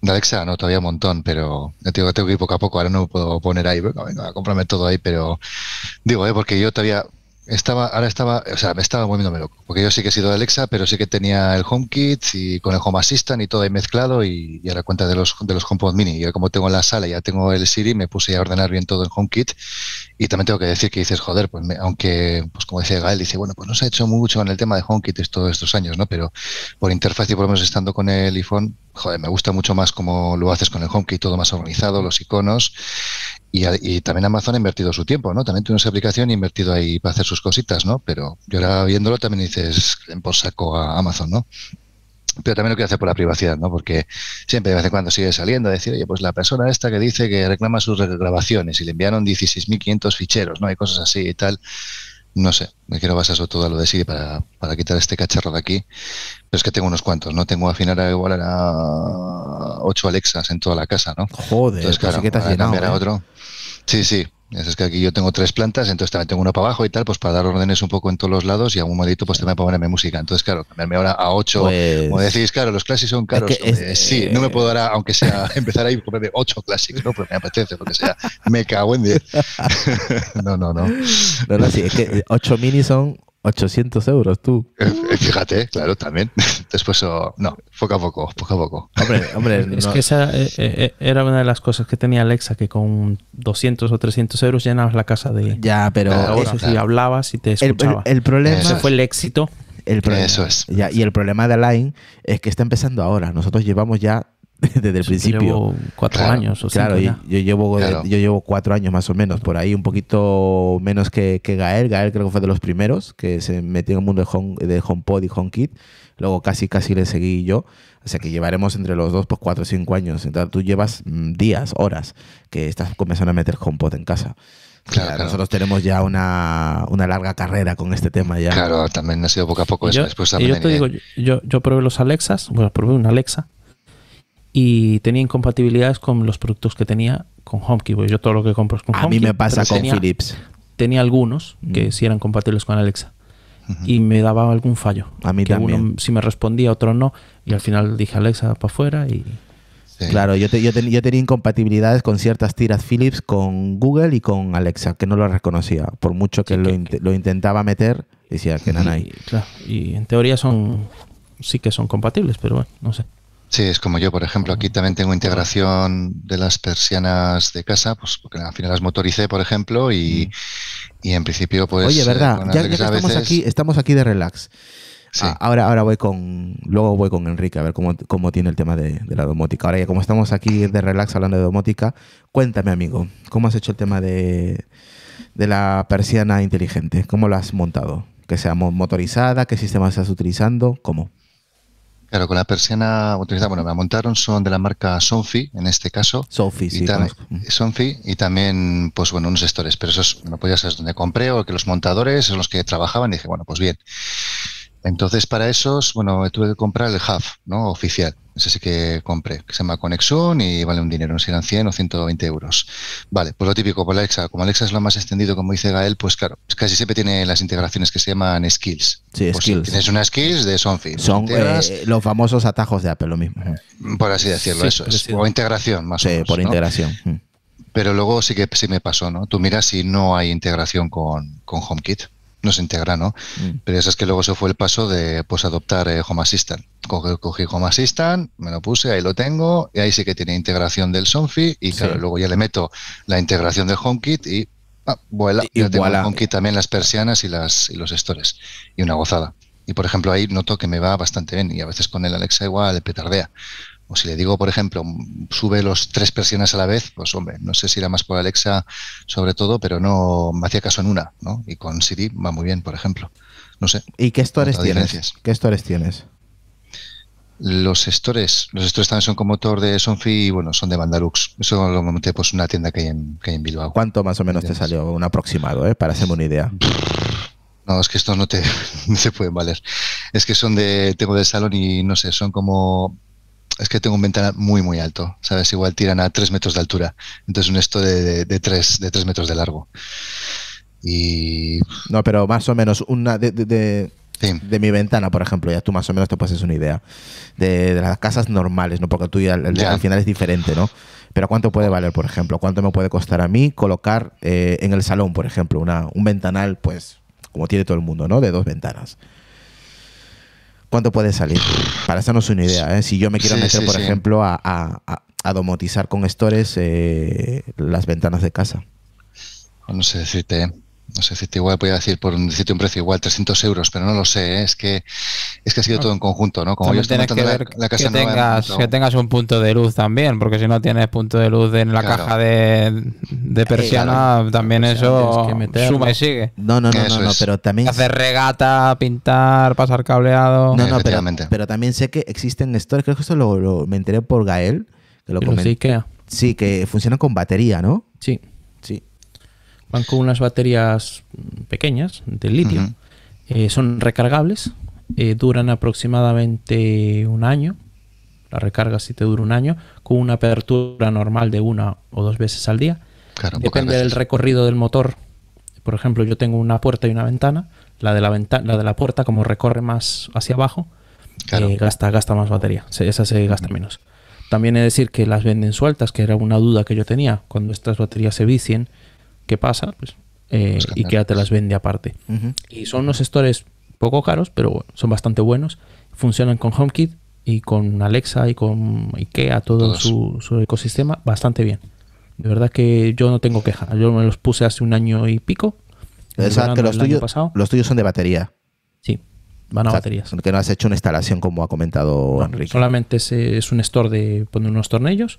De Alexa, no, todavía un montón, pero digo, tengo que ir poco a poco. Ahora no puedo poner ahí, venga, venga, cómprame todo ahí, pero digo, eh, porque yo todavía estaba, ahora estaba, o sea, me estaba moviéndome loco, porque yo sí que he sido de Alexa, pero sí que tenía el HomeKit y con el Home Assistant y todo ahí mezclado y, a la cuenta de los, de los HomePod Mini. Y como tengo en la sala, y ya tengo el Siri, me puse a ordenar bien todo en HomeKit y también tengo que decir que dices, joder, pues aunque, pues como decía Gael, dice, bueno, pues no se ha hecho mucho en el tema de HomeKit todos estos años, ¿no? Pero por interfaz y por lo menos estando con el iPhone, joder, me gusta mucho más como lo haces con el HomeKit, todo más organizado, los iconos y, también Amazon ha invertido su tiempo, ¿no? También tiene esa aplicación invertido ahí para hacer sus cositas, ¿no? Pero yo ahora viéndolo también dices, por saco a Amazon, ¿no? Pero también lo quiero hacer por la privacidad, ¿no? Porque siempre de vez en cuando sigue saliendo a decir, oye, pues la persona esta que dice que reclama sus grabaciones y le enviaron 16.500 ficheros, ¿no? y cosas así y tal no sé, me quiero basar sobre todo a lo de Siri para, para, quitar este cacharro de aquí, pero es que tengo unos cuantos, ¿no? Tengo afinar final igual a ocho Alexas en toda la casa, ¿no? Joder, Entonces, pues que te a ¿eh? otro. Sí, sí, es que aquí yo tengo tres plantas, entonces también tengo uno para abajo y tal, pues para dar órdenes un poco en todos los lados y a un momentito pues también para ponerme música. Entonces, claro, cambiarme ahora a ocho, como pues decís, claro, los clásicos son caros. sí, no me eh, puedo dar, aunque sea, empezar ahí comerme ocho clásicos, ¿no? Porque me apetece, porque sea. Me cago en diez. no, no, no. No, no, sí, es que eh, ocho mini son 800 euros, tú. Eh, eh, fíjate, claro, también. Después, no, poco a poco, poco a poco. Hombre, hombre es que esa eh, era una de las cosas que tenía Alexa, que con 200 o 300 euros llenabas la casa de... Ya, pero... eso sí, hablabas y te escuchaba. El, problema... fue el éxito. El problema, Eso es. y el problema de Align es que está empezando ahora. Nosotros llevamos ya desde el principio. Yo cuatro años o Claro, yo, llevo, yo llevo cuatro años más o menos, por ahí un poquito menos que, Gael. Gael creo que fue de los primeros que se metió en el mundo de, home, de HomePod y HomeKit. Luego casi, casi le seguí yo. O sea que llevaremos entre los dos pues cuatro o cinco años. Entonces tú llevas mm, días, horas que estás comenzando a meter HomePod en casa. Claro, Nosotros tenemos ya una, una, larga carrera con este tema ya. Claro, también ha sido poco a poco eso. Yo, Después yo te digo, yo, probé los Alexas, bueno, probé un Alexa y tenía incompatibilidades con los productos que tenía con HomeKey, yo todo lo que compro es con A HomeKey. A mí me pasa con Philips. Tenía algunos que mm. sí eran compatibles con Alexa y me daba algún fallo. A mí que también. Uno sí me respondía, otro no, y al final dije Alexa para afuera y... Claro, yo, yo, tenía incompatibilidades con ciertas tiras Philips, con Google y con Alexa, que no lo reconocía. Por mucho que, lo, intentaba meter, decía que no hay. claro, y en teoría son sí que son compatibles, pero bueno, no sé. Sí, es como yo, por ejemplo, aquí también tengo integración de las persianas de casa, pues porque al final las motoricé, por ejemplo, y, en principio, pues. Oye, verdad, eh, ya, que estamos aquí, estamos aquí de relax. ahora, ahora voy con. Luego voy con Enrique a ver cómo, cómo tiene el tema de, la domótica. Ahora, ya como estamos aquí de relax hablando de domótica, cuéntame, amigo, ¿cómo has hecho el tema de, de la persiana inteligente? ¿Cómo la has montado? ¿Que sea motorizada? ¿Qué sistema estás utilizando? ¿Cómo? Claro, con la persiana utilizada, bueno, me la montaron, son de la marca Sonfi, en este caso. Sonfi, sí. Sonfi, y también, pues bueno, unos gestores, pero eso no podía pues ser donde compré o que los montadores son los que trabajaban, y dije, bueno, pues bien. Entonces, para esos, bueno, tuve que comprar el hub, ¿no? Oficial. Ese sí que compré, que se llama Conexión y vale un dinero, no eran 100 o 120 euros. Vale, pues lo típico por pues Alexa. Como Alexa es lo más extendido, como dice Gael, pues claro, casi siempre tiene las integraciones que se llaman skills. Sí, pues skills. tienes una skills de Sonfi. Son pues eh, los famosos atajos de Apple, lo mismo. Por así decirlo, eso es. O integración, más o menos. Sí, por integración. pero luego sí que sí me pasó, ¿no? Tú miras si no hay integración con, con HomeKit no se integra, ¿no? Mm. Pero eso es que luego se fue el paso de pues adoptar eh, Home Assistant. Cogí, Home Assistant, me lo puse, ahí lo tengo, y ahí sí que tiene integración del Sonfi, y claro, luego ya le meto la integración del HomeKit y ah, vuela, y, ya tengo HomeKit también las persianas y las y los stores. Y una gozada. Y por ejemplo ahí noto que me va bastante bien, y a veces con el Alexa igual petardea. O si le digo, por ejemplo, sube los tres persianas a la vez, pues hombre, no sé si era más por Alexa sobre todo, pero no me hacía caso en una, ¿no? Y con Siri va muy bien, por ejemplo. No sé. ¿Y qué stores tienes? ¿Qué stores tienes? Los stores, los stores también son como motor de Sonfi y bueno, son de Bandalux. Eso lo monté pues una tienda que hay en, que Bilbao. ¿Cuánto más o menos te salió? Un aproximado, ¿eh? Para hacerme una idea. No, es que estos no te, no pueden valer. Es que son de, tengo de salón y no sé, son como es que tengo un ventanal muy, muy alto, ¿sabes? Igual tiran a tres metros de altura. Entonces un esto de, tres de 3, metros de largo. Y... No, pero más o menos una de, mi ventana, por ejemplo, ya tú más o menos te pases una idea. De, de las casas normales, ¿no? Porque tú ya, el, al final es diferente, ¿no? Pero ¿cuánto puede valer, por ejemplo? ¿Cuánto me puede costar a mí colocar eh, en el salón, por ejemplo, una, un ventanal, pues, como tiene todo el mundo, ¿no? De dos ventanas. ¿Cuánto puede salir? Para es una idea, ¿eh? si yo me quiero meter, por ejemplo, a, domotizar con stores eh, las ventanas de casa. No sé decirte. ¿eh? no sé si te igual voy decir por decirte un precio igual 300 euros, pero no lo sé, ¿eh? es que es que ha sido todo en conjunto, ¿no? Como yo que ver que, tengas, un punto de luz también, porque si no tienes punto de luz en la caja de, persiana, también pues eso suma y sigue. No, no, no, no, pero también hacer regata, pintar, pasar cableado. No, no, pero, también sé que existen stores, creo que esto lo, me enteré por Gael, que lo comenté. Sí, que funciona con batería, ¿no? Sí. Van con unas baterías pequeñas de litio. Eh, son recargables. Eh, duran aproximadamente un año. La recarga si te dura un año. Con una apertura normal de una o dos veces al día. Depende del recorrido del motor. Por ejemplo, yo tengo una puerta y una ventana. La de la, de la puerta, como recorre más hacia abajo, eh, gasta, gasta más batería. esa se gasta menos. También he decir que las venden sueltas, que era una duda que yo tenía. Cuando estas baterías se vicien, qué pasa pues, eh, y que te las vende aparte. Y son unos stores poco caros, pero son bastante buenos. Funcionan con HomeKit y con Alexa y con IKEA, todo su, ecosistema, bastante bien. De verdad que yo no tengo queja. Yo me los puse hace un año y pico. los, tuyos, son de batería. Sí, van a baterías. Que no has hecho una instalación como ha comentado Enrique. Solamente es, es, un store de poner unos tornillos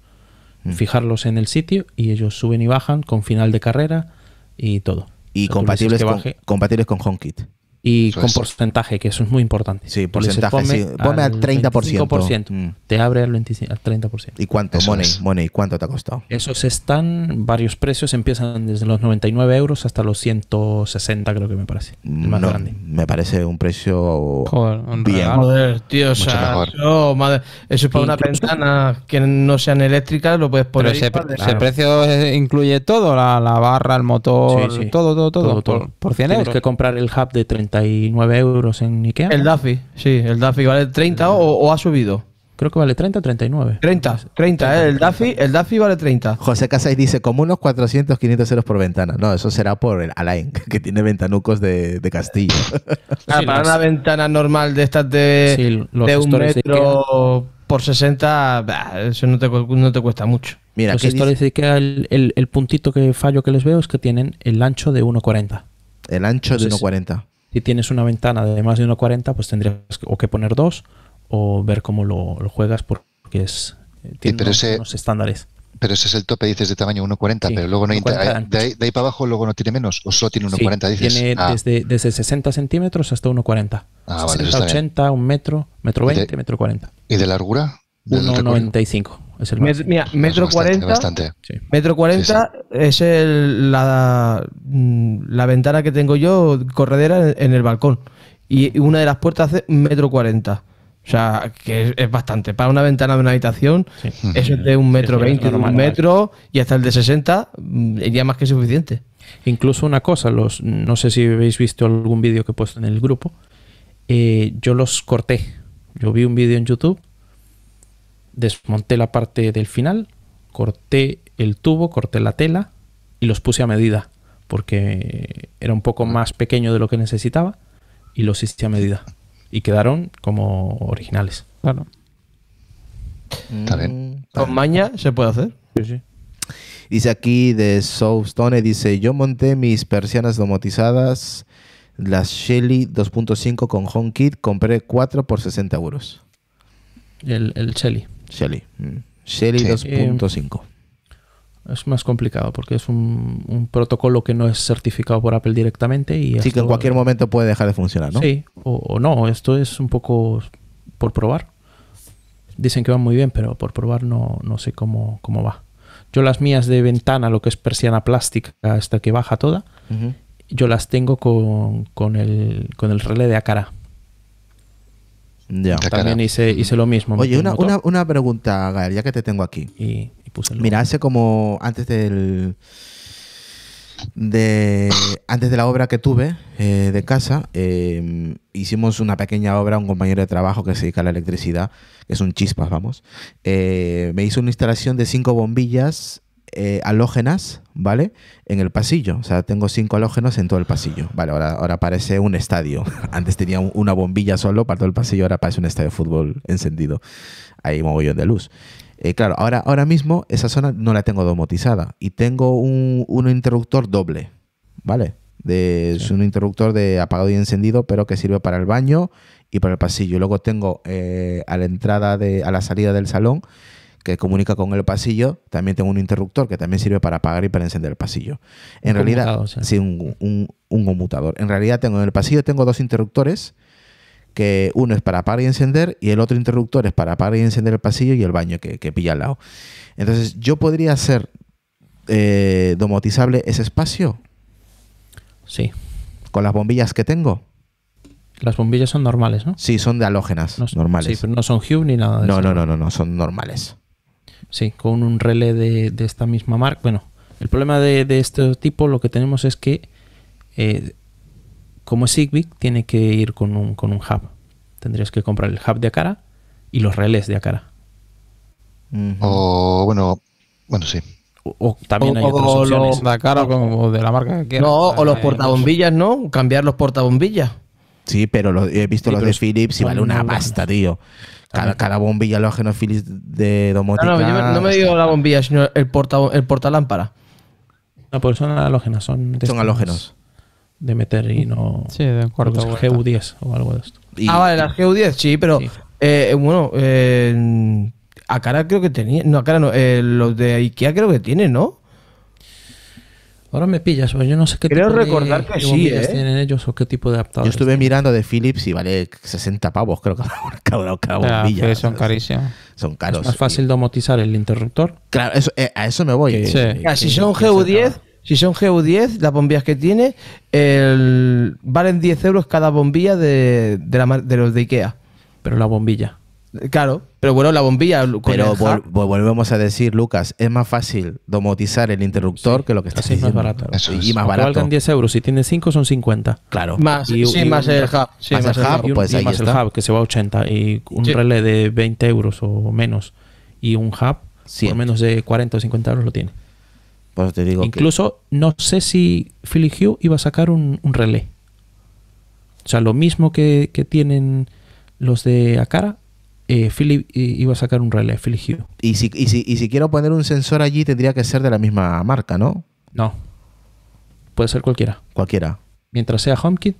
Mm. fijarlos en el sitio y ellos suben y bajan con final de carrera y todo. Y compatibles, con, compatibles con HomeKit y con porcentaje, que eso es muy importante. Sí, porcentaje. Ponme, ponme al, 30%. Mm. Te abre al, al 30%. ¿Y cuánto, money, money? ¿Cuánto te ha costado? Esos están, varios precios, empiezan desde los 99 euros hasta los 160, creo que me parece. El más grande. Me parece un precio Joder, un bien. Joder, tío, o sea, madre, eso es para una ventana que no sean eléctricas, lo puedes poner. Pero ese, precio incluye todo, la, la, barra, el motor, Todo, todo, todo, Por, por 100 euros. Tienes que comprar el hub de 30 9 euros en Ikea. El Daffy, sí, el Daffy vale 30 o, ha subido. Creo que vale 30 o 39. 30, 30, el, Daffy, el vale 30. José Casais dice, como unos 400, 500 euros por ventana. No, eso será por el Alain, que tiene ventanucos de, castillo. Ah, para una ventana normal de estas de, un metro por 60, eso no te, cuesta mucho. Mira, los el, puntito que fallo que les veo es que tienen el ancho de 1,40. El ancho de 1,40. Si tienes una ventana de más de 1.40, pues tendrías o que poner dos o ver cómo lo, juegas porque es, eh, tiene unos, estándares. Pero ese es el tope, dices, de tamaño 1.40, pero luego no ¿eh? de, ahí, para abajo luego no tiene menos, o solo tiene 1.40, sí, dices. Tiene ah. desde, 60 centímetros hasta 1.40. Ah, 60, 80, 1 un metro, metro 20, metro 40. ¿Y de largura? 1.95. Es metro, metro 40. es la, mm, la, ventana que tengo yo, corredera, en, el balcón. Y una de las puertas hace metro 40. O sea, que es, bastante. Para una ventana de una habitación, eso es de un metro veinte, un metro y hasta el de 60, ya mm, más que suficiente. Incluso una cosa, los, no sé si habéis visto algún vídeo que he puesto en el grupo, eh, yo los corté. Yo vi un vídeo en YouTube desmonté la parte del final, corté el tubo, corté la tela y los puse a medida, porque era un poco más pequeño de lo que necesitaba y los hice a medida. Y quedaron como originales. Claro. Está mm, Con maña se puede hacer. Sí, sí. Dice aquí de Soulstone, dice, yo monté mis persianas domotizadas, las Shelly 2.5 con HomeKit, compré 4 por 60 euros. El, el Shelly. Shelly. Mm. Shelly 2.5. Eh, es más complicado porque es un, protocolo que no es certificado por Apple directamente. y Sí, que en cualquier momento puede dejar de funcionar, ¿no? Sí, o, no. Esto es un poco por probar. Dicen que va muy bien, pero por probar no, sé cómo, cómo va. Yo las mías de ventana, lo que es persiana plástica, hasta que baja toda, yo las tengo con, con, el, relé de Acara ya. También hice, hice lo mismo. Oye, una, pregunta, Gael, ya que te tengo aquí. Y, Mira, hace como antes del de antes de la obra que tuve eh, de casa, em, hicimos una pequeña obra, un compañero de trabajo que se dedica a la electricidad, que es un chispas, vamos, eh, me hizo una instalación de cinco bombillas eh, halógenas, ¿vale? En el pasillo. O sea, tengo cinco halógenos en todo el pasillo. Vale, ahora, ahora parece un estadio. Antes tenía una bombilla solo para todo el pasillo, ahora parece un estadio de fútbol encendido. Hay mogollón de luz. Eh, claro, ahora, ahora mismo esa zona no la tengo domotizada y tengo un, interruptor doble, ¿vale? Es un interruptor de apagado y encendido, pero que sirve para el baño y para el pasillo. Luego tengo eh, a la entrada de, a la salida del salón, que comunica con el pasillo, también tengo un interruptor que también sirve para apagar y para encender el pasillo. En realidad, sí, un, un, conmutador. En realidad tengo en el pasillo tengo dos interruptores, que uno es para apagar y encender y el otro interruptor es para apagar y encender el pasillo y el baño que, pilla al lado. Entonces, ¿yo podría hacer eh, domotizable ese espacio? Sí. ¿Con las bombillas que tengo? Las bombillas son normales, ¿no? Sí, son de halógenas, normales. Sí, pero no son Hue ni nada de eso. No, no, no, no, son normales. Sí, con un relé de, esta misma marca. Bueno, el problema de, este tipo lo que tenemos es que eh, Como como Zigbee tiene que ir con un, con un hub. Tendrías que comprar el hub de Acara y los relés de Acara. O bueno, bueno, sí. O, también hay otras opciones. de Acara o, de la marca que No, o los eh, portabombillas, ¿no? Cambiar los portabombillas. Sí, pero lo, he visto los de Philips y vale una pasta, tío. Cada, bombilla los genofilis de domótica. No, no, me digo la bombilla, sino el, porta, el portalámpara. No, pues son halógenas. Son, son halógenos. De meter y no. Sí, de acuerdo. GU10 o algo de esto. ah, vale, las GU10, sí, pero. Eh, bueno, eh, a cara creo que tenía. No, a cara no. Eh, los de Ikea creo que tienen, ¿no? Ahora me pillas, pues yo no sé qué Creo tipo recordar de, que ¿eh? tienen ellos o qué tipo de adaptadores. Yo estuve mirando de Philips y vale 60 pavos, creo que bombilla. son carísimos. Son caros. Es más fácil domotizar el interruptor. Claro, eh, a eso me voy. si son GU10, si son GU10, las bombillas que tiene, el, valen 10 euros cada bombilla de, de, la, de los de Ikea. Pero la bombilla. Claro, pero bueno, la bombilla. pero volvemos a decir, Lucas, es más fácil domotizar el interruptor que lo que está haciendo. Es más barato. Y más barato. Valgan 10 euros, si tiene 5 son 50. Claro. Más, sí, más el hub. Sí, pues más el hub, pues ahí el hub, que se va a 80. Y un relé de 20 euros o menos. Y un hub, por menos de 40 o 50 euros lo tiene. Pues te digo Incluso no sé si Philly iba a sacar un, relé. O sea, lo mismo que, que tienen los de Acara eh, Philip iba a sacar un relé, Philip Y si, y, si, y si quiero poner un sensor allí, tendría que ser de la misma marca, ¿no? No. Puede ser cualquiera. Cualquiera. Mientras sea HomeKit,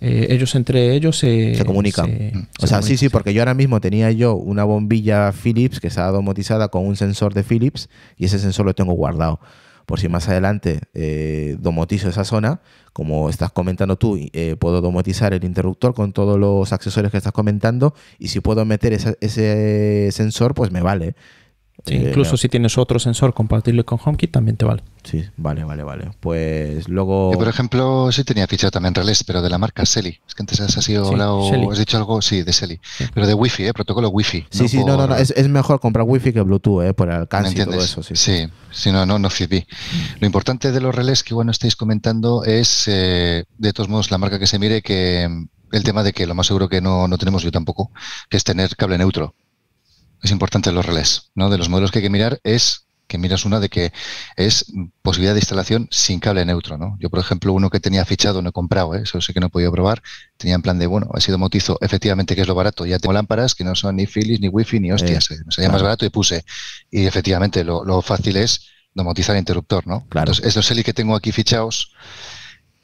eh, ellos entre ellos se, se comunican. Mm. o sea, sí, sí, porque yo ahora mismo tenía yo una bombilla Philips que se domotizada con un sensor de Philips y ese sensor lo tengo guardado por si más adelante eh, domotizo esa zona, como estás comentando tú, eh, puedo domotizar el interruptor con todos los accesorios que estás comentando y si puedo meter ese sensor, pues me vale incluso si tienes otro sensor compatible con HomeKit, también te vale. Sí, vale, vale, vale. Pues luego. por ejemplo, sí tenía fichado también relés, pero de la marca Selly. Es que antes has, sido hablado, has dicho algo, sí, de Selly. Pero de Wi-Fi, ¿eh? protocolo Wi-Fi. Sí, sí, no, no, Es, mejor comprar Wi-Fi que Bluetooth, ¿eh? por el alcance y todo eso. Sí, sí, sí no, no, no mm. Lo importante de los relés que, bueno, estáis comentando es, eh, de todos modos, la marca que se mire que el tema de que lo más seguro que no, no tenemos yo tampoco, que es tener cable neutro es importante los relés, ¿no? De los modelos que hay que mirar es que miras una de que es posibilidad de instalación sin cable neutro, ¿no? Yo, por ejemplo, uno que tenía fichado, no he comprado, ¿eh? eso sí que no he podido probar, tenía en plan de, bueno, ha sido motizo, efectivamente, que es lo barato, ya tengo lámparas que no son ni Philips, ni wifi, ni hostias, sería eh, más barato y puse. Y efectivamente, lo, lo fácil es domotizar interruptor, ¿no? Entonces, estos Eli que tengo aquí fichados,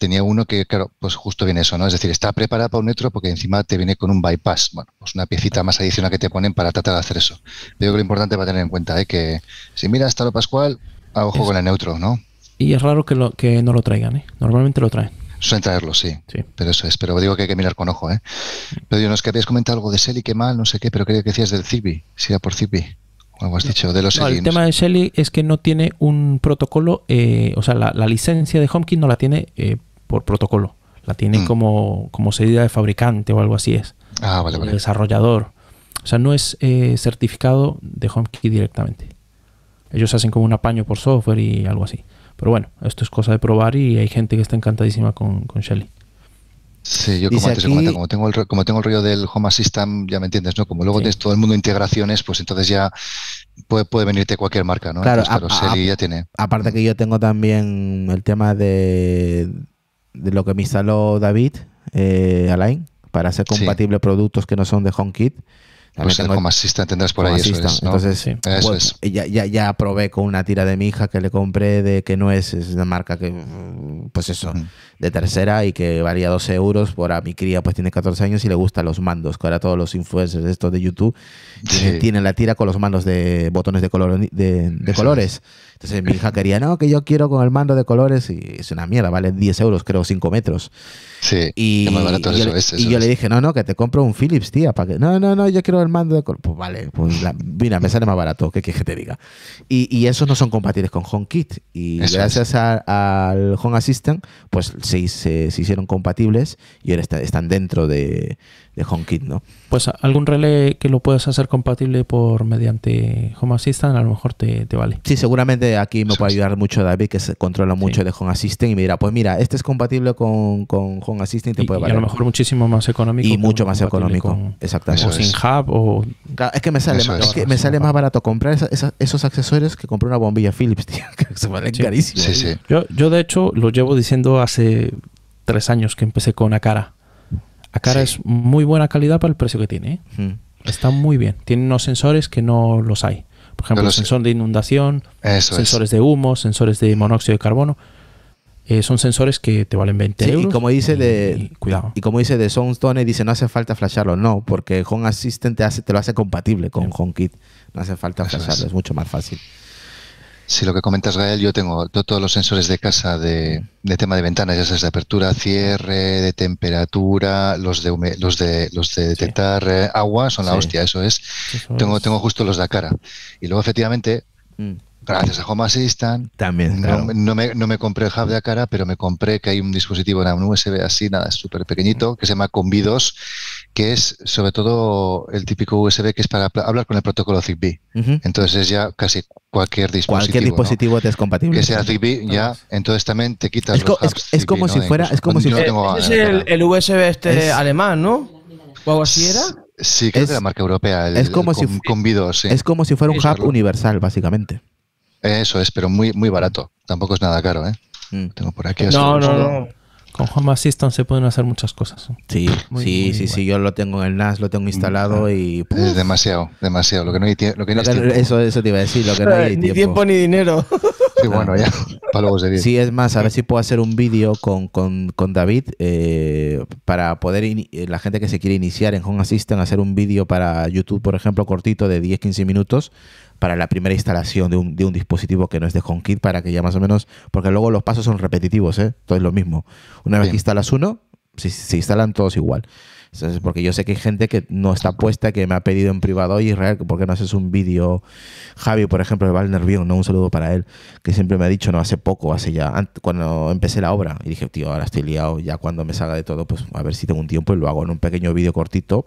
tenía uno que, claro, pues justo viene eso, ¿no? Es decir, está preparado para un neutro porque encima te viene con un bypass, bueno, pues una piecita más adicional que te ponen para tratar de hacer eso. digo que lo importante va a tener en cuenta, ¿eh? Que si miras lo Pascual, hago ojo con el neutro, ¿no? Y es raro que, lo, que no lo traigan, ¿eh? Normalmente lo traen. Suelen traerlo, sí. sí. Pero eso es, pero digo que hay que mirar con ojo, ¿eh? Pero yo no es que habías comentado algo de Shelly, qué mal, no sé qué, pero creo que decías del Zibi, si era por Zibi. Como has dicho, de los no, El tema de Shelly es que no tiene un protocolo, eh, o sea, la, licencia de HomeKit no la tiene eh, por protocolo. La tienen mm. como, como de fabricante o algo así es. Ah, vale, vale. Desarrollador. O sea, no es eh, certificado de HomeKit directamente. Ellos hacen como un apaño por software y algo así. Pero bueno, esto es cosa de probar y hay gente que está encantadísima con, Shelly. Sí, yo como, antes, como tengo el como rollo del Home Assistant, ya me entiendes, ¿no? Como luego tienes todo el mundo integraciones, pues entonces ya puede, puede venirte cualquier marca, ¿no? Claro, ya tiene. Aparte que yo tengo también el tema de, de lo que me instaló David eh, Alain para hacer compatible productos que no son de HomeKit. Pues tengo, más Home tendrás por ahí. Entonces, ya, ya, ya, probé con una tira de mi hija que le compré de que no es, es una marca que, pues eso, de tercera y que valía 12 euros. Por a mi cría, pues tiene 14 años y le gustan los mandos, que ahora todos los influencers estos de YouTube tiene tienen la tira con los mandos de botones de, color, de, colores. Entonces mi hija quería, no, que yo quiero con el mando de colores y es una mierda, vale 10 euros, creo, 5 metros. Sí, y, yo, le dije, no, no, que te compro un Philips, tía, para que... No, no, no, yo quiero el mando de colores. Pues vale, pues mira, me sale más barato, que que te diga? Y, y, esos no son compatibles con HomeKit y gracias al Home Assistant, pues se, se, hicieron compatibles y ahora están dentro de, HomeKit, ¿no? Pues algún relé que lo puedas hacer compatible por mediante Home Assistant a lo mejor te, te vale. Sí, seguramente aquí me puede ayudar mucho David, que se controla mucho de Home Assistant y me dirá, pues mira, este es compatible con, con Home Assistant, y, puede valer. a lo mejor muchísimo más económico. Y mucho más económico, exactamente. O sin hub es que me sale, más, me sale más barato comprar esos accesorios que comprar una bombilla Philips, tío, que se valen carísimo. Yo, de hecho, lo llevo diciendo hace tres años que empecé con Acara Acara es muy buena calidad para el precio que tiene. ¿eh? Mm. Está muy bien. Tiene unos sensores que no los hay. Por ejemplo, sensor de inundación, sensores de humo, sensores de monóxido de carbono. Eh, son sensores que te valen 20 euros. Y como dice de, cuidado. Y como dice de Soundstone, dice no hace falta flasharlo. No, porque Home Assistant te, hace, te lo hace compatible con HomeKit. No hace falta flasharlo, es mucho más fácil. Sí, lo que comentas, Gael, yo tengo todos los sensores de casa de, tema de ventanas, ya sea de apertura, cierre, de temperatura, los de, los de, los de detectar eh, agua, son la hostia, eso es. tengo, tengo justo los de cara. Y luego, efectivamente, mm. gracias a Home Assistant, También, no, me, compré el hub de cara, pero me compré que hay un dispositivo en un USB así, nada, súper pequeñito, mm. que se llama Convidos que es sobre todo el típico USB que es para hablar con el protocolo ZigBee. Entonces ya casi cualquier dispositivo. Cualquier dispositivo es compatible. Que sea ZigBee, ya. Entonces también te quitas es, los es, como si fuera... Pues es como si fuera... es el, USB este alemán, ¿no? ¿O así era? Sí, creo es, de la marca europea. es, como si, es como si fuera un hub universal, básicamente. Eso es, pero muy, muy barato. Tampoco es nada caro, ¿eh? Mm. Tengo por aquí. No, no, no. Con Home Assistant se pueden hacer muchas cosas. Sí, sí, sí, yo lo tengo en el NAS, lo tengo mm, instalado y... Es demasiado, demasiado. Lo que no hay, tiempo. Eso, eso te iba a decir, lo que no hay tiempo. Ni tiempo ni dinero. Sí, bueno, ya, para Sí, es más, a ver si puedo hacer un vídeo con, David eh, para poder, eh, la gente que se quiere iniciar en Home Assistant, hacer un vídeo para YouTube, por ejemplo, cortito de 10-15 minutos para la primera instalación de un, de un dispositivo que no es de HomeKit, para que ya más o menos, porque luego los pasos son repetitivos, ¿eh? todo es lo mismo. Una vez que instalas uno, se, se instalan todos igual porque yo sé que hay gente que no está puesta, que me ha pedido en privado, oye Israel, ¿por qué no haces un vídeo? Javi, por ejemplo, de Valner Bion, ¿no? un saludo para él, que siempre me ha dicho, no, hace poco, hace ya, cuando empecé la obra, y dije, tío, ahora estoy liado, ya cuando me salga de todo, pues a ver si tengo un tiempo y lo hago en un pequeño vídeo cortito.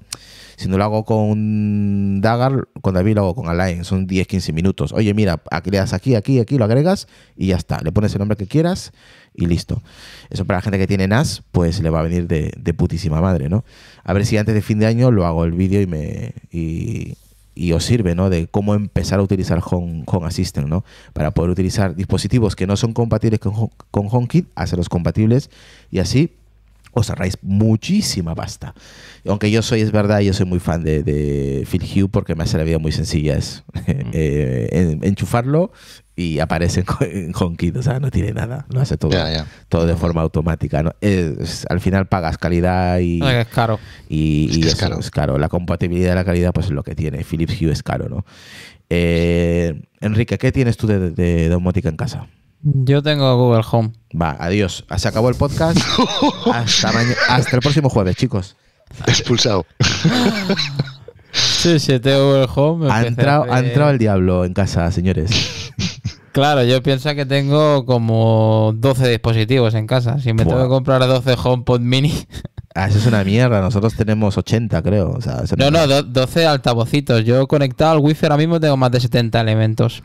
Si no lo hago con Dagar, con David lo hago con Alain, son 10, 15 minutos. Oye, mira, le das aquí, aquí, aquí, lo agregas y ya está. Le pones el nombre que quieras y listo. Eso para la gente que tiene NAS, pues le va a venir de, putísima madre, ¿no? A ver si antes de fin de año lo hago el vídeo y me. Y, os sirve, ¿no? De cómo empezar a utilizar Home, Assistant, ¿no? Para poder utilizar dispositivos que no son compatibles con, con HomeKit, hacerlos compatibles y así os ahorráis muchísima pasta. Aunque yo soy, es verdad, yo soy muy fan de, de Phil Hue porque me hace la vida muy sencilla. Es mm. eh, enchufarlo y aparecen jonquitos, o sea, no tiene nada, no hace todo, todo de forma automática. ¿no? Es, al final pagas calidad y... es caro. Y, es, caro. La compatibilidad de la calidad pues es lo que tiene. Philips Hue es caro, ¿no? Eh, Enrique, ¿qué tienes tú de, de domótica en casa? Yo tengo Google Home. Va, adiós. Se acabó el podcast. hasta, el próximo jueves, chicos. Expulsado. sí, sí, tengo Google Home. Ha entrado, ha entrado el diablo en casa, señores. Claro, yo pienso que tengo como 12 dispositivos en casa. Si me tengo que comprar 12 HomePod mini. Ah, eso es una mierda. Nosotros tenemos 80, creo. no, no, 12 altavocitos. Yo conectado al Wi-Fi ahora mismo tengo más de 70 elementos.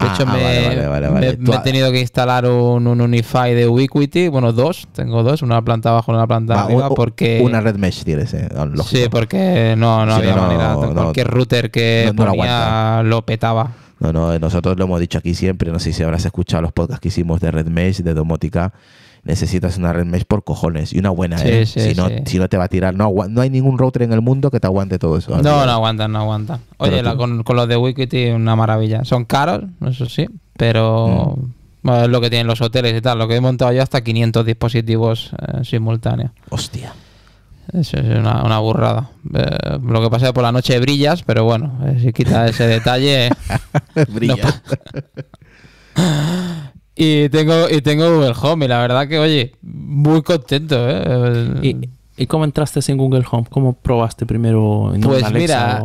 De ah, hecho, me, he tenido que instalar un, Unify de Ubiquiti. Bueno, dos. Tengo dos. Una planta abajo y una planta ah, arriba. porque... Una red mesh tienes, ese eh, Sí, porque no, había manera. cualquier router que lo petaba. No, no, nosotros lo hemos dicho aquí siempre, no sé si habrás escuchado los podcasts que hicimos de Red Mesh, de Domótica. Necesitas una Red Mesh por cojones y una buena, ¿eh? si, no, te va a tirar, no, no hay ningún router en el mundo que te aguante todo eso. No, no aguanta, no aguanta. Oye, con, los de Wikity una maravilla. Son caros, eso sí, pero mm. es lo que tienen los hoteles y tal. Lo que he montado yo hasta 500 dispositivos eh, simultáneos. Hostia. Es, una, burrada. Eh, lo que pasa es que por la noche brillas, pero bueno, eh, si quita ese detalle. Brilla y tengo, y tengo Google Home, y la verdad que, oye, muy contento, eh, ¿Y, cómo entraste en Google Home? ¿Cómo probaste primero en Pues mira,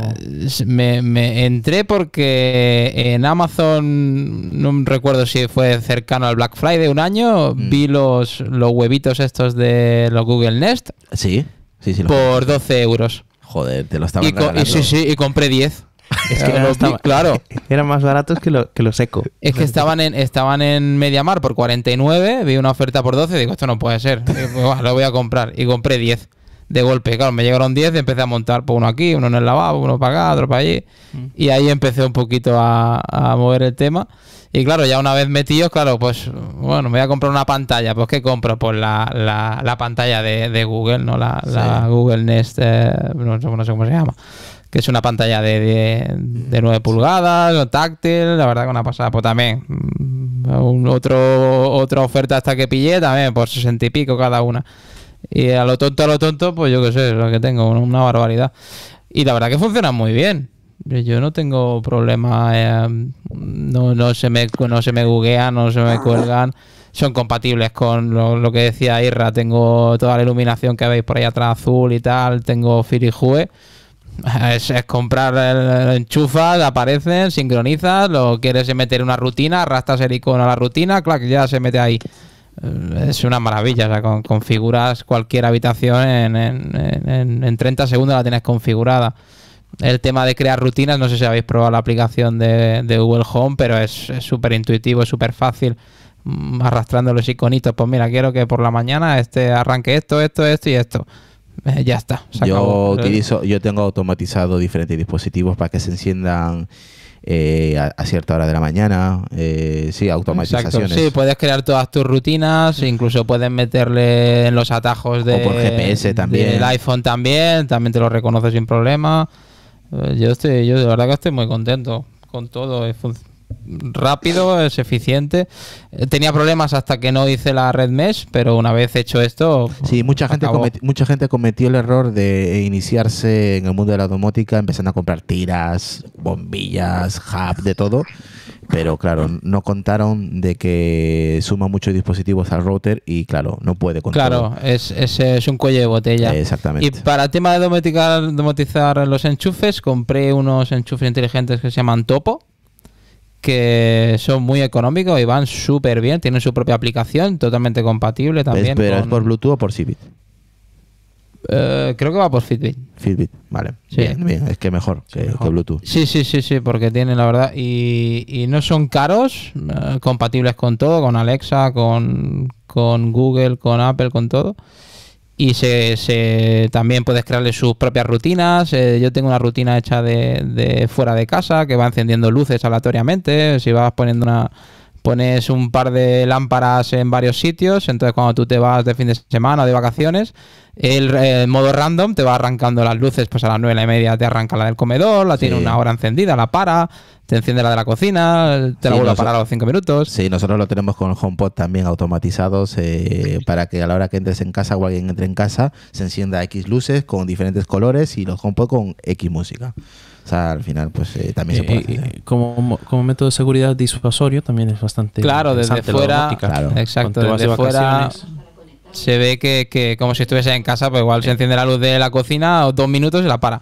me, entré porque en Amazon, no recuerdo si fue cercano al Black Friday un año, mm. vi los, los huevitos estos de los Google Nest. Sí por 12 euros. Joder, te lo estaba y sí, sí, y compré 10. Es que claro. Eran más baratos que lo, que seco. Es que estaban en, estaban en Mediamar por 49, vi una oferta por 12, digo, esto no puede ser. lo voy a comprar. Y compré 10 de golpe. Claro, me llegaron 10 y empecé a montar por uno aquí, uno en el lavabo, uno para acá, otro para allí. Mm. Y ahí empecé un poquito a mover el tema. Y claro, ya una vez metidos, claro, pues bueno, me voy a comprar una pantalla. Pues ¿qué compro? Pues la, la, pantalla de, Google, ¿no? La, Google Nest, eh, no, sé cómo se llama. Que es una pantalla de, de, 9 pulgadas, táctil, la verdad que una pasada. Pues también, mm, otro, otra oferta hasta que pillé también, por 60 y pico cada una. Y a lo tonto, a lo tonto, pues yo qué sé, lo que tengo, una barbaridad. Y la verdad que funciona muy bien. Yo no tengo problema, eh, no, no, se me, no no se me cuelgan. Son compatibles con lo, que decía Irra. Tengo toda la iluminación que veis por ahí atrás azul y tal. Tengo FiliJue Es, es, comprar, el, enchufas, aparecen, sincronizas, lo quieres meter en una rutina, arrastras el icono a la rutina, clac, ya se mete ahí. Eh, es una maravilla, configuras cualquier habitación en, en, en, en 30 segundos la tienes configurada el tema de crear rutinas. No sé si habéis probado la aplicación de, Google Home, pero es súper intuitivo, es súper fácil mm, arrastrando los iconitos. Pues mira, quiero que por la mañana este arranque esto, esto, esto y esto. Eh, ya está. yo utilizo, yo tengo automatizado diferentes dispositivos para que se enciendan eh, a, cierta hora de la mañana. Eh, sí, automatizaciones. Exacto. Sí, puedes crear todas tus rutinas, incluso puedes meterle en los atajos de, GPS también. del iPhone también, también te lo reconoce sin problema. Yo estoy, yo de verdad que estoy muy contento con todo. Es rápido, es eficiente. Eh, tenía problemas hasta que no hice la red mesh, pero una vez hecho esto. Sí, mucha gente, cometió, mucha gente cometió el error de iniciarse en el mundo de la domótica, empezando a comprar tiras, bombillas, hub, de todo. Pero claro, no contaron de que suma muchos dispositivos al router y claro, no puede contar. Claro, es, es, un cuello de botella. Exactamente. Y para el tema de domotizar, los enchufes, compré unos enchufes inteligentes que se llaman Topo, que son muy económicos y van súper bien, tienen su propia aplicación, totalmente compatible también. ¿Pero es por Bluetooth o por Zigbee? Eh, creo que va por Fitbit. Fitbit, vale. Bien, es que mejor, que, Bluetooth. Sí, sí, sí, sí, porque tienen la verdad. Y, no son caros, eh, compatibles con todo, con Alexa, con, Google, con Apple, con todo. Y se, también puedes crearle sus propias rutinas. Eh, yo tengo una rutina hecha de fuera de casa que va encendiendo luces aleatoriamente. Si vas poniendo una pones un par de lámparas en varios sitios, entonces cuando tú te vas de fin de semana o de vacaciones, el, modo random te va arrancando las luces, pues a las nueve y media te arranca la del comedor, la tiene una hora encendida, la para, te enciende la de la cocina, te la vuelve a parar a los cinco minutos. Sí, nosotros lo tenemos con HomePod también automatizados eh, para que a la hora que entres en casa o alguien entre en casa, se encienda X luces con diferentes colores y los HomePod con X música. O sea, al final, pues eh, también se eh, puede. Eh, como, como, método de seguridad disuasorio también es bastante. Claro, desde fuera. Claro. Exacto, desde fuera. Se ve que, que, como si estuviese en casa, pues igual se enciende la luz de la cocina o dos minutos y la para.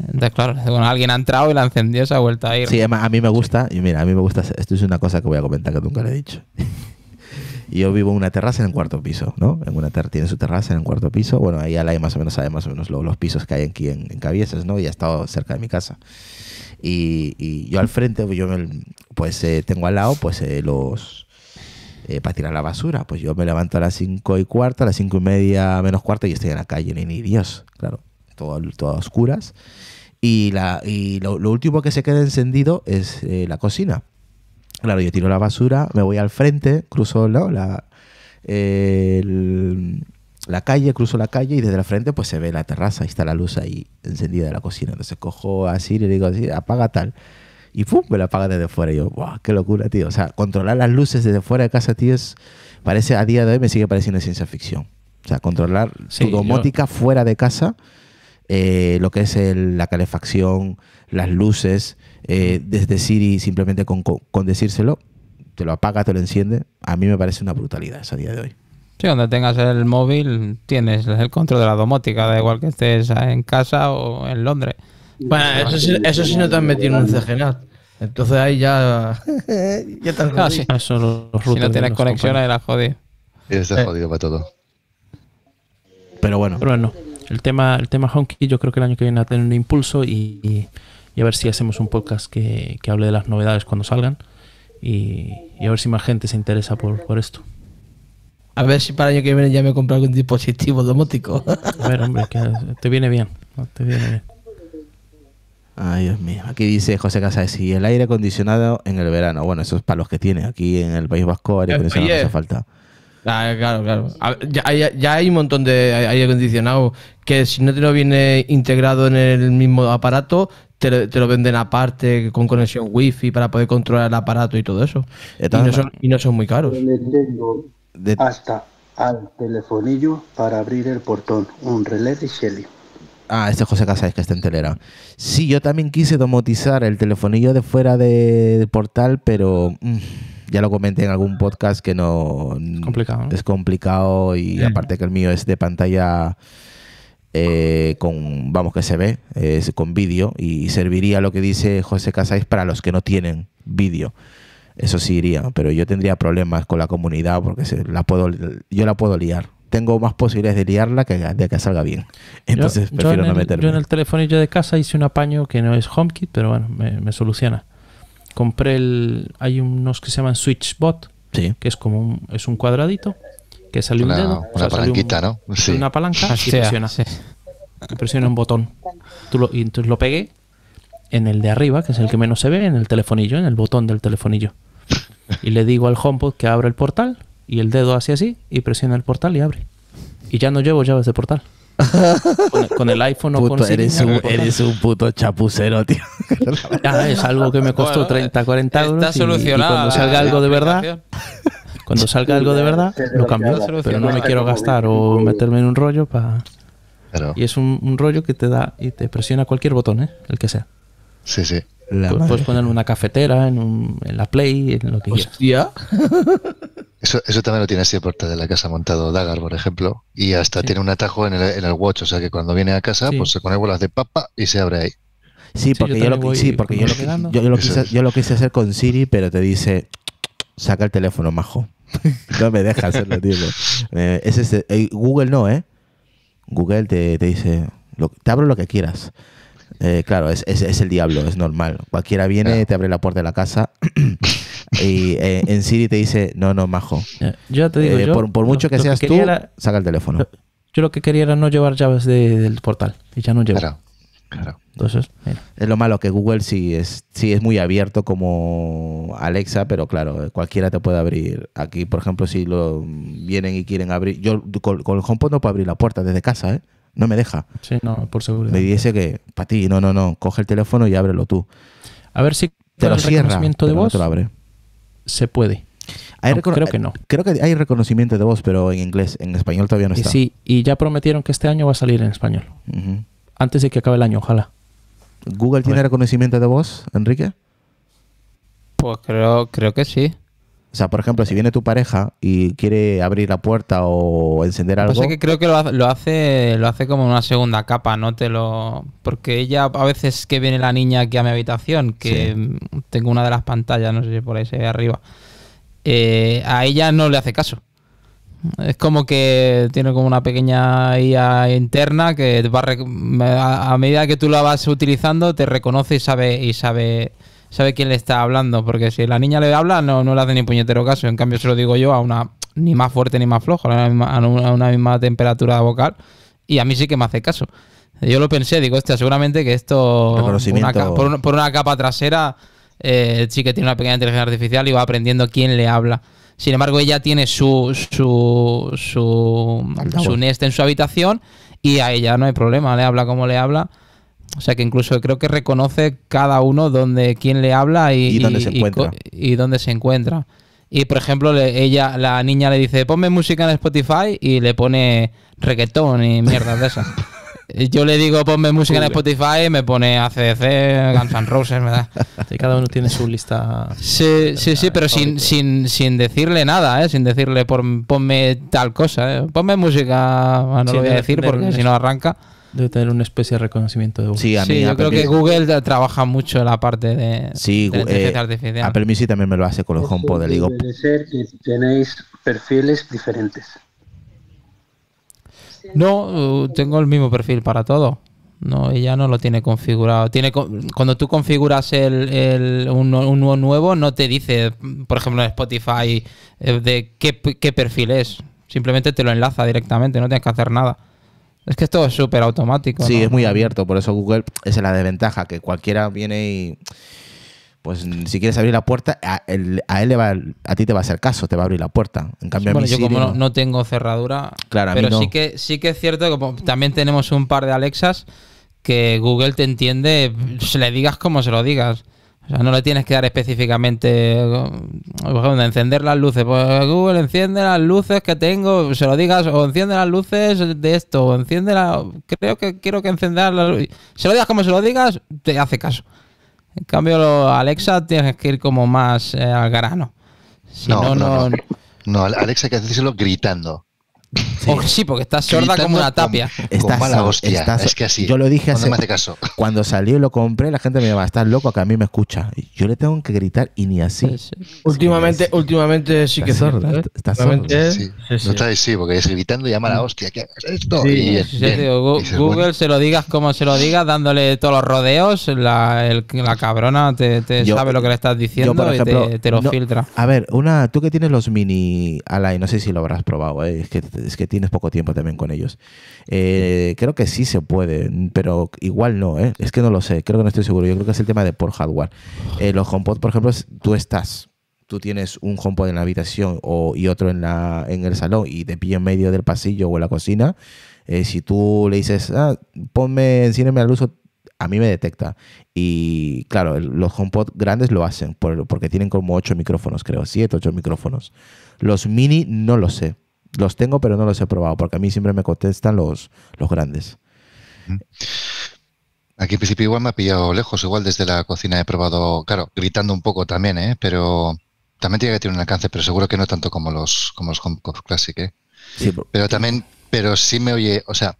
Entonces, claro, bueno, alguien ha entrado y la encendió, esa vuelta vuelto a ir. Sí, a mí me gusta, y mira, a mí me gusta, esto es una cosa que voy a comentar que nunca le he dicho yo vivo en una terraza en el cuarto piso, ¿no? En una tiene su terraza en el cuarto piso. Bueno, ahí hay más o menos sabe más o menos los pisos que hay aquí en, en ¿no? Y ha estado cerca de mi casa. Y, y yo al frente, pues, yo pues eh, tengo al lado pues eh, los... Eh, para tirar la basura, pues yo me levanto a las cinco y cuarta, a las cinco y media menos cuarto y estoy en la calle, ni, ni Dios, claro, todo, todo oscuras. Y, la, y lo, último que se queda encendido es la cocina. Claro, yo tiro la basura, me voy al frente, cruzo la, la calle, cruzo la calle y desde la frente pues se ve la terraza y está la luz ahí encendida de la cocina. Entonces cojo así y le digo así, apaga tal. Y ¡pum! me la apaga desde fuera. Y yo, ¡buah, ¡Qué locura, tío! O sea, controlar las luces desde fuera de casa, tío, es, parece, a día de hoy me sigue pareciendo ciencia ficción. O sea, controlar psicomótica tu domótica fuera de casa, eh, lo que es la calefacción, las luces, eh, desde Siri simplemente con, decírselo, te lo apaga, te lo enciende. A mí me parece una brutalidad a día de hoy. Sí, donde tengas el móvil tienes el control de la domótica, da igual que estés en casa o en Londres. Bueno, eso sí, eso sí no te han metido en un CGNAT. Entonces ahí ya. ya te no, ah, si no tienes conexión, ahí la jodí. Y eh. jodido para todo. Pero bueno. Pero bueno, el tema, el tema Honky, yo creo que el año que viene va a tener un impulso y y a ver si hacemos un podcast que, hable de las novedades cuando salgan y, a ver si más gente se interesa por, esto. A ver si para el año que viene ya me compro algún dispositivo domótico. A ver, hombre, que te viene bien. Ay, Dios mío. Aquí dice José Casas, y el aire acondicionado en el verano. Bueno, eso es para los que tiene. Aquí en el País Vasco aire acondicionado no hace falta. Ah, claro, claro. Ya, ya, hay un montón de aire acondicionado que si no te lo viene integrado en el mismo aparato, te, lo venden aparte con conexión wifi para poder controlar el aparato y todo eso. Y no, son, muy caros. hasta al telefonillo para abrir el portón, un relé de Shelly. Ah, este es José Casáis, que está en telera. Sí, yo también quise domotizar el telefonillo de fuera del portal, pero mm, ya lo comenté en algún podcast que no. Es complicado. Es complicado y mm. aparte que el mío es de pantalla eh, con, vamos que se ve, con vídeo y serviría lo que dice José Casáis para los que no tienen vídeo. Eso sí iría, pero yo tendría problemas con la comunidad porque la puedo, yo la puedo liar. Tengo más posibilidades de liarla que de que salga bien. Entonces prefiero no meterme. Yo en el telefonillo de casa hice un apaño que no es HomeKit, pero bueno, me, soluciona. Compré el. Hay unos que se llaman SwitchBot, que es como es un cuadradito que sale una, un dedo. Una palanquita, ¿no? Sí. Una palanca presiona. Sí. presiona un botón. Tú lo, y entonces lo pegué en el de arriba, que es el que menos se ve, en el telefonillo, en el botón del telefonillo. Y le digo al HomePod que abra el portal y el dedo hace así y presiona el portal y abre. Y ya no llevo llaves de portal. Con el, iPhone o con eres, un, eres un puto chapucero, tío. Ah, es algo que me costó 30, 40 euros. Está y, solucionado. Y cuando salga algo de verdad, cuando salga algo de verdad, lo cambio. Pero no me quiero gastar o meterme en un rollo para. Y es un, rollo que te da y te presiona cualquier botón, ¿eh? el que sea. Sí, sí. puedes, poner en una cafetera, en, un, la Play, en lo que quieras. Eso, eso también lo tiene así puerta de la casa montado Dagar, por ejemplo. Y hasta tiene un atajo en el, en el, watch, o sea que cuando viene a casa, pues se pone bolas de papa y se abre ahí. Sí, porque, yo, lo, yo lo quise hacer con Siri, pero te dice, saca el teléfono, majo. no me dejas eh, eh, Google no, ¿eh? Google te, dice, te abro lo que quieras. Eh, claro, es, el diablo, es normal. Cualquiera viene, te abre la puerta de la casa y en Siri te dice, no, no, majo. Yo te por, mucho que seas tú, saca el teléfono. Yo lo que quería era no llevar llaves del portal y ya no llevo. Claro. Entonces, es lo malo que Google sí es, sí es muy abierto como Alexa, pero claro, cualquiera te puede abrir. Aquí, por ejemplo, si lo vienen y quieren abrir, yo con, el HomePod no puedo abrir la puerta desde casa, ¿eh? No me deja. Sí, no, por seguridad. Me dice que, para ti, no, no, no, coge el teléfono y ábrelo tú. A ver si te lo reconocimiento de voz abre. se puede. creo que no. Creo que hay reconocimiento de voz, pero en inglés, en español todavía no está. Y sí, y ya prometieron que este año va a salir en español antes de que acabe el año, ojalá. ¿Google tiene reconocimiento de voz, Enrique? Pues creo, creo que sí. O sea, por ejemplo, si viene tu pareja y quiere abrir la puerta o encender algo. Pues es que creo que lo hace, lo hace, como una segunda capa, no te lo. Porque ella a veces que viene la niña aquí a mi habitación, que tengo una de las pantallas, no sé si por ahí se ve arriba. Eh, a ella no le hace caso. Es como que tiene como una pequeña IA interna que va a, medida que tú la vas utilizando te reconoce y sabe y sabe sabe quién le está hablando, porque si la niña le habla no, no le hace ni puñetero caso, en cambio se lo digo yo a una ni más fuerte ni más flojo a una misma, a una misma temperatura vocal y a mí sí que me hace caso. Yo lo pensé, digo, hostia, seguramente que esto por, una, capa trasera eh, sí que tiene una pequeña inteligencia artificial y va aprendiendo quién le habla. Sin embargo, ella tiene su, su, en su habitación y a ella no hay problema, le habla como le habla. O sea que incluso creo que reconoce cada uno donde quién le habla y, dónde se encuentra. Y, dónde se encuentra. Y por ejemplo, ella, la niña le dice, ponme música en Spotify y le pone reggaetón y mierdas de esas. Eh, yo le digo, ponme música en Spotify, me pone ACDC, Guns N' Roses, ¿verdad? cada uno tiene su lista. Sí, sí, sí, pero sin, sin, sin, decirle nada, ¿eh? sin decirle ponme tal cosa. ¿eh? Ponme música, ah, no lo voy a decir porque si no arranca. Debe tener una especie de reconocimiento de Google. Sí, a mí yo creo que Google trabaja mucho la parte de, de eh, inteligencia artificial. Apple también me lo hace con los HomePod. Digo. Puede ser que tenéis perfiles diferentes. No, eh, tengo el mismo perfil para todo. No, ella no lo tiene configurado. Tiene cuando tú configuras el, un, nuevo, no te dice, por ejemplo, en Spotify eh, de qué, perfil es. Simplemente te lo enlaza directamente, no tienes que hacer nada. Es que esto es súper automático. Sí, es muy abierto, por eso Google es la desventaja, que cualquiera viene y pues si quieres abrir la puerta, a a a ti te va a hacer caso, te va a abrir la puerta. En cambio, yo como no, tengo cerradura, pero sí que sí que es cierto que también tenemos un par de Alexas que Google te entiende, se le digas como se lo digas. O sea, no le tienes que dar específicamente, eh, por ejemplo, encender las luces. Pues, Google enciende las luces que tengo, se lo digas, o enciende las luces de esto, enciende la. Creo que quiero que encender las luces. Se lo digas como se lo digas, te hace caso. En cambio, lo, Alexa tienes que ir como más eh, al grano. no, no, no, no, Alexa hay que decírselo gritando. Sí. porque estás sorda como una tapia. estás, es que así. Yo lo dije hace. Cuando salió y lo compré, la gente me va a estar loco, que a mí me escucha. yo le tengo que gritar y ni así. Últimamente, últimamente sí que sorda. ¿eh? Estás sorda. Sí, No porque es gritando y a la hostia. esto? Google, se lo digas como se lo digas, dándole todos los rodeos, la, cabrona te, sabe lo que le estás diciendo y te, lo filtra. A ver, una, tú que tienes los mini Alay, no sé si lo habrás probado, eh, es que es que tienes poco tiempo también con ellos. Eh, creo que sí se puede, pero igual no, ¿eh? es que no lo sé, creo que no estoy seguro. Yo creo que es el tema de por hardware. Eh, los HomePod, por ejemplo, tú estás, tú tienes un HomePod en la habitación o, y otro en, la, en el salón y te pillo en medio del pasillo o en la cocina, eh, si tú le dices, ah, ponme, enciéndeme la luz, a mí me detecta. Y claro, los HomePod grandes lo hacen por, porque tienen como ocho micrófonos, creo, siete ocho micrófonos. Los mini no lo sé. Los tengo, pero no los he probado, porque a mí siempre me contestan los, los grandes. Aquí en principio igual me ha pillado lejos, igual desde la cocina he probado, claro, gritando un poco también, ¿eh? pero también tiene que tener un alcance, pero seguro que no tanto como los como los Classic, ¿eh? pero también, pero sí me oye, o sea,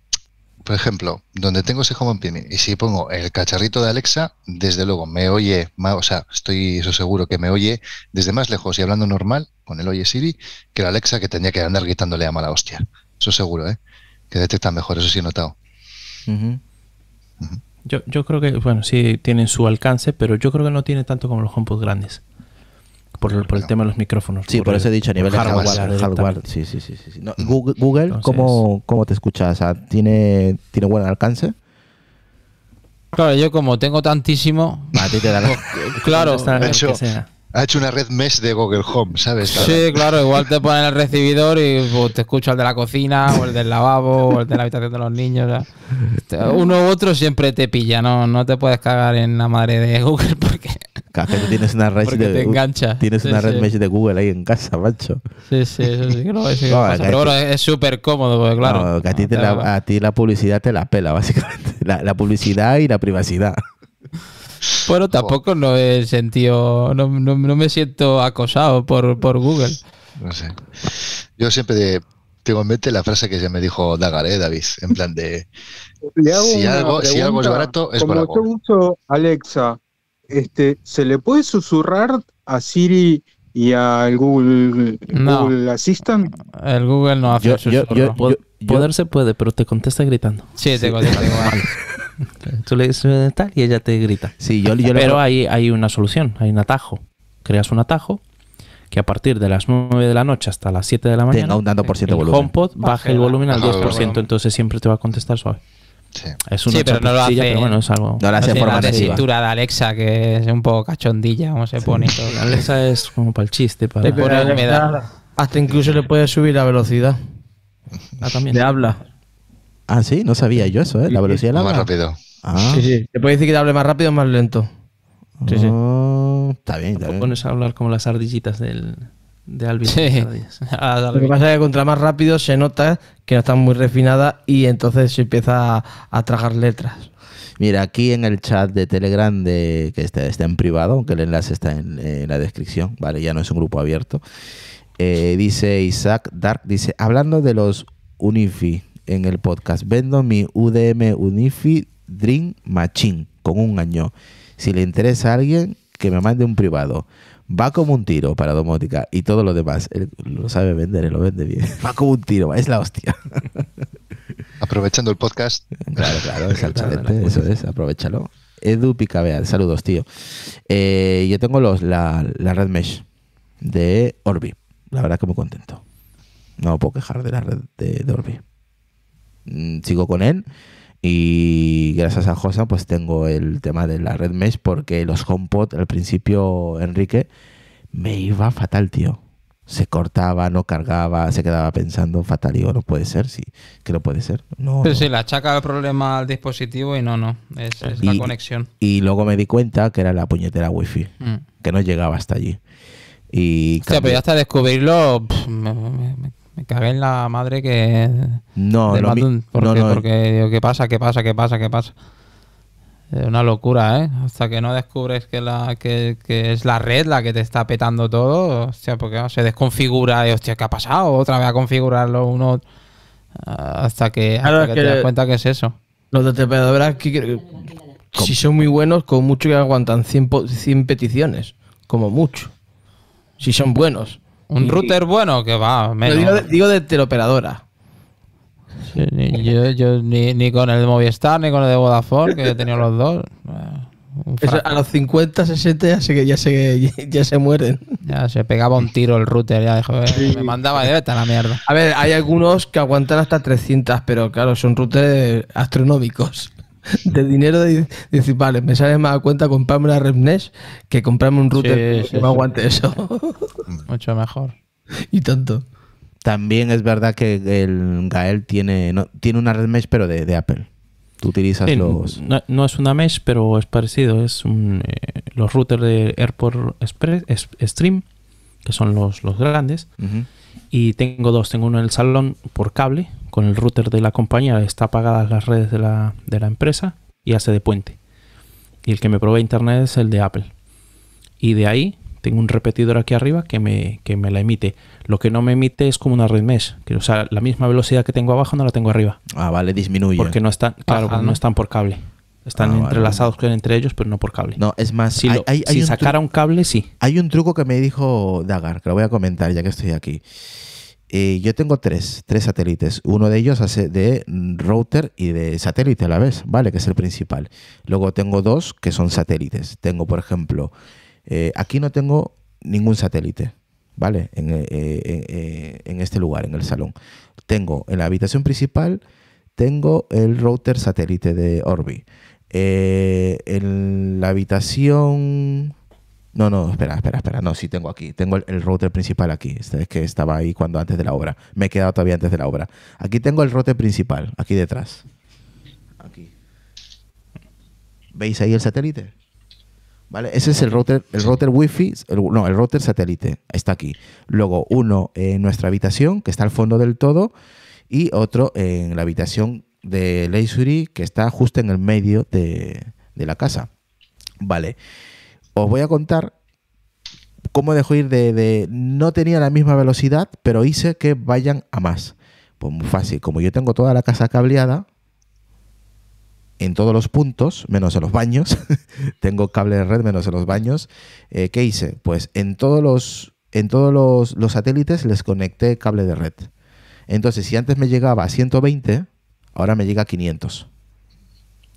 por ejemplo, donde tengo ese home y si pongo el cacharrito de Alexa, desde luego me oye, o sea, estoy eso seguro que me oye desde más lejos y hablando normal con el Oye Siri que la Alexa que tenía que andar gritándole a mala hostia. Eso seguro, ¿eh? Que detectan mejor, eso sí he notado. Yo, yo creo que, bueno, sí tienen su alcance, pero yo creo que no tiene tanto como los HomePod grandes por, el tema de los micrófonos. Sí, por, eso he dicho a nivel de hardware. sí, sí, sí. sí. Mm. Google, ¿cómo, te escuchas? ¿tiene, ¿Tiene buen alcance? Claro, yo como tengo tantísimo. A ti te da la... claro, ha hecho, ha hecho una red mesh de Google Home, ¿sabes? Sí, claro, igual te ponen el recibidor y pues, te escucho el de la cocina, o el del lavabo, o el de la habitación de los niños. Este, uno u otro siempre te pilla, ¿no? No te puedes cagar en la madre de Google porque. Cada que tienes una red Tienes una red mesh de Google ahí en casa, macho. Sí, sí, sí es. súper cómodo, claro. a, ti La, publicidad te la pela, básicamente. La, publicidad y la privacidad. Bueno, tampoco no he sentido, no, me siento acosado por, Google. No sé. Yo siempre tengo en mente la frase que se me dijo Dagar, eh, David, en plan de si algo, si algo, es barato, es como barato. Yo uso Alexa este, ¿se le puede susurrar a Siri y al Google, Google Assistant? El Google no hace susurro. Poder puede, pero te contesta gritando. Sí, te contesta Tú le dices tal y ella te grita. Sí, yo, Pero hay, hay una solución, hay un atajo. Creas un atajo que a partir de las 9 de la noche hasta las 7 de la mañana. Tenga un por volumen. HomePod baja el volumen al 2%, entonces siempre te va a contestar suave. Sí, es sí pero no lo hace. Pero bueno, es algo. No lo hace de cintura de Alexa, que es un poco cachondilla, como se pone. Todo. Alexa es como para el chiste. Para... humedad. Hasta incluso le puedes subir la velocidad. Ah, también. Le habla. Ah, sí, no sabía yo eso, ¿eh? La velocidad la Más rápido. Ah. Sí, sí. Te puede decir que te hable más rápido o más lento. Sí, sí. Oh, está bien, está bien. pones a hablar como las ardillitas del de Alvin. Sí. Ah, Lo que pasa es que contra más rápido se nota que no está muy refinada y entonces se empieza a, tragar letras. Mira, aquí en el chat de Telegram, de, que está, está en privado, aunque el enlace está en, la descripción, ¿vale? Ya no es un grupo abierto. Eh, dice Isaac Dark, dice, hablando de los Unifi en el podcast, vendo mi UDM Unifi Dream Machine con un año. Si le interesa a alguien, que me mande un privado va como un tiro para domótica y todo lo demás. Él lo sabe vender, él lo vende bien. Va como un tiro, es la hostia. Aprovechando el podcast. Claro, claro, exactamente. eso es, aprovechalo. Edu Picabeal, saludos, tío. Eh, yo tengo los, la, red mesh de Orbi. La verdad que muy contento. No puedo quejar de la red de Orbi. Mm, sigo con él y gracias a Josa, pues tengo el tema de la red mesh, porque los HomePod al principio, Enrique, me iba fatal, tío. Se cortaba, no cargaba, se quedaba pensando fatal. Digo, no puede ser, sí, que no puede ser. No, Pero sí, le achaca el problema al dispositivo y no, no, es, la conexión. Y luego me di cuenta que era la puñetera wifi, mm. que no llegaba hasta allí. Y pero hasta descubrirlo, me, me la madre que. No, no, porque, eh. Porque digo, ¿qué pasa? ¿Qué pasa? ¿Qué pasa? ¿Qué pasa? Es una locura, ¿eh? Hasta que no descubres que, la, que, es la red la que te está petando todo, hostia, porque se desconfigura y, hostia, ¿qué ha pasado? Otra vez a configurarlo uno ah, hasta que, hasta que, te das cuenta que es eso. Los de que, si son muy buenos, con mucho que aguantan 100, 100 peticiones, como mucho. Si son buenos. Un router bueno que va. Digo, de, teleoperadora. ni, yo, ni, con el de Movistar ni con el de Vodafone, que he tenido los dos. Eh, a los 50, 60 ya se, ya se, ya se mueren. Ya se pegaba un tiro el router, ya dejó, eh, me mandaba de a la mierda. A ver, hay algunos que aguantan hasta 300, pero claro, son routers astronómicos. de dinero de, vale, me sale más a cuenta comprarme una Red Mesh que comprarme un router que me aguante eso. Mucho mejor. Y tanto. También es verdad que el Gael tiene, no, tiene una Red Mesh, pero de, Apple. Tú utilizas los. No, no, es una mesh, pero es parecido. Es un, eh, los routers de Airport Express, Stream, que son los, los grandes y tengo dos, tengo uno en el salón por cable, con el router de la compañía, está apagada las redes de la, de la empresa y hace de puente. Y el que me provee internet es el de Apple. Y de ahí tengo un repetidor aquí arriba que me, que me la emite. Lo que no me emite es como una red mesh. Que, o sea, la misma velocidad que tengo abajo no la tengo arriba. Ah, vale, disminuye. Porque no están, claro, no están por cable. Están ah, entrelazados entre ellos, pero no por cable. No, es más, si, sacara un cable, sí. Hay un truco que me dijo Dagar, que lo voy a comentar ya que estoy aquí. Eh, yo tengo tres, tres satélites. Uno de ellos hace de router y de satélite a la vez, ¿vale? Que es el principal. Luego tengo dos que son satélites. Tengo, por ejemplo, eh, aquí no tengo ningún satélite, ¿vale? Eh, en este lugar, en el salón. Tengo en la habitación principal tengo el router satélite de Orbi. Eh, en la habitación... No, no, espera, espera, espera. No, sí tengo aquí. Tengo el, router principal aquí. Este es que estaba ahí cuando antes de la obra. Me he quedado todavía antes de la obra. Aquí tengo el router principal, aquí detrás. Aquí. ¿Veis ahí el satélite? ¿Vale? Ese es el router, el router wifi, no, el router satélite, está aquí. Luego uno en nuestra habitación, que está al fondo del todo, y otro en la habitación de Leisuri que está justo en el medio de, la casa. Vale, os voy a contar cómo dejó ir de, No tenía la misma velocidad, pero hice que vayan a más. Pues muy fácil, como yo tengo toda la casa cableada, en todos los puntos, menos en los baños, tengo cable de red menos en los baños, eh, ¿qué hice? Pues en todos los, en todos los satélites les conecté cable de red. Entonces, si antes me llegaba a 120, ahora me llega a 500.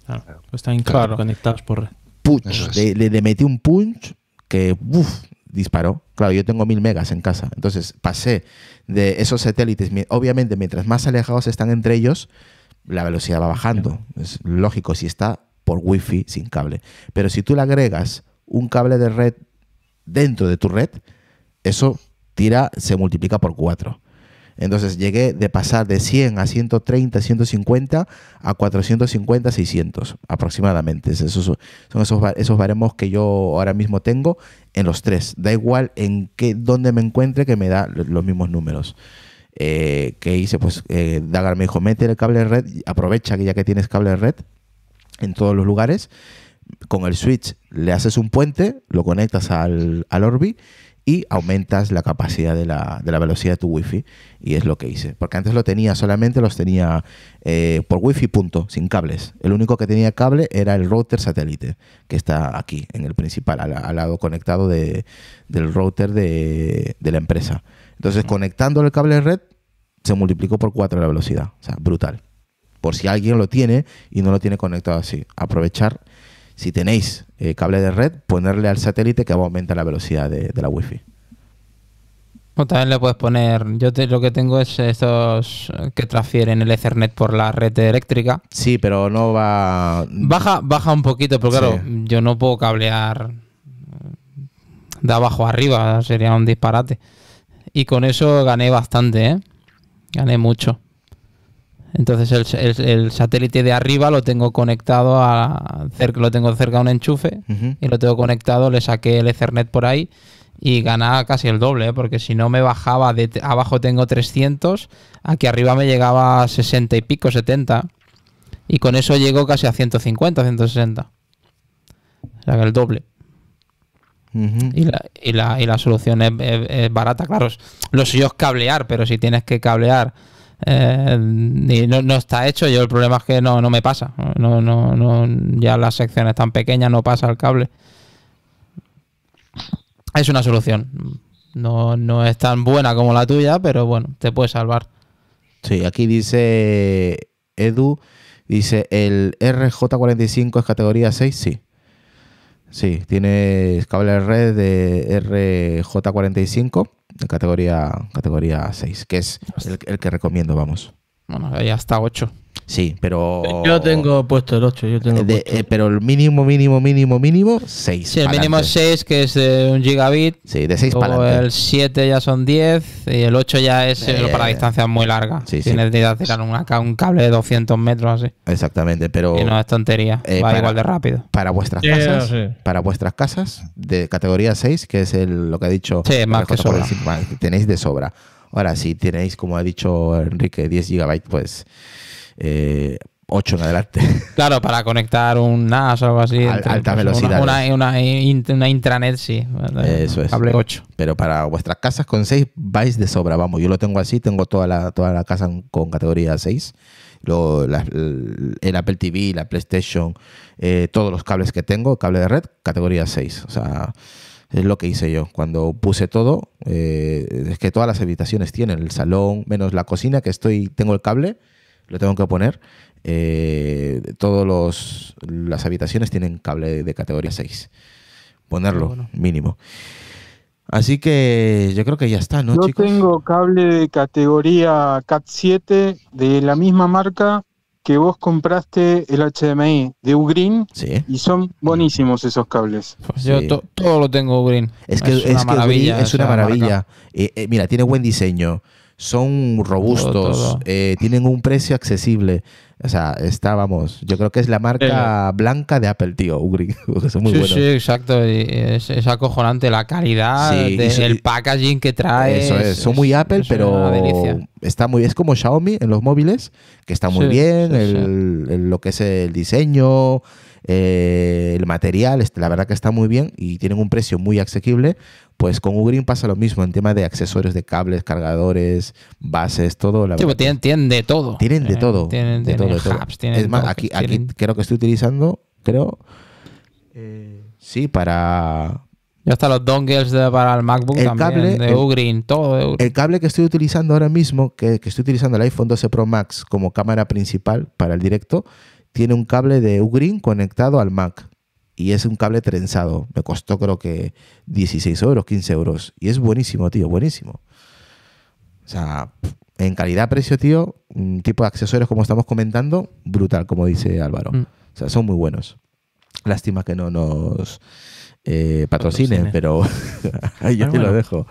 Ah, claro, pues están claro. conectados por red. Punch, le, metí un punch que disparó. Claro, yo tengo 1000 megas en casa. Entonces, pasé de esos satélites. Obviamente, mientras más alejados están entre ellos, la velocidad va bajando. Es lógico si está por wifi sin cable. Pero si tú le agregas un cable de red dentro de tu red, eso tira, se multiplica por 4. Entonces llegué de pasar de 100 a 130, 150 a 450, 600 aproximadamente. Esos, son esos, baremos que yo ahora mismo tengo en los tres. Da igual en qué, dónde me encuentre que me da los mismos números. Eh, que hice, pues eh, Dagar me dijo, mete el cable de red, aprovecha que ya que tienes cable de red en todos los lugares, con el switch le haces un puente, lo conectas al, al Orbi y aumentas la capacidad de la, de la, velocidad de tu wifi y es lo que hice porque antes lo tenía solamente los tenía eh, por wifi punto sin cables el único que tenía cable era el router satélite que está aquí en el principal al, lado conectado de, del router de, la empresa entonces conectando el cable red se multiplicó por cuatro la velocidad o sea brutal por si alguien lo tiene y no lo tiene conectado así aprovechar si tenéis eh, cable de red, ponerle al satélite que aumenta la velocidad de, la wifi. O también le puedes poner, yo lo que tengo es estos eh, que transfieren el Ethernet por la red eléctrica. Sí, pero no va... Baja, baja un poquito, pero claro, yo no puedo cablear eh, de abajo a arriba, sería un disparate. Y con eso gané bastante, ¿eh? Gané mucho. Entonces el, satélite de arriba lo tengo conectado a cerca, lo tengo cerca a un enchufe y lo tengo conectado, le saqué el Ethernet por ahí y ganaba casi el doble, ¿eh? porque si no me bajaba de abajo tengo 300, aquí arriba me llegaba a 60 y pico, 70 y con eso llego casi a 150, 160. O sea el doble. y, la, solución es, barata, claro. Lo suyo es cablear, pero si tienes que cablear eh, no, está hecho. Yo el problema es que no, me pasa. No, no, no, ya las secciones tan pequeñas no pasa el cable. Es una solución. No, no es tan buena como la tuya, pero bueno, te puede salvar. Sí, aquí dice Edu, dice el RJ45 es categoría 6, sí. Sí, tienes cable de red de RJ45 categoría, categoría 6, que es el, que recomiendo, vamos. Bueno, ya hasta 8. Sí, pero. Yo tengo puesto el 8. Yo tengo eh, pero el mínimo, mínimo, mínimo, mínimo, 6. Sí, el mínimo es 6, que es de un gigabit. Sí, de 6 para El 7 ya son 10. Y el 8 ya es eh, para distancias muy largas. Sí, Tienes necesidad que tirar un, cable de 200 metros así. Exactamente, pero. Y no es tontería. Eh, va igual de rápido. Para vuestras casas. Para vuestras casas, de categoría 6, que es lo que ha dicho. Sí, más que sobra. tenéis de sobra. Ahora, si tenéis, como ha dicho Enrique, 10 gigabytes, pues 8 eh, en adelante. Claro, para conectar un NAS o algo así. alta velocidad. Una, una, intranet, sí. Eso es. Cable 8. Pero para vuestras casas con 6 vais de sobra, vamos. Yo lo tengo así, tengo toda la, toda la casa con categoría 6. el Apple TV, la PlayStation, eh, todos los cables que tengo, cable de red, categoría 6. O sea, es lo que hice yo. Cuando puse todo, eh, es que todas las habitaciones tienen el salón, menos la cocina, que estoy tengo el cable lo tengo que poner. Eh, todas las habitaciones tienen cable de categoría 6. Ponerlo, mínimo. Así que yo creo que ya está, ¿no, yo tengo cable de categoría CAT 7 de la misma marca que vos compraste el HDMI de Ugreen ¿Sí? y son buenísimos esos cables. Pues yo todo lo tengo Ugreen. Es que es, una maravilla. una maravilla. Eh, eh, mira, tiene buen diseño son robustos, eh, tienen un precio accesible. O sea, estábamos. Yo creo que es la marca blanca de Apple, tío. Ugri, muy sí, sí, exacto. es, acojonante la calidad, el packaging que trae. Eso Son muy Apple, pero está muy. Es como Xiaomi en los móviles, que está muy bien. lo que es el diseño, eh, el material, este, la verdad que está muy bien y tienen un precio muy asequible. Pues con Ugreen pasa lo mismo en tema de accesorios de cables, cargadores, bases, todo. La sí, pues tienen, de todo. Tienen de eh, todo. Tienen, de todo, es más, aquí, creo que estoy utilizando, creo. Eh, sí, para, ya hasta los dongles para el MacBook también, cable, de Ugreen, todo El cable que estoy utilizando ahora mismo, que, estoy utilizando el iPhone 12 Pro Max como cámara principal para el directo, tiene un cable de Ugreen conectado al Mac. Y es un cable trenzado. Me costó creo que 16 euros, 15 euros. Y es buenísimo, tío, buenísimo. O sea, en calidad-precio, tío, un tipo de accesorios como estamos comentando, brutal, como dice Álvaro. Mm. O sea, son muy buenos. Lástima que no nos eh, patrocine patrocinen, pero ahí yo te lo dejo.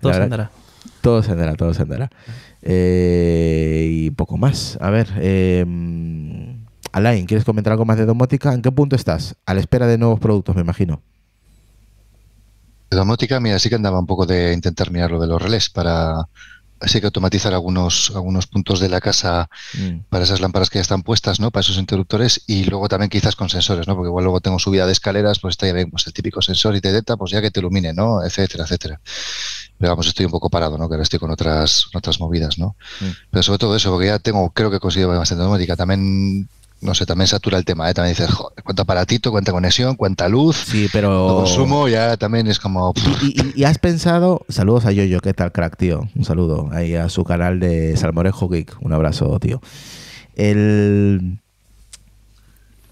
Todo se andará. Todo se andará, todo se andará. y poco más. A ver, em, Alain, ¿quieres comentar algo más de domótica? ¿En qué punto estás? A la espera de nuevos productos, me imagino. De domótica, mira, sí que andaba un poco de intentar mirar lo de los relés para así que automatizar algunos, algunos puntos de la casa mm. para esas lámparas que ya están puestas, ¿no? Para esos interruptores y luego también quizás con sensores, ¿no? Porque igual luego tengo subida de escaleras, pues está ya pues el típico sensor y te detecta, pues ya que te ilumine, ¿no? Etcétera, etcétera. Pero vamos, estoy un poco parado, ¿no? Que ahora estoy con otras, otras movidas, ¿no? Mm. Pero sobre todo eso, porque ya tengo, creo que he conseguido bastante domótica. También no sé, también satura el tema, ¿eh? También dices, joder, cuánto aparatito, cuánta conexión, cuánta luz, sí, pero... consumo, ya también es como... ¿Y, has pensado, saludos a Yoyo, ¿qué tal, crack, tío? Un saludo ahí a su canal de Salmorejo Geek, un abrazo, tío. El...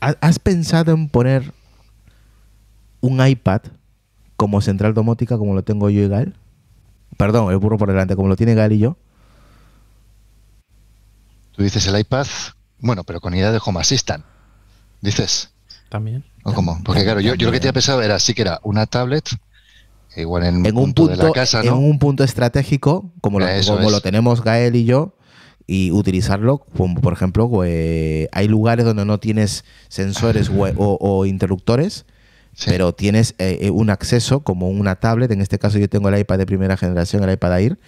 ¿Has pensado en poner un iPad como central domótica como lo tengo yo y Gael? Perdón, el burro por delante, como lo tiene Gael y yo. Tú dices el iPad bueno, pero con idea de Home Assistant, dices. También. ¿O cómo? Porque claro, yo, lo que tenía pensado era, sí que era una tablet, e igual en, un punto, En un punto estratégico, como, lo, tenemos Gael y yo, y utilizarlo, por ejemplo, hay lugares donde no tienes sensores o, interruptores, pero tienes eh, eh, un acceso como una tablet. En este caso, yo tengo el iPad de primera generación, el iPad Air,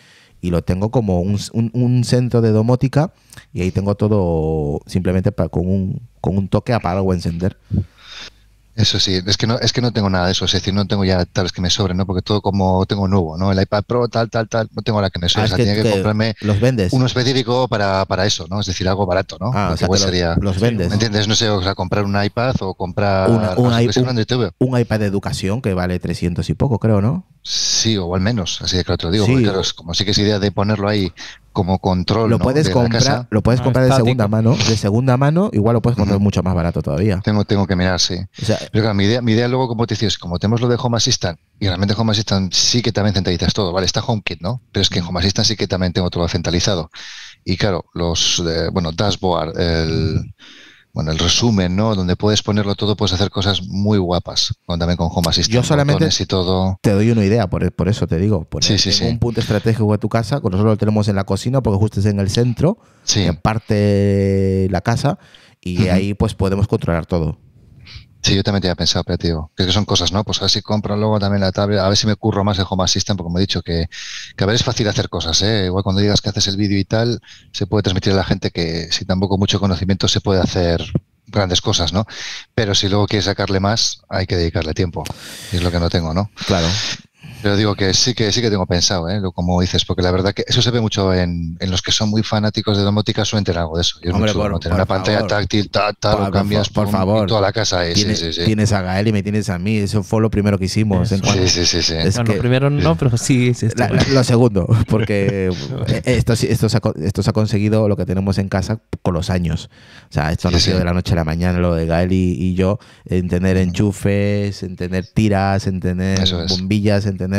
y lo tengo como un, un, centro de domótica y ahí tengo todo simplemente con, un, con un toque apagar o encender. Eso sí, es que no, es que no tengo nada de eso, es decir, no tengo ya tal vez que me sobre, ¿no? Porque todo como tengo nuevo, ¿no? El iPad Pro, tal, tal, tal, no tengo la que me sobre. Ah, o sea, tenía que, comprarme uno específico para, eso, ¿no? Es decir, algo barato, ¿no? Ah, o los, vendes. ¿Me entiendes? No sé, o sea, comprar un iPad o comprar un, iPad, iPad de educación que vale 300 y poco, creo, ¿no? Sí, o al menos, así que claro, te lo digo, porque claro, como sí que es idea de ponerlo ahí como control. Lo puedes comprar, lo puedes ah, comprar de segunda mano, de segunda mano, igual lo puedes comprar mucho más barato todavía. Tengo, tengo que mirar, sí. mi idea, mi idea luego, como te es como tenemos lo de Home Assistant, y realmente Home Assistant sí que también centralizas todo, vale, está HomeKit, ¿no? Pero es que en Home Assistant sí que también tengo todo centralizado. Y claro, los, eh, bueno, dashboard, el, bueno, el resumen, ¿no? Donde puedes ponerlo todo, puedes hacer cosas muy guapas, también con Home Assistant. Yo solamente todo. te doy una idea, por, eso te digo, poner sí, sí, un punto estratégico de tu casa, con nosotros lo tenemos en la cocina porque justo es en el centro, en parte la casa, y ahí pues podemos controlar todo. Sí, yo también había pensado operativo. Creo que son cosas, ¿no? Pues a ver si compro luego también la tablet, a ver si me curro más el Home Assistant, porque como he dicho, que, que a ver es fácil hacer cosas, ¿eh? Igual cuando digas que haces el vídeo y tal, se puede transmitir a la gente que si tampoco mucho conocimiento se puede hacer grandes cosas, ¿no? Pero si luego quieres sacarle más, hay que dedicarle tiempo. Y es lo que no tengo, ¿no? Claro. Pero digo que sí que sí que tengo pensado, ¿eh? como dices, porque la verdad que eso se ve mucho en, en los que son muy fanáticos de domótica, suelen tener algo de eso. Yo mucho, tener una pantalla táctil, ta, cambias por, favor. toda la casa. tienes, sí, sí, sí. tienes, a Gael y me tienes a mí, eso fue lo primero que hicimos. sí, sí, sí. lo primero no, pero sí. lo segundo, porque eh, esto, esto, se ha, esto ha conseguido lo que tenemos en casa con los años. O sea, esto no ha sido de la noche a la mañana, lo de Gael y, yo, en tener enchufes, en tener tiras, en tener bombillas, en tener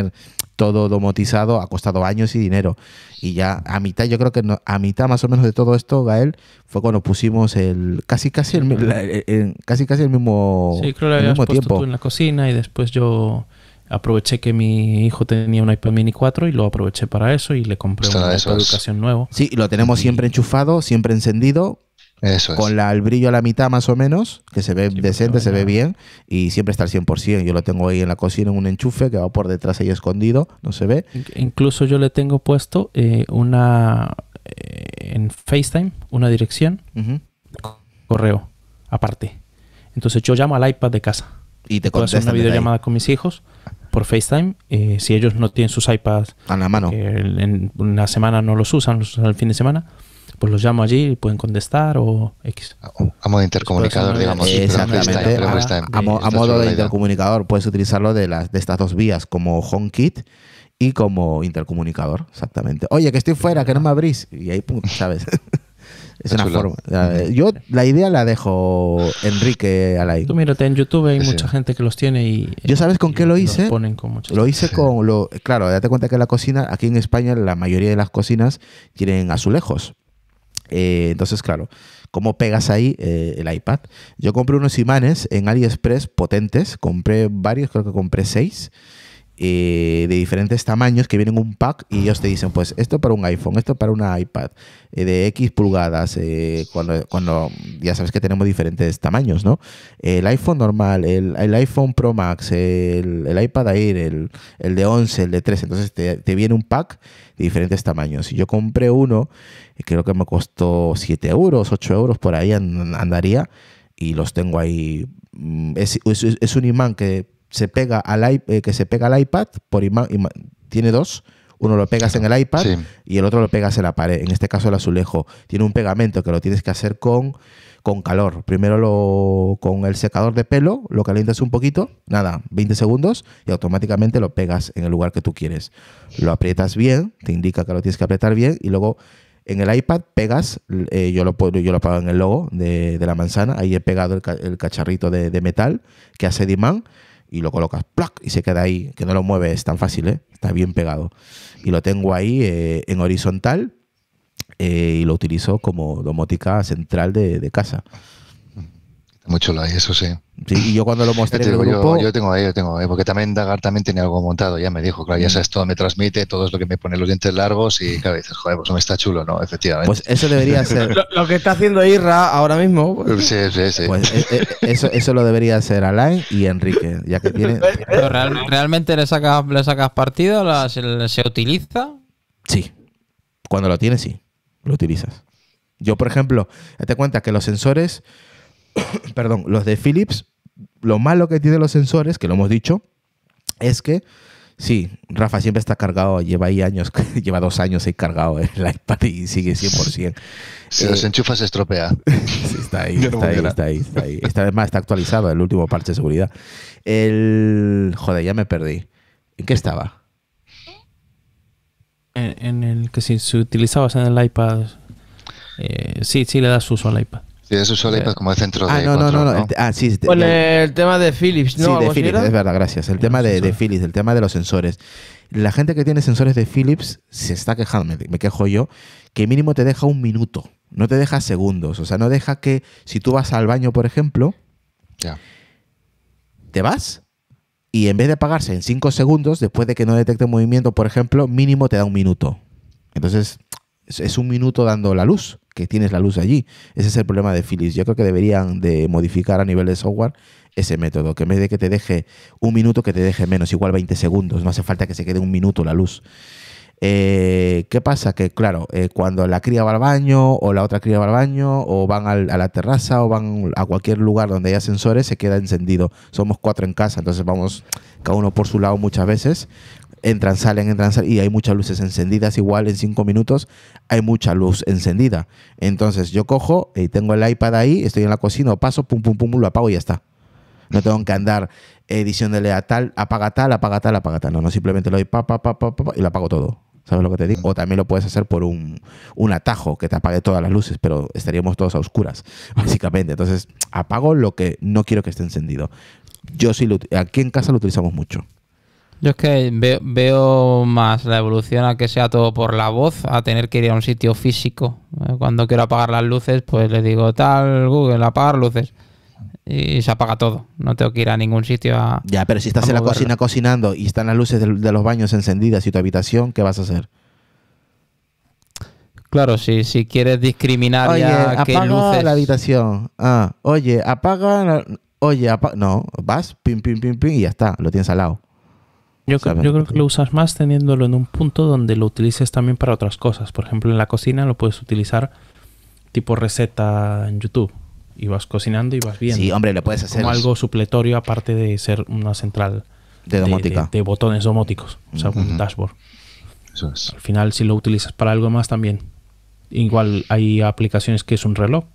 todo domotizado ha costado años y dinero. Y ya a mitad, yo creo que a mitad más o menos de todo esto, Gael, fue cuando pusimos el casi casi el, eh, casi casi el mismo, que mismo tiempo. en la cocina y después yo aproveché que mi hijo tenía un iPad mini 4 y lo aproveché para eso y le compré un de educación nuevo. Sí, lo tenemos siempre enchufado, siempre encendido con la, el brillo a la mitad más o menos, que se ve decente, se ve bien y siempre está al 100%. Yo lo tengo ahí en la cocina en un enchufe que va por detrás ahí escondido, no se ve. Incluso yo le tengo puesto eh, una eh, en FaceTime, una dirección, correo aparte. Entonces yo llamo al iPad de casa. Y te contesto una videollamada con mis hijos por FaceTime. Eh, si ellos no tienen sus iPads a la mano, en una semana no los usan, los usan el fin de semana pues los llamo allí y pueden contestar o X. A, pues, eh, modo de intercomunicador, digamos. Exactamente. A, modo de intercomunicador puedes utilizarlo de, las, de estas dos vías como home kit y como intercomunicador, exactamente. Oye, que estoy fuera, que no me abrís. Y ahí, ¿sabes? es una forma. Yo la idea la dejo Enrique Alain. Tú mírate en YouTube, hay mucha gente que los tiene y. ¿Yo sabes con qué lo hice? Ponen con lo hice con lo. Claro, date cuenta que la cocina, aquí en España, la mayoría de las cocinas tienen azulejos. Eh, entonces, claro, ¿cómo pegas ahí eh, el iPad? Yo compré unos imanes en AliExpress potentes, compré varios, creo que compré seis. Eh, de diferentes tamaños que vienen un pack y ellos te dicen, pues esto para un iPhone, esto para un iPad, eh, de X pulgadas, eh, cuando, ya sabes que tenemos diferentes tamaños, ¿no? El iPhone normal, el, iPhone Pro Max, el, el iPad Air, el, de 11, el de 13, entonces te, viene un pack de diferentes tamaños. Yo compré uno, creo que me costó 7 euros, 8 euros, por ahí andaría, y los tengo ahí. Mm, es un imán que se pega al eh, que se pega al iPad por tiene dos. Uno lo pegas en el iPad y el otro lo pegas en la pared. En este caso el azulejo tiene un pegamento que lo tienes que hacer con, con calor. Primero lo, con el secador de pelo lo calientas un poquito, nada, 20 segundos y automáticamente lo pegas en el lugar que tú quieres. Lo aprietas bien, te indica que lo tienes que apretar bien y luego en el iPad pegas, eh, yo, lo, yo lo apago en el logo de, de la manzana, ahí he pegado el, cacharrito de, de, metal que hace de imán y lo colocas ¡plac! y se queda ahí, que no lo mueves tan fácil, ¿eh? está bien pegado. Y lo tengo ahí eh, en horizontal eh, y lo utilizo como domótica central de, de casa mucho chulo eso sí. y yo cuando lo mostré yo, yo, tengo ahí, yo tengo porque también Dagar también tenía algo montado, ya me dijo, claro, ya mm. sabes, todo me transmite, todo es lo que me pone los dientes largos y mm. claro, dices, joder, pues no me está chulo, ¿no? Efectivamente. Pues eso debería ser... lo, que está haciendo Irra ahora mismo. Pues. Sí, sí, sí. Pues, eh, eh, eso, lo debería ser Alain y Enrique, ya que eh, ¿Realmente le sacas, le sacas partido? se, utiliza? Sí. Cuando lo tienes, sí. Lo utilizas. Yo, por ejemplo, te cuenta que los sensores perdón, los de Philips, lo malo que tiene los sensores, que lo hemos dicho, es que Sí, Rafa siempre está cargado, lleva ahí años, lleva dos años ahí cargado el iPad y sigue 100%. Si los eh, enchufas se estropea. está, ahí, está, ahí, está, ahí, está ahí, está actualizado el último parche de seguridad. El... Joder, ya me perdí. ¿En qué estaba? En, el que si se utilizabas en el iPad... Eh, sí, sí le das uso al iPad. Sí, eso como el centro ah, de. No, no, no, no, Ah, Con el tema de Philips, ¿no? Sí, es verdad, gracias. El tema de, Philips, el tema de los sensores. La gente que tiene sensores de Philips se está quejando, me, quejo yo, que mínimo te deja un minuto, no te deja segundos. O sea, no deja que si tú vas al baño, por ejemplo, te vas y en vez de apagarse en cinco segundos, después de que no detecte movimiento, por ejemplo, mínimo te da un minuto. Entonces, es un minuto dando la luz que tienes la luz allí. Ese es el problema de Philips. Yo creo que deberían de modificar a nivel de software ese método, que en vez de que te deje un minuto, que te deje menos, igual 20 segundos, no hace falta que se quede un minuto la luz. Eh, ¿Qué pasa? Que claro, eh, cuando la cría va al baño o la otra cría va al baño o van a la terraza o van a cualquier lugar donde haya sensores, se queda encendido. Somos cuatro en casa, entonces vamos cada uno por su lado muchas veces entran, salen, entran, salen, y hay muchas luces encendidas. Igual en cinco minutos hay mucha luz encendida. Entonces yo cojo y eh, tengo el iPad ahí, estoy en la cocina, paso, pum, pum, pum, lo apago y ya está. No tengo que andar eh, de a tal, apaga tal, apaga tal, apaga tal. No, no, simplemente lo doy pa, pa, pa, pa, y lo apago todo. ¿Sabes lo que te digo? O también lo puedes hacer por un, atajo que te apague todas las luces, pero estaríamos todos a oscuras, básicamente. Entonces, apago lo que no quiero que esté encendido. Yo sí, aquí en casa lo utilizamos mucho. Yo es que veo, más la evolución a que sea todo por la voz, a tener que ir a un sitio físico. Eh, cuando quiero apagar las luces, pues le digo tal, Google, apagar luces. Y se apaga todo. No tengo que ir a ningún sitio a. Ya, pero si estás en la cocina cocinando y están las luces de, los baños encendidas y tu habitación, ¿qué vas a hacer? Claro, si, si quieres discriminar oye, ya qué luces. la habitación. Ah, oye, apaga. Oye, apaga, no, vas, pim, pim, pim, pim, y ya está, lo tienes al lado. Yo, creo, yo creo que lo usas más teniéndolo en un punto donde lo utilices también para otras cosas. Por ejemplo, en la cocina lo puedes utilizar tipo receta en YouTube y vas cocinando y vas viendo. Sí, hombre, le puedes hacer. Como algo supletorio aparte de ser una central de, botones domóticos, o sea, un dashboard. Al final, si lo utilizas para algo más también. Igual hay aplicaciones que es un reloj,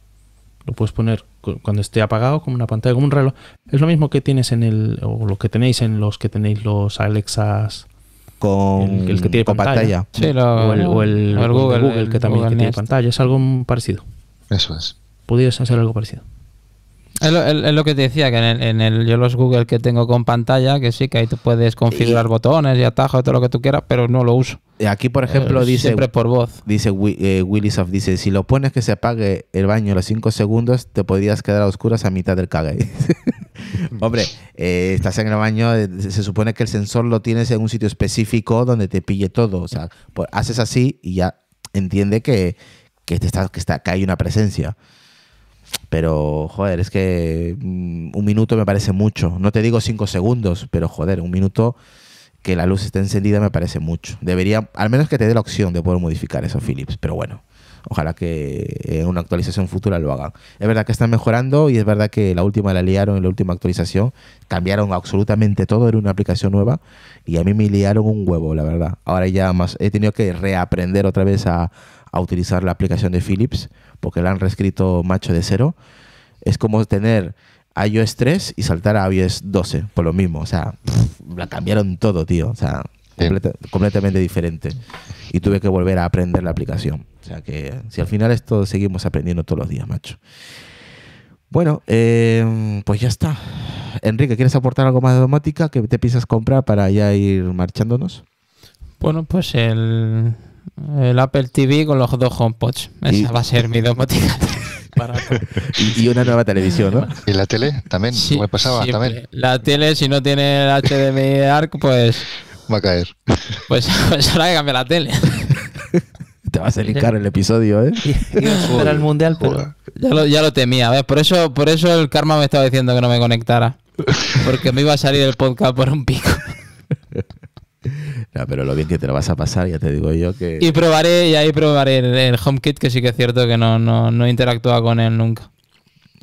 lo puedes poner cuando esté apagado como una pantalla, como un reloj. Es lo mismo que tienes en el, o lo que tenéis en los que tenéis los Alexas con el, que tiene pantalla. o el, Google, que también tiene pantalla. Es algo parecido. Eso es. pudieras hacer algo parecido. Es lo, que te decía, que en el, yo los Google que tengo con pantalla, que sí, que ahí tú puedes configurar botones y atajos, todo lo que tú quieras, pero no lo uso. Aquí, por eh, ejemplo, dice... Siempre por voz. Dice Willis eh, Willisoft, dice, si lo pones que se apague el baño los 5 segundos, te podrías quedar a oscuras a mitad del cague. Hombre, eh, estás en el baño, se supone que el sensor lo tienes en un sitio específico donde te pille todo. O sea, pues, haces así y ya entiende que, que, que, está, que hay una presencia. Pero, joder, es que mm, un minuto me parece mucho. No te digo cinco segundos, pero, joder, un minuto que la luz esté encendida me parece mucho. Debería, al menos que te dé la opción de poder modificar eso, Philips. Pero bueno, ojalá que en eh, una actualización futura lo hagan. Es verdad que están mejorando y es verdad que la última la liaron en la última actualización. Cambiaron absolutamente todo, era una aplicación nueva y a mí me liaron un huevo, la verdad. Ahora ya más he tenido que reaprender otra vez a, a utilizar la aplicación de Philips porque la han reescrito macho de cero. Es como tener iOS 3 y saltar a iOS 12, por lo mismo. O sea, la cambiaron todo, tío. O sea, completamente diferente. Y tuve que volver a aprender la aplicación. O sea que si al final esto seguimos aprendiendo todos los días, macho. Bueno, eh, pues ya está. Enrique, ¿quieres aportar algo más de automática que te piensas comprar para ya ir marchándonos? Bueno, pues el, el Apple TV con los dos HomePods. Esa va a ser mi dos y, y una nueva televisión, ¿no? ¿Y la tele también? me pasaba La tele, si no tiene el HDMI ARC, pues... Va a caer. Pues, pues ahora que cambiar la tele. Te vas a linkar el episodio, ¿eh? el mundial, Ya lo, temía, ¿ves? Por eso, por eso el karma me estaba diciendo que no me conectara. Porque me iba a salir el podcast por un pico. pero lo bien que te lo vas a pasar, ya te digo yo que. Y probaré, y ahí probaré el, HomeKit, que sí que es cierto que no, no, no interactúa con él nunca.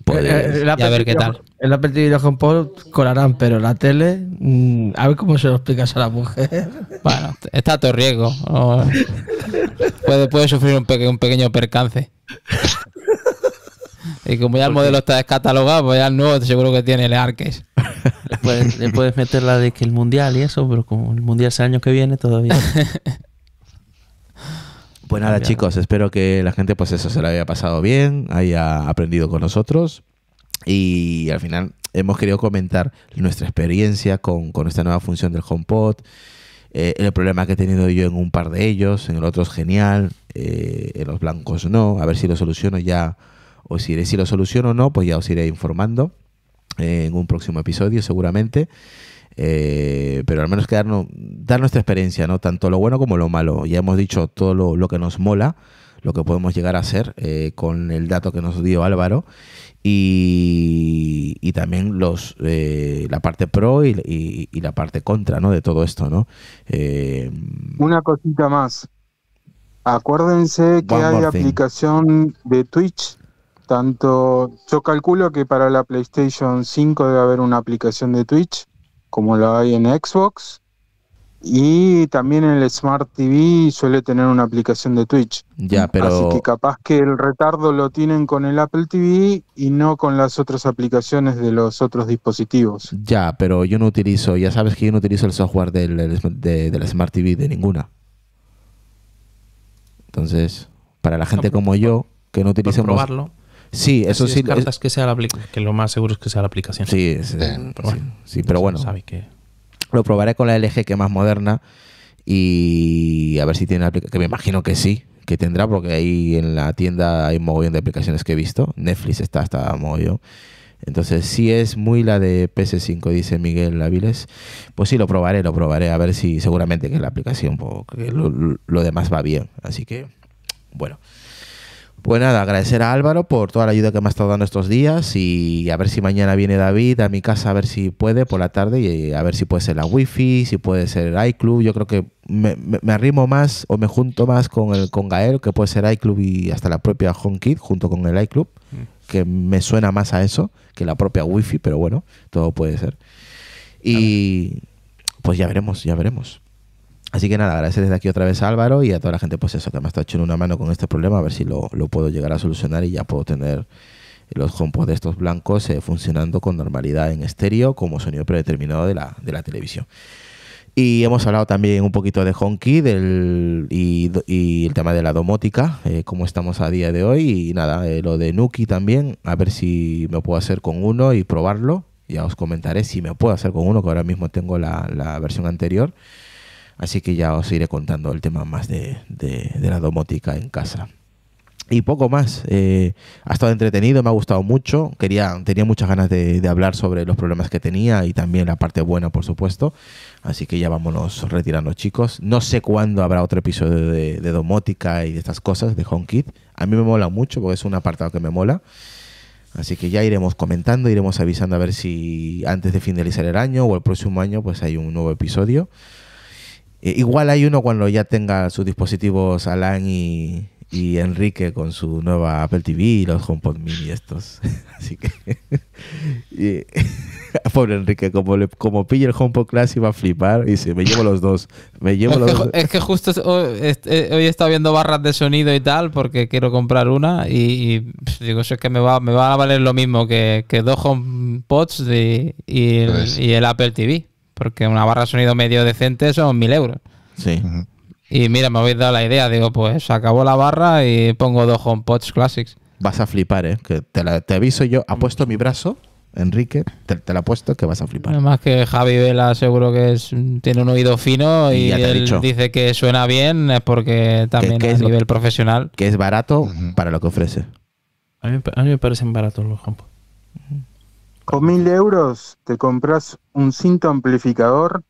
Pues, eh, eh, a ver qué tal. El Apple TV y el HomePod colarán, pero la tele, mm, a ver cómo se lo explicas a la mujer. Bueno, está a todo riesgo. puede, puede sufrir un, pequeño percance. Y como ya el modelo está descatalogado, pues ya el nuevo seguro que tiene el Arques puedes, le meter la de que el mundial y eso, pero como el mundial es el año que viene todavía. bueno pues nada, chicos, espero que la gente, pues eso, se lo haya pasado bien, haya aprendido con nosotros. Y al final hemos querido comentar nuestra experiencia con, esta nueva función del HomePod, eh, el problema que he tenido yo en un par de ellos, en el otro es genial, eh, en los blancos no, a ver si lo soluciono ya, o si, si lo soluciono o no, pues ya os iré informando en un próximo episodio seguramente. Eh, pero al menos quedarnos, dar nuestra experiencia, ¿no? Tanto lo bueno como lo malo. Ya hemos dicho todo lo, que nos mola, lo que podemos llegar a hacer eh, con el dato que nos dio Álvaro. Y, también los eh, la parte pro y, la parte contra, ¿no? De todo esto, ¿no? Una cosita más. Acuérdense que hay aplicación de Twitch tanto, yo calculo que para la PlayStation 5 debe haber una aplicación de Twitch, como la hay en Xbox. Y también en el Smart TV suele tener una aplicación de Twitch. Ya, pero... Así que capaz que el retardo lo tienen con el Apple TV y no con las otras aplicaciones de los otros dispositivos. Ya, pero yo no utilizo, ya sabes que yo no utilizo el software del, de, la Smart TV de ninguna. Entonces, para la gente como yo, que no utilicemos... probarlo. Sí, eso sí. que sea que lo más seguro es que sea la aplicación. Sí, sí, pero bueno, sí, que... lo probaré con la LG que es más moderna y a ver si tiene aplicación, que me imagino que sí, que tendrá, porque ahí en la tienda hay un mogollón de aplicaciones que he visto. Netflix está hasta mogollón. Entonces, si es muy la de PS5, dice Miguel Aviles, pues sí, lo probaré, lo probaré, a ver si seguramente que la aplicación, porque lo demás va bien. Así que, bueno. Pues nada, agradecer a Álvaro por toda la ayuda que me ha estado dando estos días y a ver si mañana viene David a mi casa, a ver si puede por la tarde y eh, a ver si puede ser la wifi, si puede ser el iClub. Yo creo que me, me, arrimo más o me junto más con, el, con Gael, que puede ser iClub y hasta la propia HomeKit junto con el iClub, mm. que me suena más a eso que la propia wifi, pero bueno, todo puede ser. Y pues ya veremos, ya veremos. Así que nada, agradecer desde aquí otra vez a Álvaro y a toda la gente, pues eso, que me está echando una mano con este problema, a ver si lo, puedo llegar a solucionar y ya puedo tener los jompos de estos blancos eh, funcionando con normalidad en estéreo como sonido predeterminado de la, de la televisión. Y hemos hablado también un poquito de Honky del, y, y el tema de la domótica, eh, cómo estamos a día de hoy. Y nada, eh, lo de Nuki también, a ver si me puedo hacer con uno y probarlo. Ya os comentaré si me puedo hacer con uno, que ahora mismo tengo la, la versión anterior. Así que ya os iré contando el tema más de, la domótica en casa. Y poco más. Eh, ha estado entretenido, me ha gustado mucho. Quería, tenía muchas ganas de, hablar sobre los problemas que tenía y también la parte buena, por supuesto. Así que ya vámonos retirando, chicos. No sé cuándo habrá otro episodio de, domótica y de estas cosas, de HomeKit. A mí me mola mucho porque es un apartado que me mola. Así que ya iremos comentando, iremos avisando a ver si antes de finalizar el año o el próximo año pues hay un nuevo episodio. Eh, igual hay uno cuando ya tenga sus dispositivos Alan y, Enrique con su nueva Apple TV y los HomePod Mini estos. Así que... pobre Enrique, como, le, como pille el HomePod Classic va a flipar y se me llevo los dos. es, que, justo hoy, he eh, estado viendo barras de sonido y tal porque quiero comprar una y, digo, es que me va, me va a valer lo mismo que, dos HomePods y el Apple TV porque una barra de sonido medio decente son mil euros. Sí. Y mira, me habéis dado la idea, digo, pues acabó la barra y pongo dos HomePods Classics. Vas a flipar, ¿eh? Que te, te aviso yo, puesto mi brazo, Enrique, te, la la apuesto que vas a flipar. Además que Javi Vela seguro que es, tiene un oído fino y, dice que suena bien, es porque también a es, nivel profesional. Que es barato para lo que ofrece. A mí, me parecen baratos los HomePods. Con mil euros te compras un cinto amplificador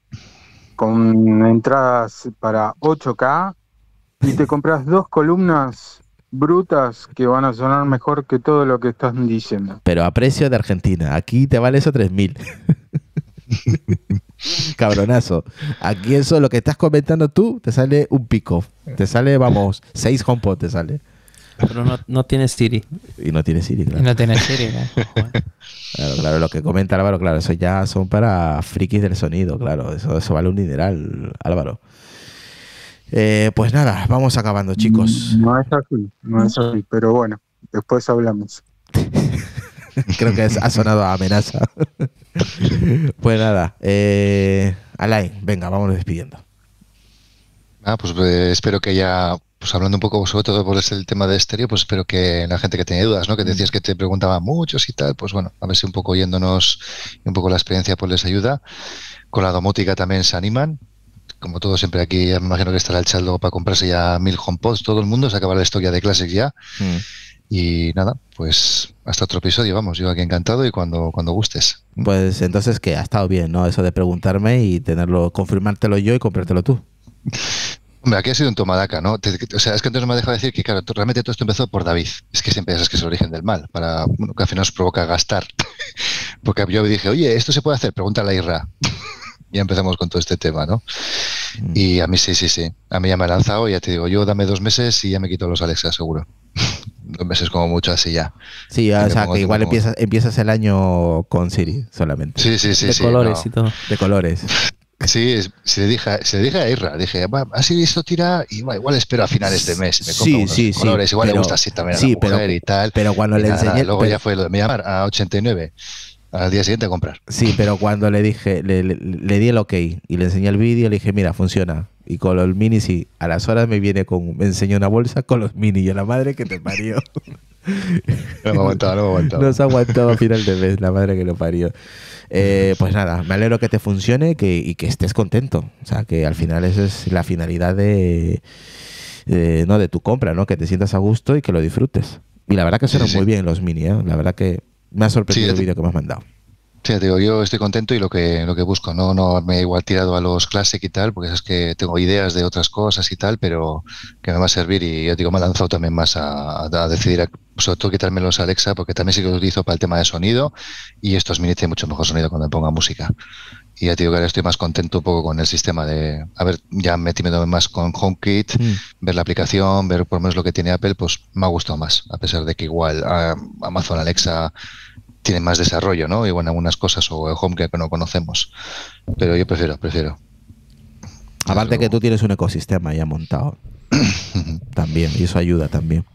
con entradas para 8K y te compras dos columnas brutas que van a sonar mejor que todo lo que estás diciendo. Pero a precio de Argentina. Aquí te vale eso 3000. Cabronazo. Aquí eso, lo que estás comentando tú, te sale un pico. Te sale, vamos, seis HomePod te sale. Pero no, tiene Siri. Y no tiene Siri, claro. Y no tiene Siri, claro, lo que comenta Álvaro, claro, eso ya son para frikis del sonido, claro. Eso, eso vale un dineral, Álvaro. Eh, pues nada, vamos acabando, chicos. No es así, no es así, pero bueno, después hablamos. Creo que ha sonado a amenaza. pues nada, eh, Alain, venga, vámonos despidiendo. Ah, pues eh, espero que ya pues hablando un poco sobre todo por este, el tema de estéreo, pues espero que la gente que tenía dudas, ¿no? Que decías que te preguntaba muchos y tal, pues bueno, a ver si un poco oyéndonos y un poco la experiencia pues les ayuda. Con la domótica también se animan. Como todo siempre aquí, me imagino que estará el chaldo para comprarse ya mil HomePods, todo el mundo, se acaba la historia de Classic ya. Mm. Y nada, pues hasta otro episodio, vamos, yo aquí encantado y cuando, cuando gustes. ¿Mm? Pues entonces que ha estado bien, ¿no? Eso de preguntarme y tenerlo, confirmártelo yo y comprártelo tú. Hombre, aquí ha sido un tomadaca, ¿no? o sea, es que no me ha decir que, claro, realmente todo esto empezó por David. Es que siempre es que es el origen del mal, para bueno, que al final nos provoca gastar. Porque yo dije, oye, ¿esto se puede hacer? pregunta a Ira. ya empezamos con todo este tema, ¿no? Mm. Y a mí sí, sí, sí. A mí ya me ha lanzado, ya te digo, yo dame dos meses y ya me quito los Alexa, seguro. dos meses como mucho, así ya. Sí, o sea, que igual empiezas, el año con Siri solamente. Sí, sí, sí. De colores y todo. De colores. Sí, se le dije, se le dije a Irra, dije, así listo tira y va, igual espero a finales de este mes. sí, sí, sí, igual le gusta así también a la y tal. Pero cuando le enseñé. Luego ya fue lo de me llamar a 89 al día siguiente a comprar. Sí, pero cuando le dije, le, di el ok y le enseñé el vídeo, le dije, mira, funciona. Y con los minis, sí, a las horas me viene con, me enseñó una bolsa con los minis. Y a la madre que te parió. no me aguantaba, no aguantaba. No se aguantaba a final de mes, la madre que lo parió. Eh, pues nada, me alegro que te funcione que, y que estés contento. O sea, que al final esa es la finalidad de, no, de tu compra, ¿no? Que te sientas a gusto y que lo disfrutes. Y la verdad que se muy bien los mini, ¿eh? La verdad que me ha sorprendido el vídeo que me has mandado digo, yo estoy contento y lo que, lo que busco, no, no me he igual tirado a los Classic y tal, porque es que tengo ideas de otras cosas y tal, pero que me va a servir y yo digo, me ha lanzado también más a, decidir, a, sobre todo quitarme los Alexa, porque también sí que los utilizo para el tema de sonido y estos mini tienen mucho mejor sonido cuando me ponga música. Y ya te digo que ahora estoy más contento un poco con el sistema de, a ver, ya metiéndome más con HomeKit, mm. ver la aplicación, ver por lo menos lo que tiene Apple, pues me ha gustado más, a pesar de que igual ah, Amazon Alexa tiene más desarrollo, ¿no? Y bueno, algunas cosas o el home que no conocemos. Pero yo prefiero, prefiero. Aparte que tú tienes un ecosistema ya montado. también, y eso ayuda también.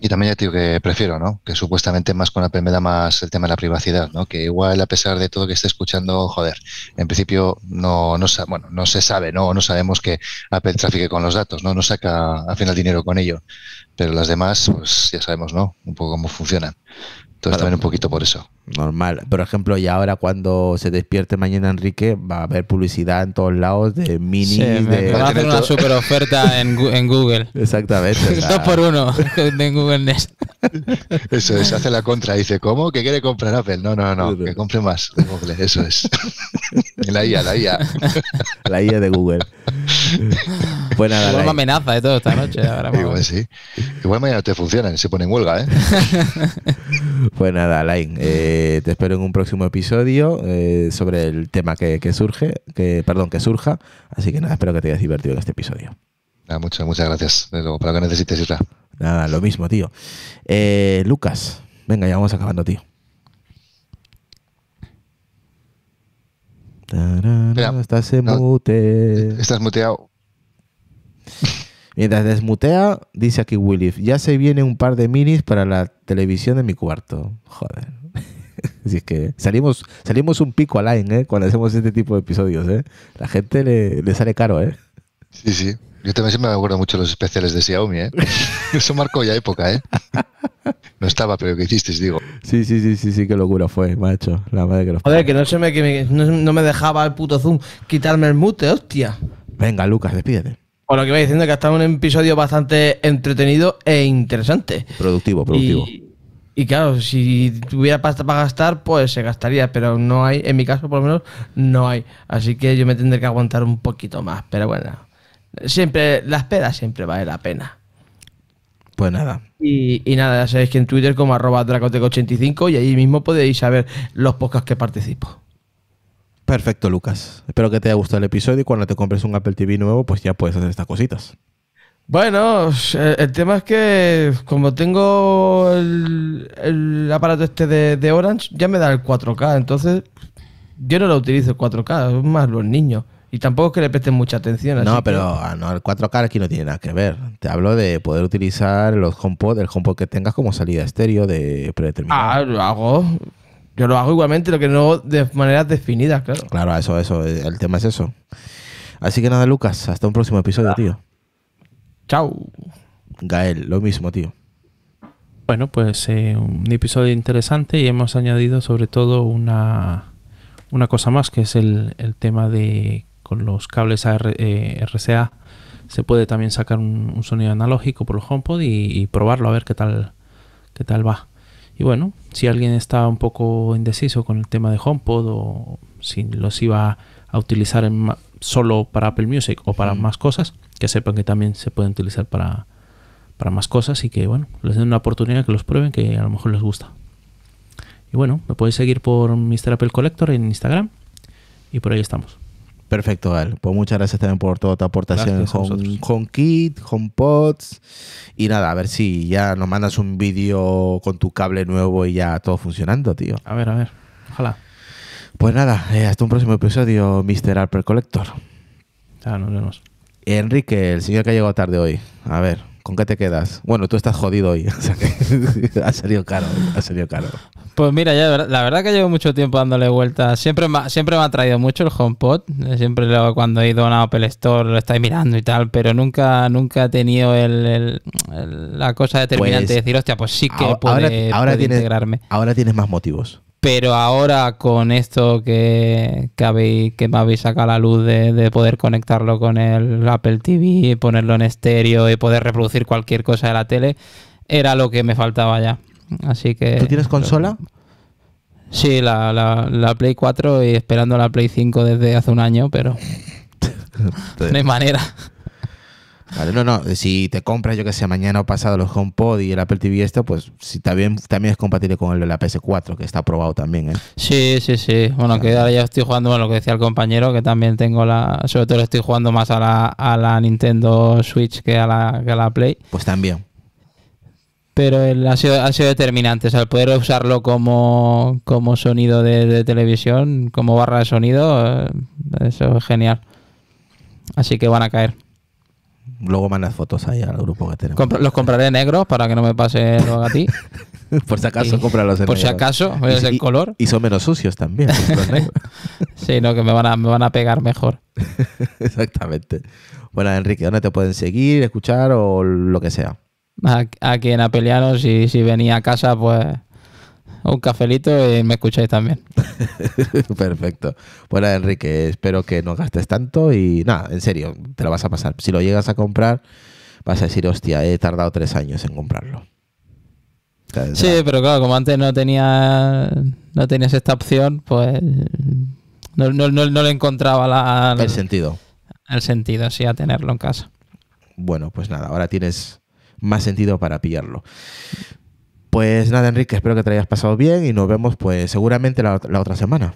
Y también ya te digo que prefiero, ¿no? Que supuestamente más con Apple me da más el tema de la privacidad, ¿no? Que igual a pesar de todo que esté escuchando, joder, en principio no, no, bueno, no se sabe, ¿no? No sabemos que Apple trafique con los datos, ¿no? No saca al final dinero con ello. Pero las demás, pues ya sabemos, ¿no? Un poco cómo funcionan. Entonces también un poquito por eso. Normal. Por ejemplo, y ahora cuando se despierte mañana Enrique, va a haber publicidad en todos lados de mini. Va a hacer una super oferta en, Google. Exactamente. Dos por uno en Google Nest. Eso es, hace la contra. Dice, ¿cómo? ¿Que quiere comprar Apple? No, no, no, que compre más Eso es. la IA, la IA. La IA de Google. Pues nada. Igual amenaza de todo esta noche. Ahora sí. Igual mañana te funcionan y se ponen huelga, ¿eh? Pues nada, Alain, eh, te espero en un próximo episodio eh, sobre el tema que, surge, que, perdón, que surja. Así que nada, espero que te hayas divertido en este episodio. Ah, muchas, muchas gracias. De luego, para lo que necesites, Nada, lo mismo, tío. Eh, Lucas, venga, ya vamos acabando, tío. estás en Estás muteado. Mientras desmutea, dice aquí Willif, ya se viene un par de minis para la televisión de mi cuarto. Joder. Así es que salimos, salimos un pico al line, ¿eh? Cuando hacemos este tipo de episodios, ¿eh? La gente le, sale caro, ¿eh? Sí, sí. Yo también siempre me acuerdo mucho de los especiales de Xiaomi, ¿eh? Eso marcó ya época, ¿eh? No estaba, pero que hiciste digo. Sí, sí, sí, sí, sí, qué locura fue, macho. La madre que Joder, que no se me, que no, me dejaba el puto Zoom quitarme el mute, hostia. Venga, Lucas, despídete. O lo que vais diciendo que ha estado un episodio bastante entretenido e interesante. Productivo, productivo. Y, claro, si tuviera pasta para gastar, pues se gastaría, pero no hay, en mi caso por lo menos, no hay. Así que yo me tendré que aguantar un poquito más, pero bueno. Siempre, la espera siempre vale la pena. Pues nada. Y, nada, ya sabéis que en Twitter como arroba 85 y ahí mismo podéis saber los podcasts que participo. Perfecto, Lucas. Espero que te haya gustado el episodio y cuando te compres un Apple TV nuevo, pues ya puedes hacer estas cositas. Bueno, eh, el tema es que como tengo el, aparato este de, Orange, ya me da el 4K, entonces yo no lo utilizo el 4K, es más los niños. Y tampoco es que le presten mucha atención. No, pero ah, no, el 4K aquí no tiene nada que ver. Te hablo de poder utilizar los HomePod, el HomePod que tengas como salida estéreo de predeterminado. Ah, lo hago. Yo lo hago igualmente, lo que no de manera definida claro. Claro, eso, eso. Eh, el tema es eso. Así que nada, Lucas, hasta un próximo episodio, tío. Chao. Gael, lo mismo, tío. Bueno, pues eh, un episodio interesante y hemos añadido sobre todo una, una cosa más, que es el, tema de con los cables RCA eh, se puede también sacar un, sonido analógico por el HomePod y, y probarlo a ver qué tal, qué tal va. Y bueno, si alguien está un poco indeciso con el tema de HomePod o si los iba a utilizar solo para Apple Music o para más cosas, que sepan que también se pueden utilizar para, para más cosas y que bueno, les den una oportunidad que los prueben, que a lo mejor les gusta. Y bueno, me podéis seguir por Mr. Apple Collector en Instagram y por ahí estamos. Perfecto, Al. Pues muchas gracias también por toda tu aportación con, con Kit, con Y nada, a ver si ya nos mandas un vídeo con tu cable nuevo y ya todo funcionando, tío. A ver, a ver. Ojalá. Pues nada, eh, hasta un próximo episodio, Mr. Alper Collector. Ya nos vemos. Enrique, el señor que ha llegado tarde hoy. A ver. ¿Con qué te quedas? Bueno, tú estás jodido hoy. ha salido caro, ha salido caro. Pues mira, ya, la verdad que llevo mucho tiempo dándole vueltas. Siempre me, siempre me ha traído mucho el HomePod. Eh, siempre cuando he ido a una Apple Store lo estáis mirando y tal, pero nunca, nunca he tenido el, la cosa determinante pues de decir, hostia, pues sí que ahora, tienes, integrarme. Ahora tienes más motivos. Pero ahora con esto que, que, que me habéis sacado la luz de, poder conectarlo con el Apple TV, ponerlo en estéreo y poder reproducir cualquier cosa de la tele, era lo que me faltaba ya. Así que... ¿Tú tienes consola? Sí, la, la, la Play 4 y esperando la Play 5 desde hace un año, pero... no hay manera no, no, si te compras, yo que sé, mañana o pasado los HomePod y el Apple TV esto, pues si también, también es compatible con el de la PS4, que está aprobado también, ¿eh? Sí, sí, sí. Bueno, que ahora ya estoy jugando, lo que decía el compañero, que también tengo la... Sobre todo estoy jugando más a la, a la Nintendo Switch que a la, que Play. Pues también. Pero el, ha, sido, ha sido determinante, o sea, el poder usarlo como, sonido de televisión, como barra de sonido, eh, eso es genial. Así que van a caer. Luego mandas fotos ahí al grupo que tenemos. los compraré negros para que no me pase lo a ti. por si acaso, cómpralos en Por si acaso, es el color. Y son menos sucios también. sí, no, que me van a, me van a pegar mejor. Exactamente. Bueno, Enrique, ¿dónde te pueden seguir, escuchar o lo que sea? Aquí en quien si venía a casa, pues un cafelito y me escucháis también. Perfecto. Bueno, pues Enrique, espero que no gastes tanto y nada, en serio, te lo vas a pasar. Si lo llegas a comprar, vas a decir, hostia, he tardado tres años en comprarlo. sí, pero claro, como antes no tenía no tenías esta opción, pues no, no, no, no le encontraba la, el sentido. El sentido, sí, a tenerlo en casa. Bueno, pues nada, ahora tienes más sentido para pillarlo. Pues nada, Enrique, espero que te hayas pasado bien y nos vemos pues seguramente la, otra semana.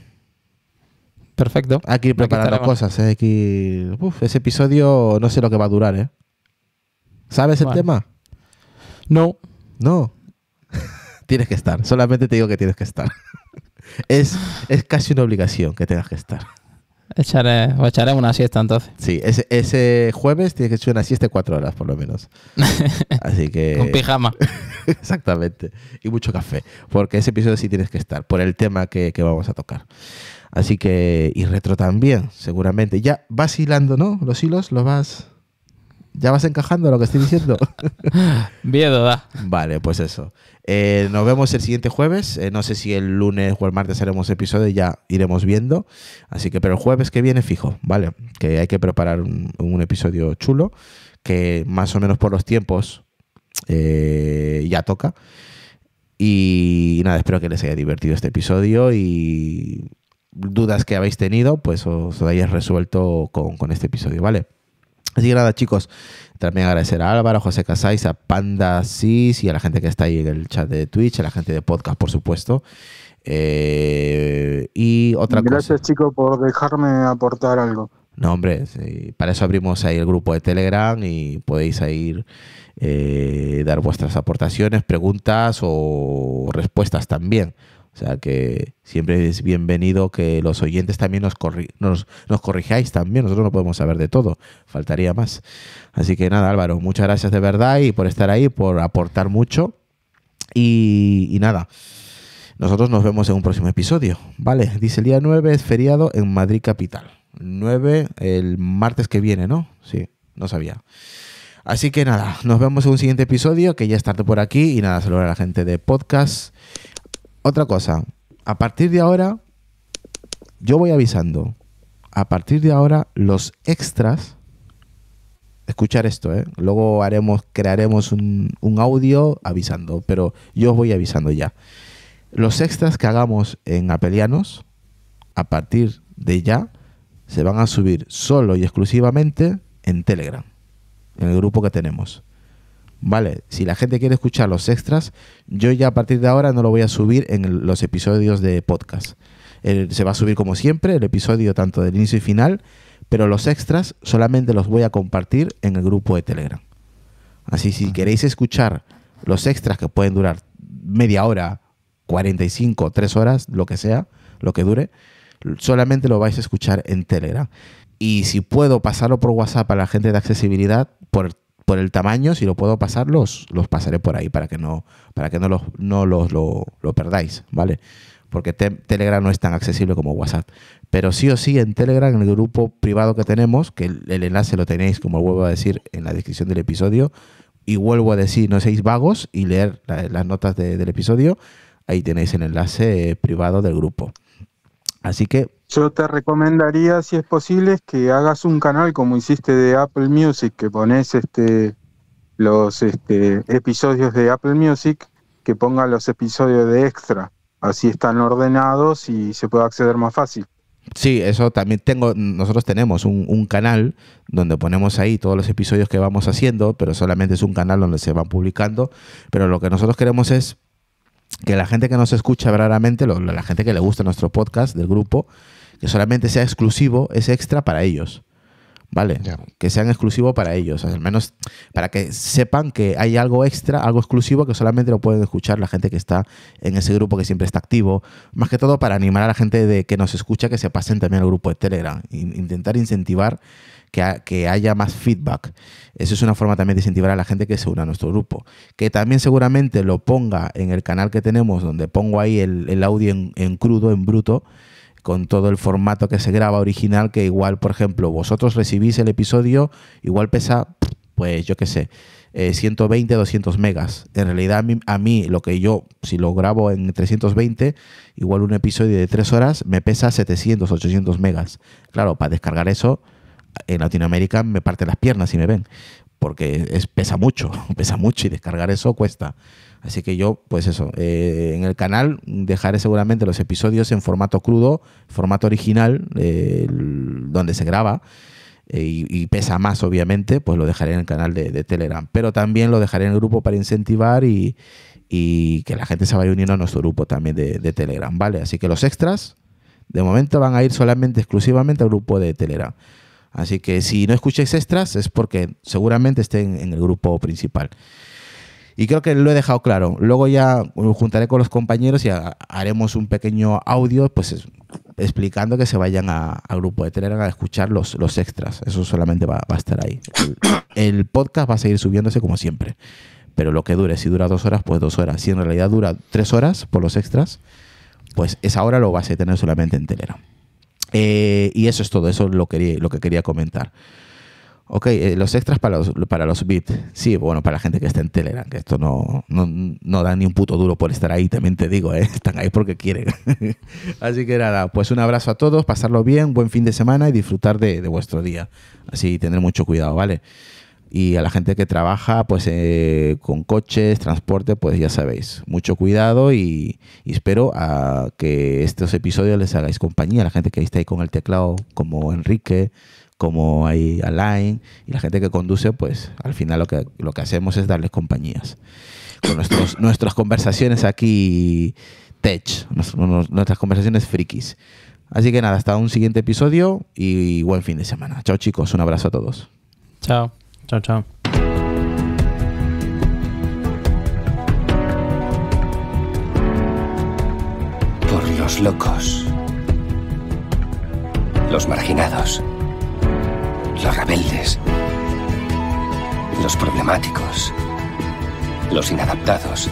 Perfecto. Aquí preparando cosas, Aquí... ese episodio no sé lo que va a durar, ¿eh? ¿Sabes el tema? No. No. tienes que estar. Solamente te digo que tienes que estar. es, es casi una obligación que tengas que estar. Echaré, echaré una siesta entonces. Sí, ese, jueves tienes que echar una siesta de cuatro horas por lo menos. Así que. Con pijama. Exactamente. Y mucho café. Porque ese episodio sí tienes que estar, por el tema que, que vamos a tocar. Así que. Y retro también, seguramente. Ya vas hilando, ¿no? Los hilos los vas. ¿Ya vas encajando lo que estoy diciendo? Miedo da. Vale, pues eso. Eh, nos vemos el siguiente jueves. Eh, no sé si el lunes o el martes haremos episodio, ya iremos viendo. Así que, pero el jueves que viene, fijo, ¿vale? Que hay que preparar un, episodio chulo, que más o menos por los tiempos eh, ya toca. Y nada, espero que les haya divertido este episodio y dudas que habéis tenido, pues os lo hayáis resuelto con este episodio, ¿vale? Así que nada, chicos, también agradecer a Álvaro, a José Casáis, a Panda Sis y a la gente que está ahí en el chat de Twitch, a la gente de podcast, por supuesto. Eh, y otra Gracias, chicos, por dejarme aportar algo. No, hombre, para eso abrimos ahí el grupo de Telegram y podéis ahí eh, dar vuestras aportaciones, preguntas o respuestas también. O sea que siempre es bienvenido que los oyentes también nos, nos, corrijáis también. Nosotros no podemos saber de todo, faltaría más. Así que nada, Álvaro, muchas gracias de verdad y por estar ahí, por aportar mucho. Y, nada, nosotros nos vemos en un próximo episodio. Vale, dice el día 9 es feriado en Madrid Capital. 9 el martes que viene, ¿no? Sí, no sabía. Así que nada, nos vemos en un siguiente episodio que ya es tarde por aquí y nada, saludar a la gente de podcast otra cosa, a partir de ahora, yo voy avisando, a partir de ahora los extras, escuchar esto, ¿eh? luego haremos, crearemos un, un audio avisando, pero yo os voy avisando ya. Los extras que hagamos en Apelianos, a partir de ya, se van a subir solo y exclusivamente en Telegram, en el grupo que tenemos. Vale, si la gente quiere escuchar los extras, yo ya a partir de ahora no lo voy a subir en los episodios de podcast. se va a subir como siempre el episodio tanto del inicio y final, pero los extras solamente los voy a compartir en el grupo de Telegram. Así si ah. queréis escuchar los extras que pueden durar media hora, 45, 3 horas, lo que sea, lo que dure, solamente lo vais a escuchar en Telegram. Y si puedo pasarlo por WhatsApp a la gente de accesibilidad, por por el tamaño, si lo puedo pasar, los, los pasaré por ahí para que no, para que no, los, no los, lo, perdáis, ¿vale? Porque Telegram no es tan accesible como WhatsApp. Pero sí o sí, en Telegram, en el grupo privado que tenemos, que el, enlace lo tenéis, como vuelvo a decir, en la descripción del episodio, y vuelvo a decir, no seáis vagos y leer las notas del episodio, ahí tenéis el enlace eh, privado del grupo. Así que... Yo te recomendaría, si es posible, que hagas un canal como hiciste de Apple Music, que pones este, los este, episodios de Apple Music, que ponga los episodios de extra. Así están ordenados y se puede acceder más fácil. Sí, eso también tengo, nosotros tenemos un, canal donde ponemos ahí todos los episodios que vamos haciendo, pero solamente es un canal donde se van publicando, pero lo que nosotros queremos es que la gente que nos escucha verdaderamente, la gente que le gusta nuestro podcast del grupo, que solamente sea exclusivo, es extra para ellos. ¿Vale? Que sean exclusivo para ellos, al menos para que sepan que hay algo extra, algo exclusivo que solamente lo pueden escuchar la gente que está en ese grupo que siempre está activo. Más que todo para animar a la gente de que nos escucha que se pasen también al grupo de Telegram. Intentar incentivar que, haya más feedback. Eso es una forma también de incentivar a la gente que se una a nuestro grupo. Que también seguramente lo ponga en el canal que tenemos, donde pongo ahí el, audio en, crudo, en bruto, con todo el formato que se graba original, que igual, por ejemplo, vosotros recibís el episodio, igual pesa, pues yo qué sé, 120, eh, 200 megas. En realidad a mí, a mí, lo que yo, si lo grabo en 320, igual un episodio de 3 horas me pesa 700, 800 megas. Claro, para descargar eso en Latinoamérica me parte las piernas y me ven, porque es, pesa mucho, pesa mucho y descargar eso cuesta. Así que yo, pues eso, eh, en el canal dejaré seguramente los episodios en formato crudo, formato original, eh, donde se graba. Eh, y, pesa más, obviamente, pues lo dejaré en el canal de, Telegram. Pero también lo dejaré en el grupo para incentivar y, que la gente se vaya uniendo a nuestro grupo también de, de Telegram, ¿vale? Así que los extras, de momento, van a ir solamente, exclusivamente al grupo de Telegram. Así que si no escucháis extras es porque seguramente estén en el grupo principal. Y creo que lo he dejado claro. Luego ya juntaré con los compañeros y haremos un pequeño audio pues, explicando que se vayan al grupo de Telegram a escuchar los, extras. Eso solamente va, a estar ahí. El, podcast va a seguir subiéndose como siempre. Pero lo que dure, si dura dos horas, pues dos horas. Si en realidad dura tres horas por los extras, pues esa hora lo vas a tener solamente en Telegram. Eh, y eso es todo, eso es lo, que, lo que quería comentar. Ok, eh, los extras para los, para los bits. Sí, bueno, para la gente que está en Telegram, que esto no, no, da ni un puto duro por estar ahí, también te digo, eh, están ahí porque quieren. Así que nada, pues un abrazo a todos, pasarlo bien, buen fin de semana y disfrutar de, de vuestro día. Así tener mucho cuidado, ¿vale? y a la gente que trabaja pues eh, con coches, transporte, pues ya sabéis, mucho cuidado y, espero a que estos episodios les hagáis compañía la gente que está ahí con el teclado como Enrique, como ahí Alain y la gente que conduce, pues al final lo que, lo que hacemos es darles compañías. Con nuestros, nuestras conversaciones aquí tech, nuestras conversaciones frikis. Así que nada, hasta un siguiente episodio y buen fin de semana. Chao chicos, un abrazo a todos. Chao. Chao, chao. Por los locos, los marginados, los rebeldes, los problemáticos, los inadaptados,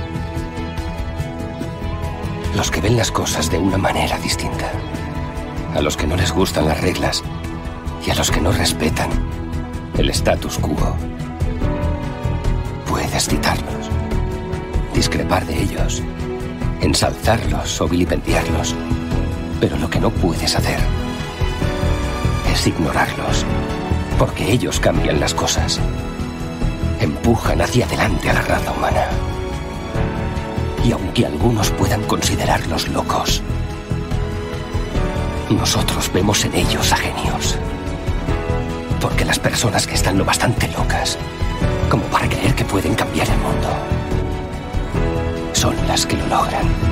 los que ven las cosas de una manera distinta, a los que no les gustan las reglas y a los que no respetan el status quo. Puedes citarlos, discrepar de ellos, ensalzarlos o vilipendiarlos, pero lo que no puedes hacer es ignorarlos, porque ellos cambian las cosas, empujan hacia adelante a la raza humana. Y aunque algunos puedan considerarlos locos, nosotros vemos en ellos a genios. Porque las personas que están lo bastante locas como para creer que pueden cambiar el mundo son las que lo logran.